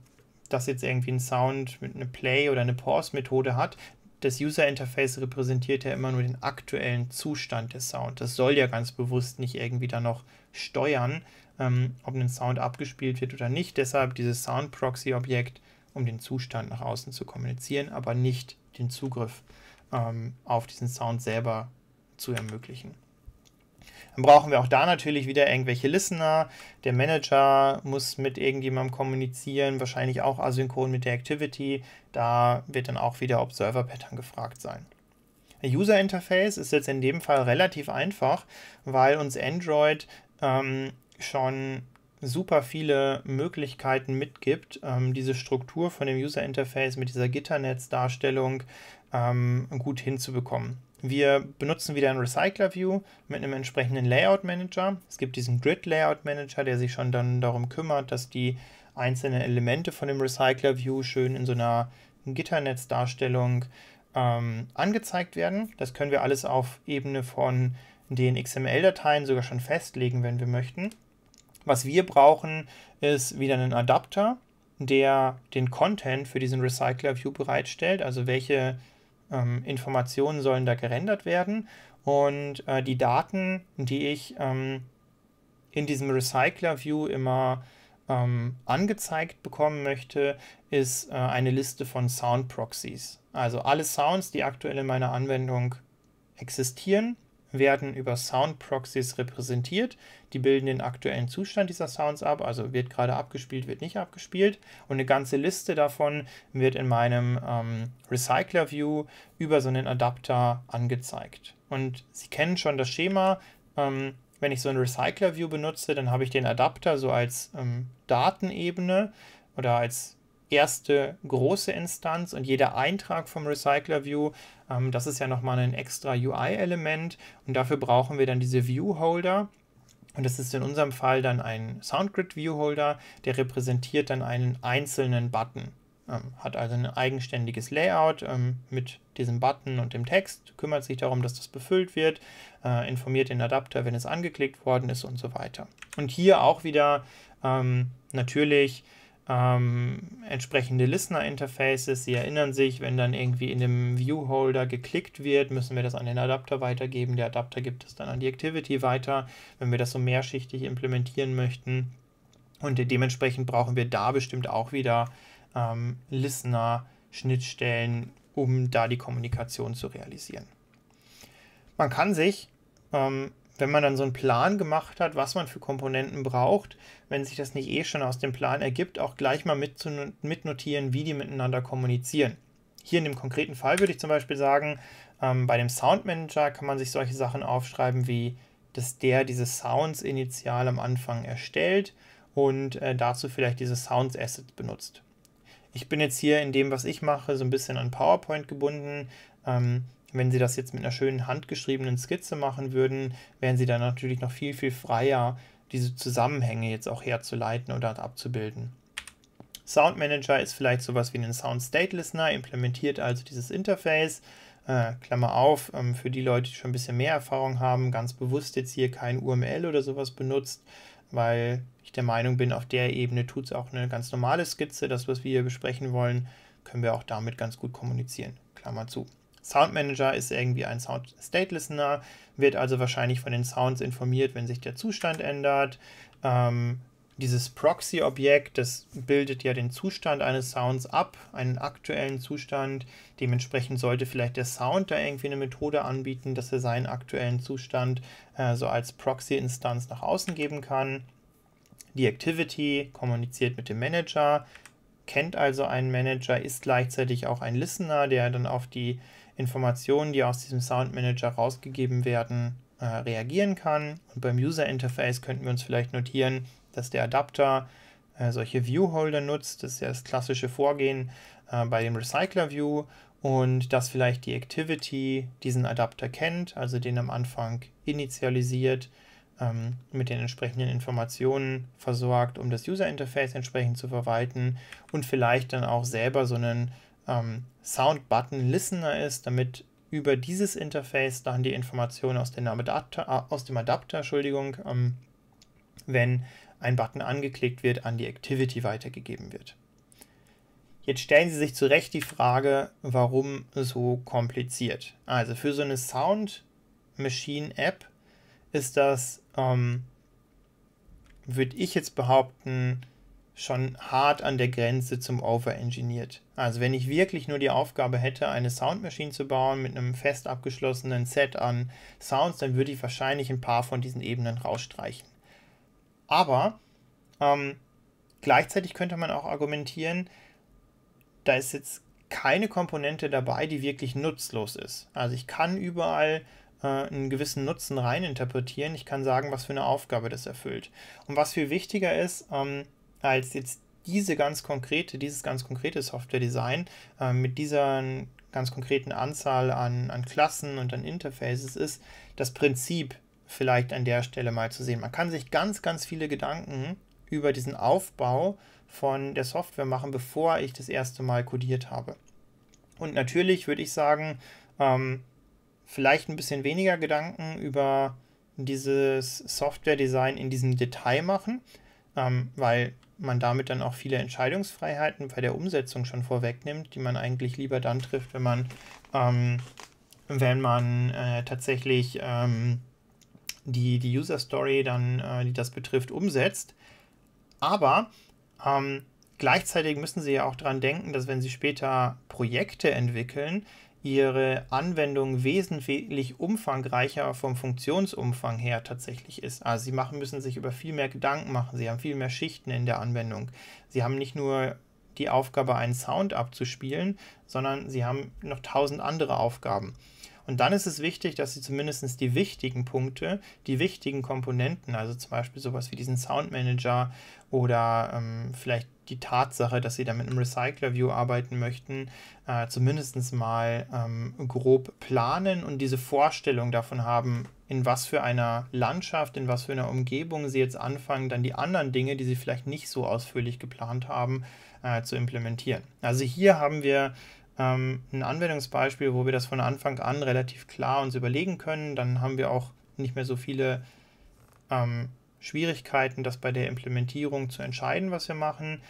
dass jetzt irgendwie ein Sound mit einer Play- oder eine Pause-Methode hat das User Interface repräsentiert ja immer nur den aktuellen Zustand des Sounds. Das soll ja ganz bewusst nicht irgendwie dann noch steuern, ähm, ob ein Sound abgespielt wird oder nicht. Deshalb dieses Sound Proxy Objekt, um den Zustand nach außen zu kommunizieren, aber nicht den Zugriff ähm, auf diesen Sound selber zu ermöglichen. Dann brauchen wir auch da natürlich wieder irgendwelche Listener. Der Manager muss mit irgendjemandem kommunizieren, wahrscheinlich auch asynchron mit der Activity. Da wird dann auch wieder Observer Pattern gefragt sein. User Interface ist jetzt in dem Fall relativ einfach, weil uns Android ähm, schon super viele Möglichkeiten mitgibt, ähm, diese Struktur von dem User Interface mit dieser Gitternetz-Darstellung ähm, gut hinzubekommen. Wir benutzen wieder ein Recycler View mit einem entsprechenden Layout Manager. Es gibt diesen Grid Layout Manager, der sich schon dann darum kümmert, dass die einzelnen Elemente von dem Recycler View schön in so einer Gitternetzdarstellung ähm, angezeigt werden. Das können wir alles auf Ebene von den XML-Dateien sogar schon festlegen, wenn wir möchten. Was wir brauchen, ist wieder einen Adapter, der den Content für diesen Recycler View bereitstellt, also welche ähm, Informationen sollen da gerendert werden und äh, die Daten, die ich ähm, in diesem Recycler-View immer ähm, angezeigt bekommen möchte, ist äh, eine Liste von Sound-Proxies. Also alle Sounds, die aktuell in meiner Anwendung existieren, werden über Sound-Proxies repräsentiert. Die bilden den aktuellen Zustand dieser Sounds ab, also wird gerade abgespielt, wird nicht abgespielt. Und eine ganze Liste davon wird in meinem ähm, Recycler-View über so einen Adapter angezeigt. Und Sie kennen schon das Schema. Ähm, wenn ich so ein Recycler-View benutze, dann habe ich den Adapter so als ähm, Datenebene oder als erste große Instanz und jeder Eintrag vom Recycler View ähm, das ist ja nochmal ein extra UI-Element und dafür brauchen wir dann diese View-Holder. Und das ist in unserem Fall dann ein SoundGrid view holder der repräsentiert dann einen einzelnen Button. Ähm, hat also ein eigenständiges Layout ähm, mit diesem Button und dem Text, kümmert sich darum, dass das befüllt wird, äh, informiert den Adapter, wenn es angeklickt worden ist und so weiter. Und hier auch wieder ähm, natürlich ähm, entsprechende Listener-Interfaces. Sie erinnern sich, wenn dann irgendwie in dem View-Holder geklickt wird, müssen wir das an den Adapter weitergeben. Der Adapter gibt es dann an die Activity weiter, wenn wir das so mehrschichtig implementieren möchten. Und dementsprechend brauchen wir da bestimmt auch wieder ähm, Listener-Schnittstellen, um da die Kommunikation zu realisieren. Man kann sich ähm, wenn man dann so einen Plan gemacht hat, was man für Komponenten braucht, wenn sich das nicht eh schon aus dem Plan ergibt, auch gleich mal mit mitnotieren, wie die miteinander kommunizieren. Hier in dem konkreten Fall würde ich zum Beispiel sagen, ähm, bei dem Sound Manager kann man sich solche Sachen aufschreiben wie, dass der diese Sounds initial am Anfang erstellt und äh, dazu vielleicht diese Sounds Assets benutzt. Ich bin jetzt hier in dem, was ich mache, so ein bisschen an PowerPoint gebunden. Ähm, wenn Sie das jetzt mit einer schönen handgeschriebenen Skizze machen würden, wären Sie dann natürlich noch viel, viel freier, diese Zusammenhänge jetzt auch herzuleiten oder abzubilden. Sound Manager ist vielleicht sowas wie ein Sound State Listener, implementiert also dieses Interface. Äh, Klammer auf, ähm, für die Leute, die schon ein bisschen mehr Erfahrung haben, ganz bewusst jetzt hier kein UML oder sowas benutzt, weil ich der Meinung bin, auf der Ebene tut es auch eine ganz normale Skizze. Das, was wir hier besprechen wollen, können wir auch damit ganz gut kommunizieren. Klammer zu. Sound Manager ist irgendwie ein Sound State Listener, wird also wahrscheinlich von den Sounds informiert, wenn sich der Zustand ändert. Ähm, dieses Proxy-Objekt, das bildet ja den Zustand eines Sounds ab, einen aktuellen Zustand. Dementsprechend sollte vielleicht der Sound da irgendwie eine Methode anbieten, dass er seinen aktuellen Zustand äh, so als Proxy-Instanz nach außen geben kann. Die Activity kommuniziert mit dem Manager, kennt also einen Manager, ist gleichzeitig auch ein Listener, der dann auf die Informationen, die aus diesem Sound Manager rausgegeben werden, äh, reagieren kann. Und beim User Interface könnten wir uns vielleicht notieren, dass der Adapter äh, solche Viewholder nutzt. Das ist ja das klassische Vorgehen äh, bei dem Recycler View und dass vielleicht die Activity diesen Adapter kennt, also den am Anfang initialisiert, ähm, mit den entsprechenden Informationen versorgt, um das User Interface entsprechend zu verwalten und vielleicht dann auch selber so einen ähm, Sound-Button-Listener ist, damit über dieses Interface dann die Informationen aus, Adapter, äh, aus dem Adapter, Entschuldigung, ähm, wenn ein Button angeklickt wird, an die Activity weitergegeben wird. Jetzt stellen Sie sich zu Recht die Frage, warum so kompliziert? Also für so eine Sound Machine App ist das, ähm, würde ich jetzt behaupten, schon hart an der Grenze zum Overengineered. Also wenn ich wirklich nur die Aufgabe hätte, eine Soundmaschine zu bauen mit einem fest abgeschlossenen Set an Sounds, dann würde ich wahrscheinlich ein paar von diesen Ebenen rausstreichen. Aber ähm, gleichzeitig könnte man auch argumentieren, da ist jetzt keine Komponente dabei, die wirklich nutzlos ist. Also ich kann überall äh, einen gewissen Nutzen reininterpretieren. Ich kann sagen, was für eine Aufgabe das erfüllt. Und was viel wichtiger ist, ähm, als jetzt diese ganz konkrete, dieses ganz konkrete Software-Design äh, mit dieser ganz konkreten Anzahl an, an Klassen und an Interfaces ist, das Prinzip vielleicht an der Stelle mal zu sehen. Man kann sich ganz, ganz viele Gedanken über diesen Aufbau von der Software machen, bevor ich das erste Mal codiert habe. Und natürlich würde ich sagen, ähm, vielleicht ein bisschen weniger Gedanken über dieses Software-Design in diesem Detail machen, ähm, weil man damit dann auch viele Entscheidungsfreiheiten bei der Umsetzung schon vorwegnimmt, die man eigentlich lieber dann trifft, wenn man, ähm, wenn man äh, tatsächlich ähm, die, die User Story dann, äh, die das betrifft, umsetzt. Aber ähm, gleichzeitig müssen Sie ja auch daran denken, dass wenn Sie später Projekte entwickeln, ihre Anwendung wesentlich umfangreicher vom Funktionsumfang her tatsächlich ist. Also sie machen, müssen sich über viel mehr Gedanken machen, sie haben viel mehr Schichten in der Anwendung. Sie haben nicht nur die Aufgabe, einen Sound abzuspielen, sondern sie haben noch tausend andere Aufgaben. Und dann ist es wichtig, dass sie zumindest die wichtigen Punkte, die wichtigen Komponenten, also zum Beispiel sowas wie diesen Soundmanager oder ähm, vielleicht die Tatsache, dass sie da mit einem Recycler-View arbeiten möchten, äh, zumindest mal ähm, grob planen und diese Vorstellung davon haben, in was für einer Landschaft, in was für einer Umgebung sie jetzt anfangen, dann die anderen Dinge, die sie vielleicht nicht so ausführlich geplant haben, äh, zu implementieren. Also hier haben wir ähm, ein Anwendungsbeispiel, wo wir das von Anfang an relativ klar uns überlegen können. Dann haben wir auch nicht mehr so viele ähm, Schwierigkeiten, das bei der Implementierung zu entscheiden, was wir machen.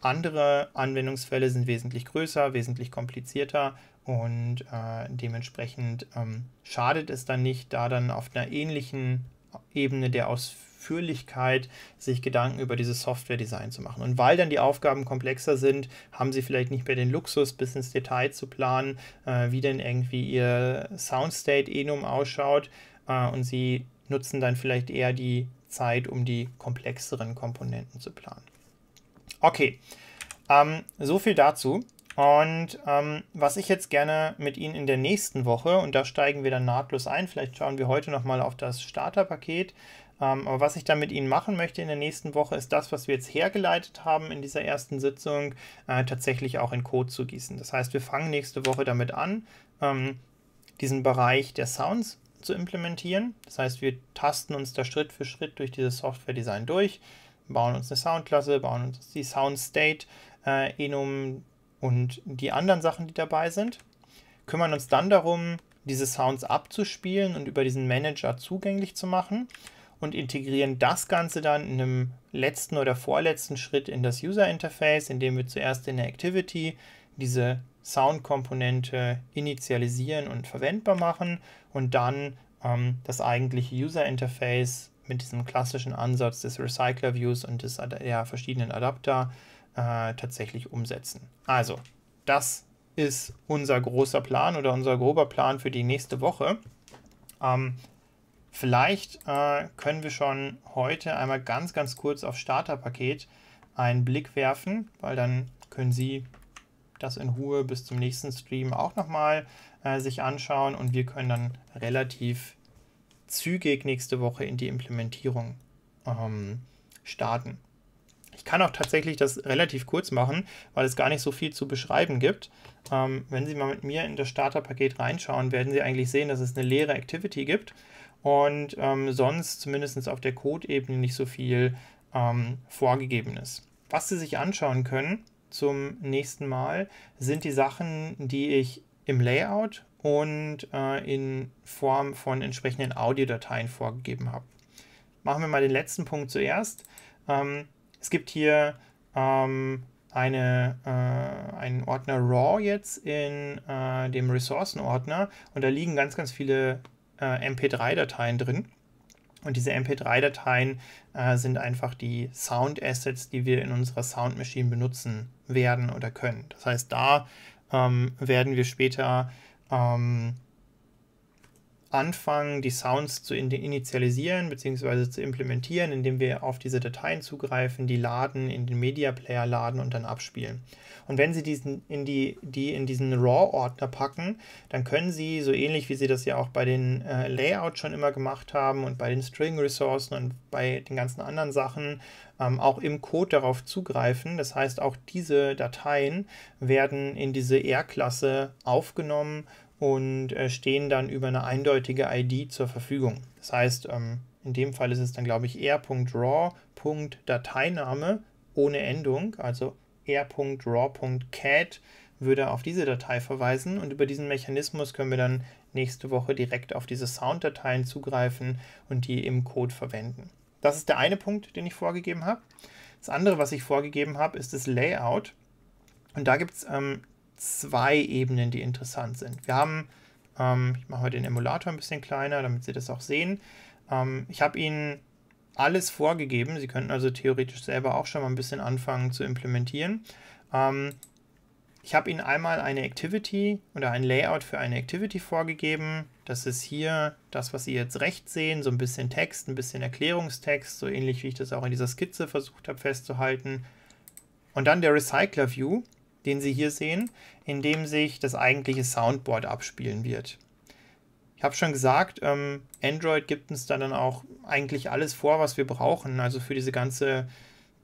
Andere Anwendungsfälle sind wesentlich größer, wesentlich komplizierter und äh, dementsprechend ähm, schadet es dann nicht, da dann auf einer ähnlichen Ebene der Ausführlichkeit sich Gedanken über dieses Software-Design zu machen. Und weil dann die Aufgaben komplexer sind, haben sie vielleicht nicht mehr den Luxus, bis ins Detail zu planen, äh, wie denn irgendwie ihr Soundstate-Enum ausschaut. Äh, und sie nutzen dann vielleicht eher die Zeit, um die komplexeren Komponenten zu planen. Okay, ähm, so viel dazu. Und ähm, was ich jetzt gerne mit Ihnen in der nächsten Woche, und da steigen wir dann nahtlos ein, vielleicht schauen wir heute nochmal auf das Starterpaket, ähm, aber was ich dann mit Ihnen machen möchte in der nächsten Woche, ist das, was wir jetzt hergeleitet haben in dieser ersten Sitzung, äh, tatsächlich auch in Code zu gießen. Das heißt, wir fangen nächste Woche damit an, ähm, diesen Bereich der Sounds zu implementieren. Das heißt, wir tasten uns da Schritt für Schritt durch dieses Software-Design durch, bauen uns eine Soundklasse, bauen uns die Soundstate, äh, Enum und die anderen Sachen, die dabei sind, kümmern uns dann darum, diese Sounds abzuspielen und über diesen Manager zugänglich zu machen und integrieren das Ganze dann in einem letzten oder vorletzten Schritt in das User Interface, indem wir zuerst in der Activity diese Soundkomponente initialisieren und verwendbar machen und dann ähm, das eigentliche User Interface mit diesem klassischen Ansatz des Recycler Views und des ja, verschiedenen Adapter äh, tatsächlich umsetzen. Also, das ist unser großer Plan oder unser grober Plan für die nächste Woche. Ähm, vielleicht äh, können wir schon heute einmal ganz, ganz kurz auf Starterpaket einen Blick werfen, weil dann können Sie das in Ruhe bis zum nächsten Stream auch nochmal äh, sich anschauen und wir können dann relativ zügig nächste Woche in die Implementierung ähm, starten. Ich kann auch tatsächlich das relativ kurz machen, weil es gar nicht so viel zu beschreiben gibt. Ähm, wenn Sie mal mit mir in das Starter-Paket reinschauen, werden Sie eigentlich sehen, dass es eine leere Activity gibt und ähm, sonst zumindest auf der Code-Ebene nicht so viel ähm, vorgegeben ist. Was Sie sich anschauen können zum nächsten Mal, sind die Sachen, die ich im Layout und äh, in Form von entsprechenden Audiodateien vorgegeben habe. Machen wir mal den letzten Punkt zuerst. Ähm, es gibt hier ähm, eine, äh, einen Ordner RAW jetzt in äh, dem Ressourcenordner und da liegen ganz, ganz viele äh, MP3-Dateien drin. Und diese MP3-Dateien äh, sind einfach die Sound-Assets, die wir in unserer Sound Machine benutzen werden oder können. Das heißt, da ähm, werden wir später ähm, anfangen, die Sounds zu initialisieren bzw. zu implementieren, indem wir auf diese Dateien zugreifen, die laden, in den Media Player laden und dann abspielen. Und wenn Sie diesen in die, die in diesen RAW-Ordner packen, dann können Sie, so ähnlich wie Sie das ja auch bei den äh, Layout schon immer gemacht haben und bei den String-Ressourcen und bei den ganzen anderen Sachen, ähm, auch im Code darauf zugreifen. Das heißt, auch diese Dateien werden in diese R-Klasse aufgenommen und äh, stehen dann über eine eindeutige ID zur Verfügung. Das heißt, ähm, in dem Fall ist es dann, glaube ich, r.raw.dateiname ohne Endung, also r.raw.cat würde auf diese Datei verweisen und über diesen Mechanismus können wir dann nächste Woche direkt auf diese Sounddateien zugreifen und die im Code verwenden. Das ist der eine Punkt, den ich vorgegeben habe. Das andere, was ich vorgegeben habe, ist das Layout. Und da gibt es ähm, zwei Ebenen, die interessant sind. Wir haben, ähm, ich mache heute den Emulator ein bisschen kleiner, damit Sie das auch sehen. Ähm, ich habe Ihnen alles vorgegeben. Sie könnten also theoretisch selber auch schon mal ein bisschen anfangen zu implementieren. Ähm, ich habe Ihnen einmal eine Activity oder ein Layout für eine Activity vorgegeben. Das ist hier das, was Sie jetzt rechts sehen, so ein bisschen Text, ein bisschen Erklärungstext, so ähnlich wie ich das auch in dieser Skizze versucht habe festzuhalten. Und dann der Recycler View den Sie hier sehen, in dem sich das eigentliche Soundboard abspielen wird. Ich habe schon gesagt, ähm, Android gibt uns da dann auch eigentlich alles vor, was wir brauchen. Also für diese ganze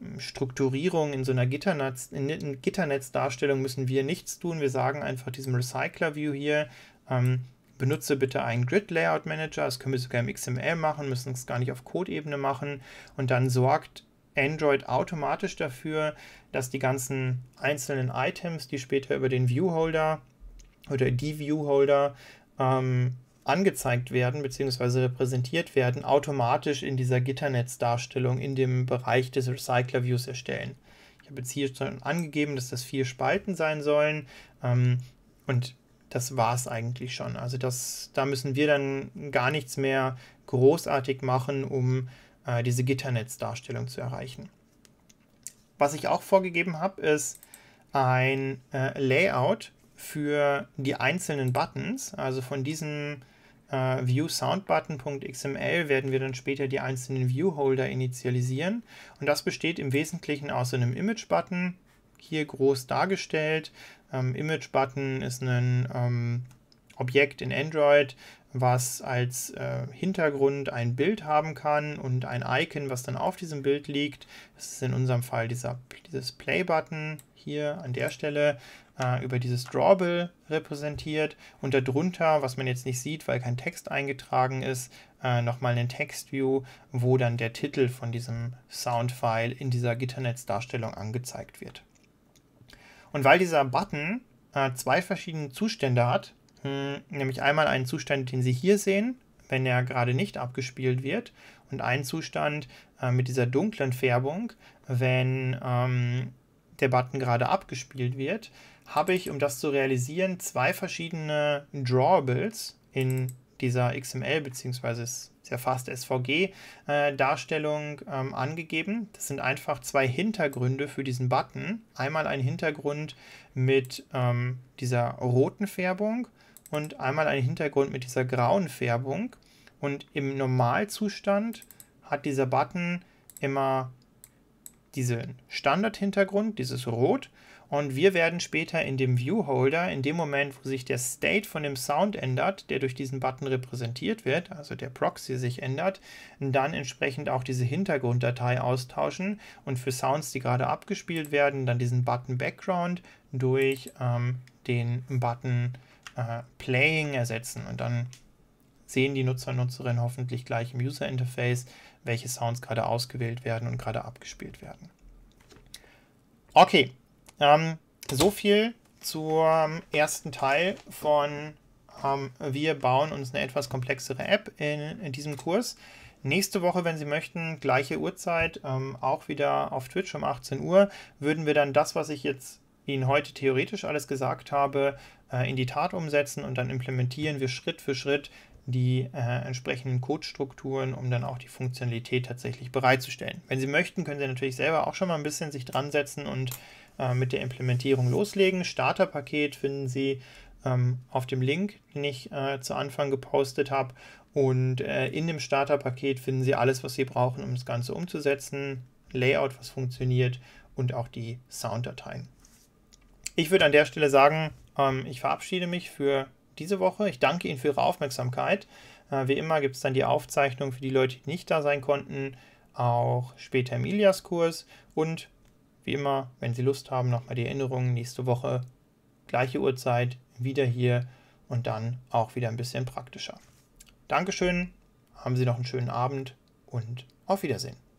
hm, Strukturierung in so einer Gitternetz, in Gitternetzdarstellung müssen wir nichts tun. Wir sagen einfach diesem Recycler-View hier, ähm, benutze bitte einen Grid-Layout-Manager. Das können wir sogar im XML machen, müssen es gar nicht auf Code-Ebene machen. Und dann sorgt Android automatisch dafür, dass die ganzen einzelnen Items, die später über den Viewholder oder die Viewholder ähm, angezeigt werden bzw. repräsentiert werden, automatisch in dieser Gitternetz-Darstellung in dem Bereich des Recycler Views erstellen. Ich habe jetzt hier schon angegeben, dass das vier Spalten sein sollen ähm, und das war es eigentlich schon. Also das, da müssen wir dann gar nichts mehr großartig machen, um äh, diese Gitternetzdarstellung zu erreichen. Was ich auch vorgegeben habe, ist ein äh, Layout für die einzelnen Buttons. Also von diesem äh, ViewSoundButton.xml werden wir dann später die einzelnen Viewholder initialisieren. Und das besteht im Wesentlichen aus einem Image-Button, hier groß dargestellt. Ähm, Image-Button ist ein ähm, Objekt in Android, was als äh, Hintergrund ein Bild haben kann und ein Icon, was dann auf diesem Bild liegt. Das ist in unserem Fall dieser, dieses Play-Button hier an der Stelle äh, über dieses Drawable repräsentiert und darunter, was man jetzt nicht sieht, weil kein Text eingetragen ist, äh, nochmal einen Text-View, wo dann der Titel von diesem Soundfile in dieser Gitternetz-Darstellung angezeigt wird. Und weil dieser Button äh, zwei verschiedene Zustände hat, hm, nämlich einmal einen Zustand, den Sie hier sehen, wenn er gerade nicht abgespielt wird, und einen Zustand äh, mit dieser dunklen Färbung, wenn ähm, der Button gerade abgespielt wird, habe ich, um das zu realisieren, zwei verschiedene Drawables in dieser XML bzw. sehr fast SVG-Darstellung äh, ähm, angegeben. Das sind einfach zwei Hintergründe für diesen Button. Einmal ein Hintergrund mit ähm, dieser roten Färbung und einmal einen Hintergrund mit dieser grauen Färbung. Und im Normalzustand hat dieser Button immer diesen Standard-Hintergrund, dieses Rot. Und wir werden später in dem View-Holder, in dem Moment, wo sich der State von dem Sound ändert, der durch diesen Button repräsentiert wird, also der Proxy sich ändert, dann entsprechend auch diese Hintergrunddatei austauschen und für Sounds, die gerade abgespielt werden, dann diesen Button Background durch ähm, den Button äh, Playing ersetzen und dann sehen die Nutzer und Nutzerinnen hoffentlich gleich im User Interface, welche Sounds gerade ausgewählt werden und gerade abgespielt werden. Okay, ähm, so viel zum ersten Teil von ähm, Wir bauen uns eine etwas komplexere App in, in, diesem Kurs. Nächste Woche, wenn Sie möchten, gleiche Uhrzeit, ähm, auch wieder auf Twitch um 18 Uhr, würden wir dann das, was ich jetzt Ihnen heute theoretisch alles gesagt habe, äh, in die Tat umsetzen und dann implementieren wir Schritt für Schritt die äh, entsprechenden Codestrukturen, um dann auch die Funktionalität tatsächlich bereitzustellen. Wenn Sie möchten, können Sie natürlich selber auch schon mal ein bisschen sich dran setzen und äh, mit der Implementierung loslegen. Starterpaket finden Sie ähm, auf dem Link, den ich äh, zu Anfang gepostet habe. Und äh, in dem Starterpaket finden Sie alles, was Sie brauchen, um das Ganze umzusetzen. Layout, was funktioniert und auch die Sounddateien ich würde an der Stelle sagen, ähm, ich verabschiede mich für diese Woche. Ich danke Ihnen für Ihre Aufmerksamkeit. Äh, wie immer gibt es dann die Aufzeichnung für die Leute, die nicht da sein konnten, auch später im Ilias-Kurs. Und wie immer, wenn Sie Lust haben, nochmal die Erinnerungen nächste Woche, gleiche Uhrzeit, wieder hier und dann auch wieder ein bisschen praktischer. Dankeschön, haben Sie noch einen schönen Abend und auf Wiedersehen.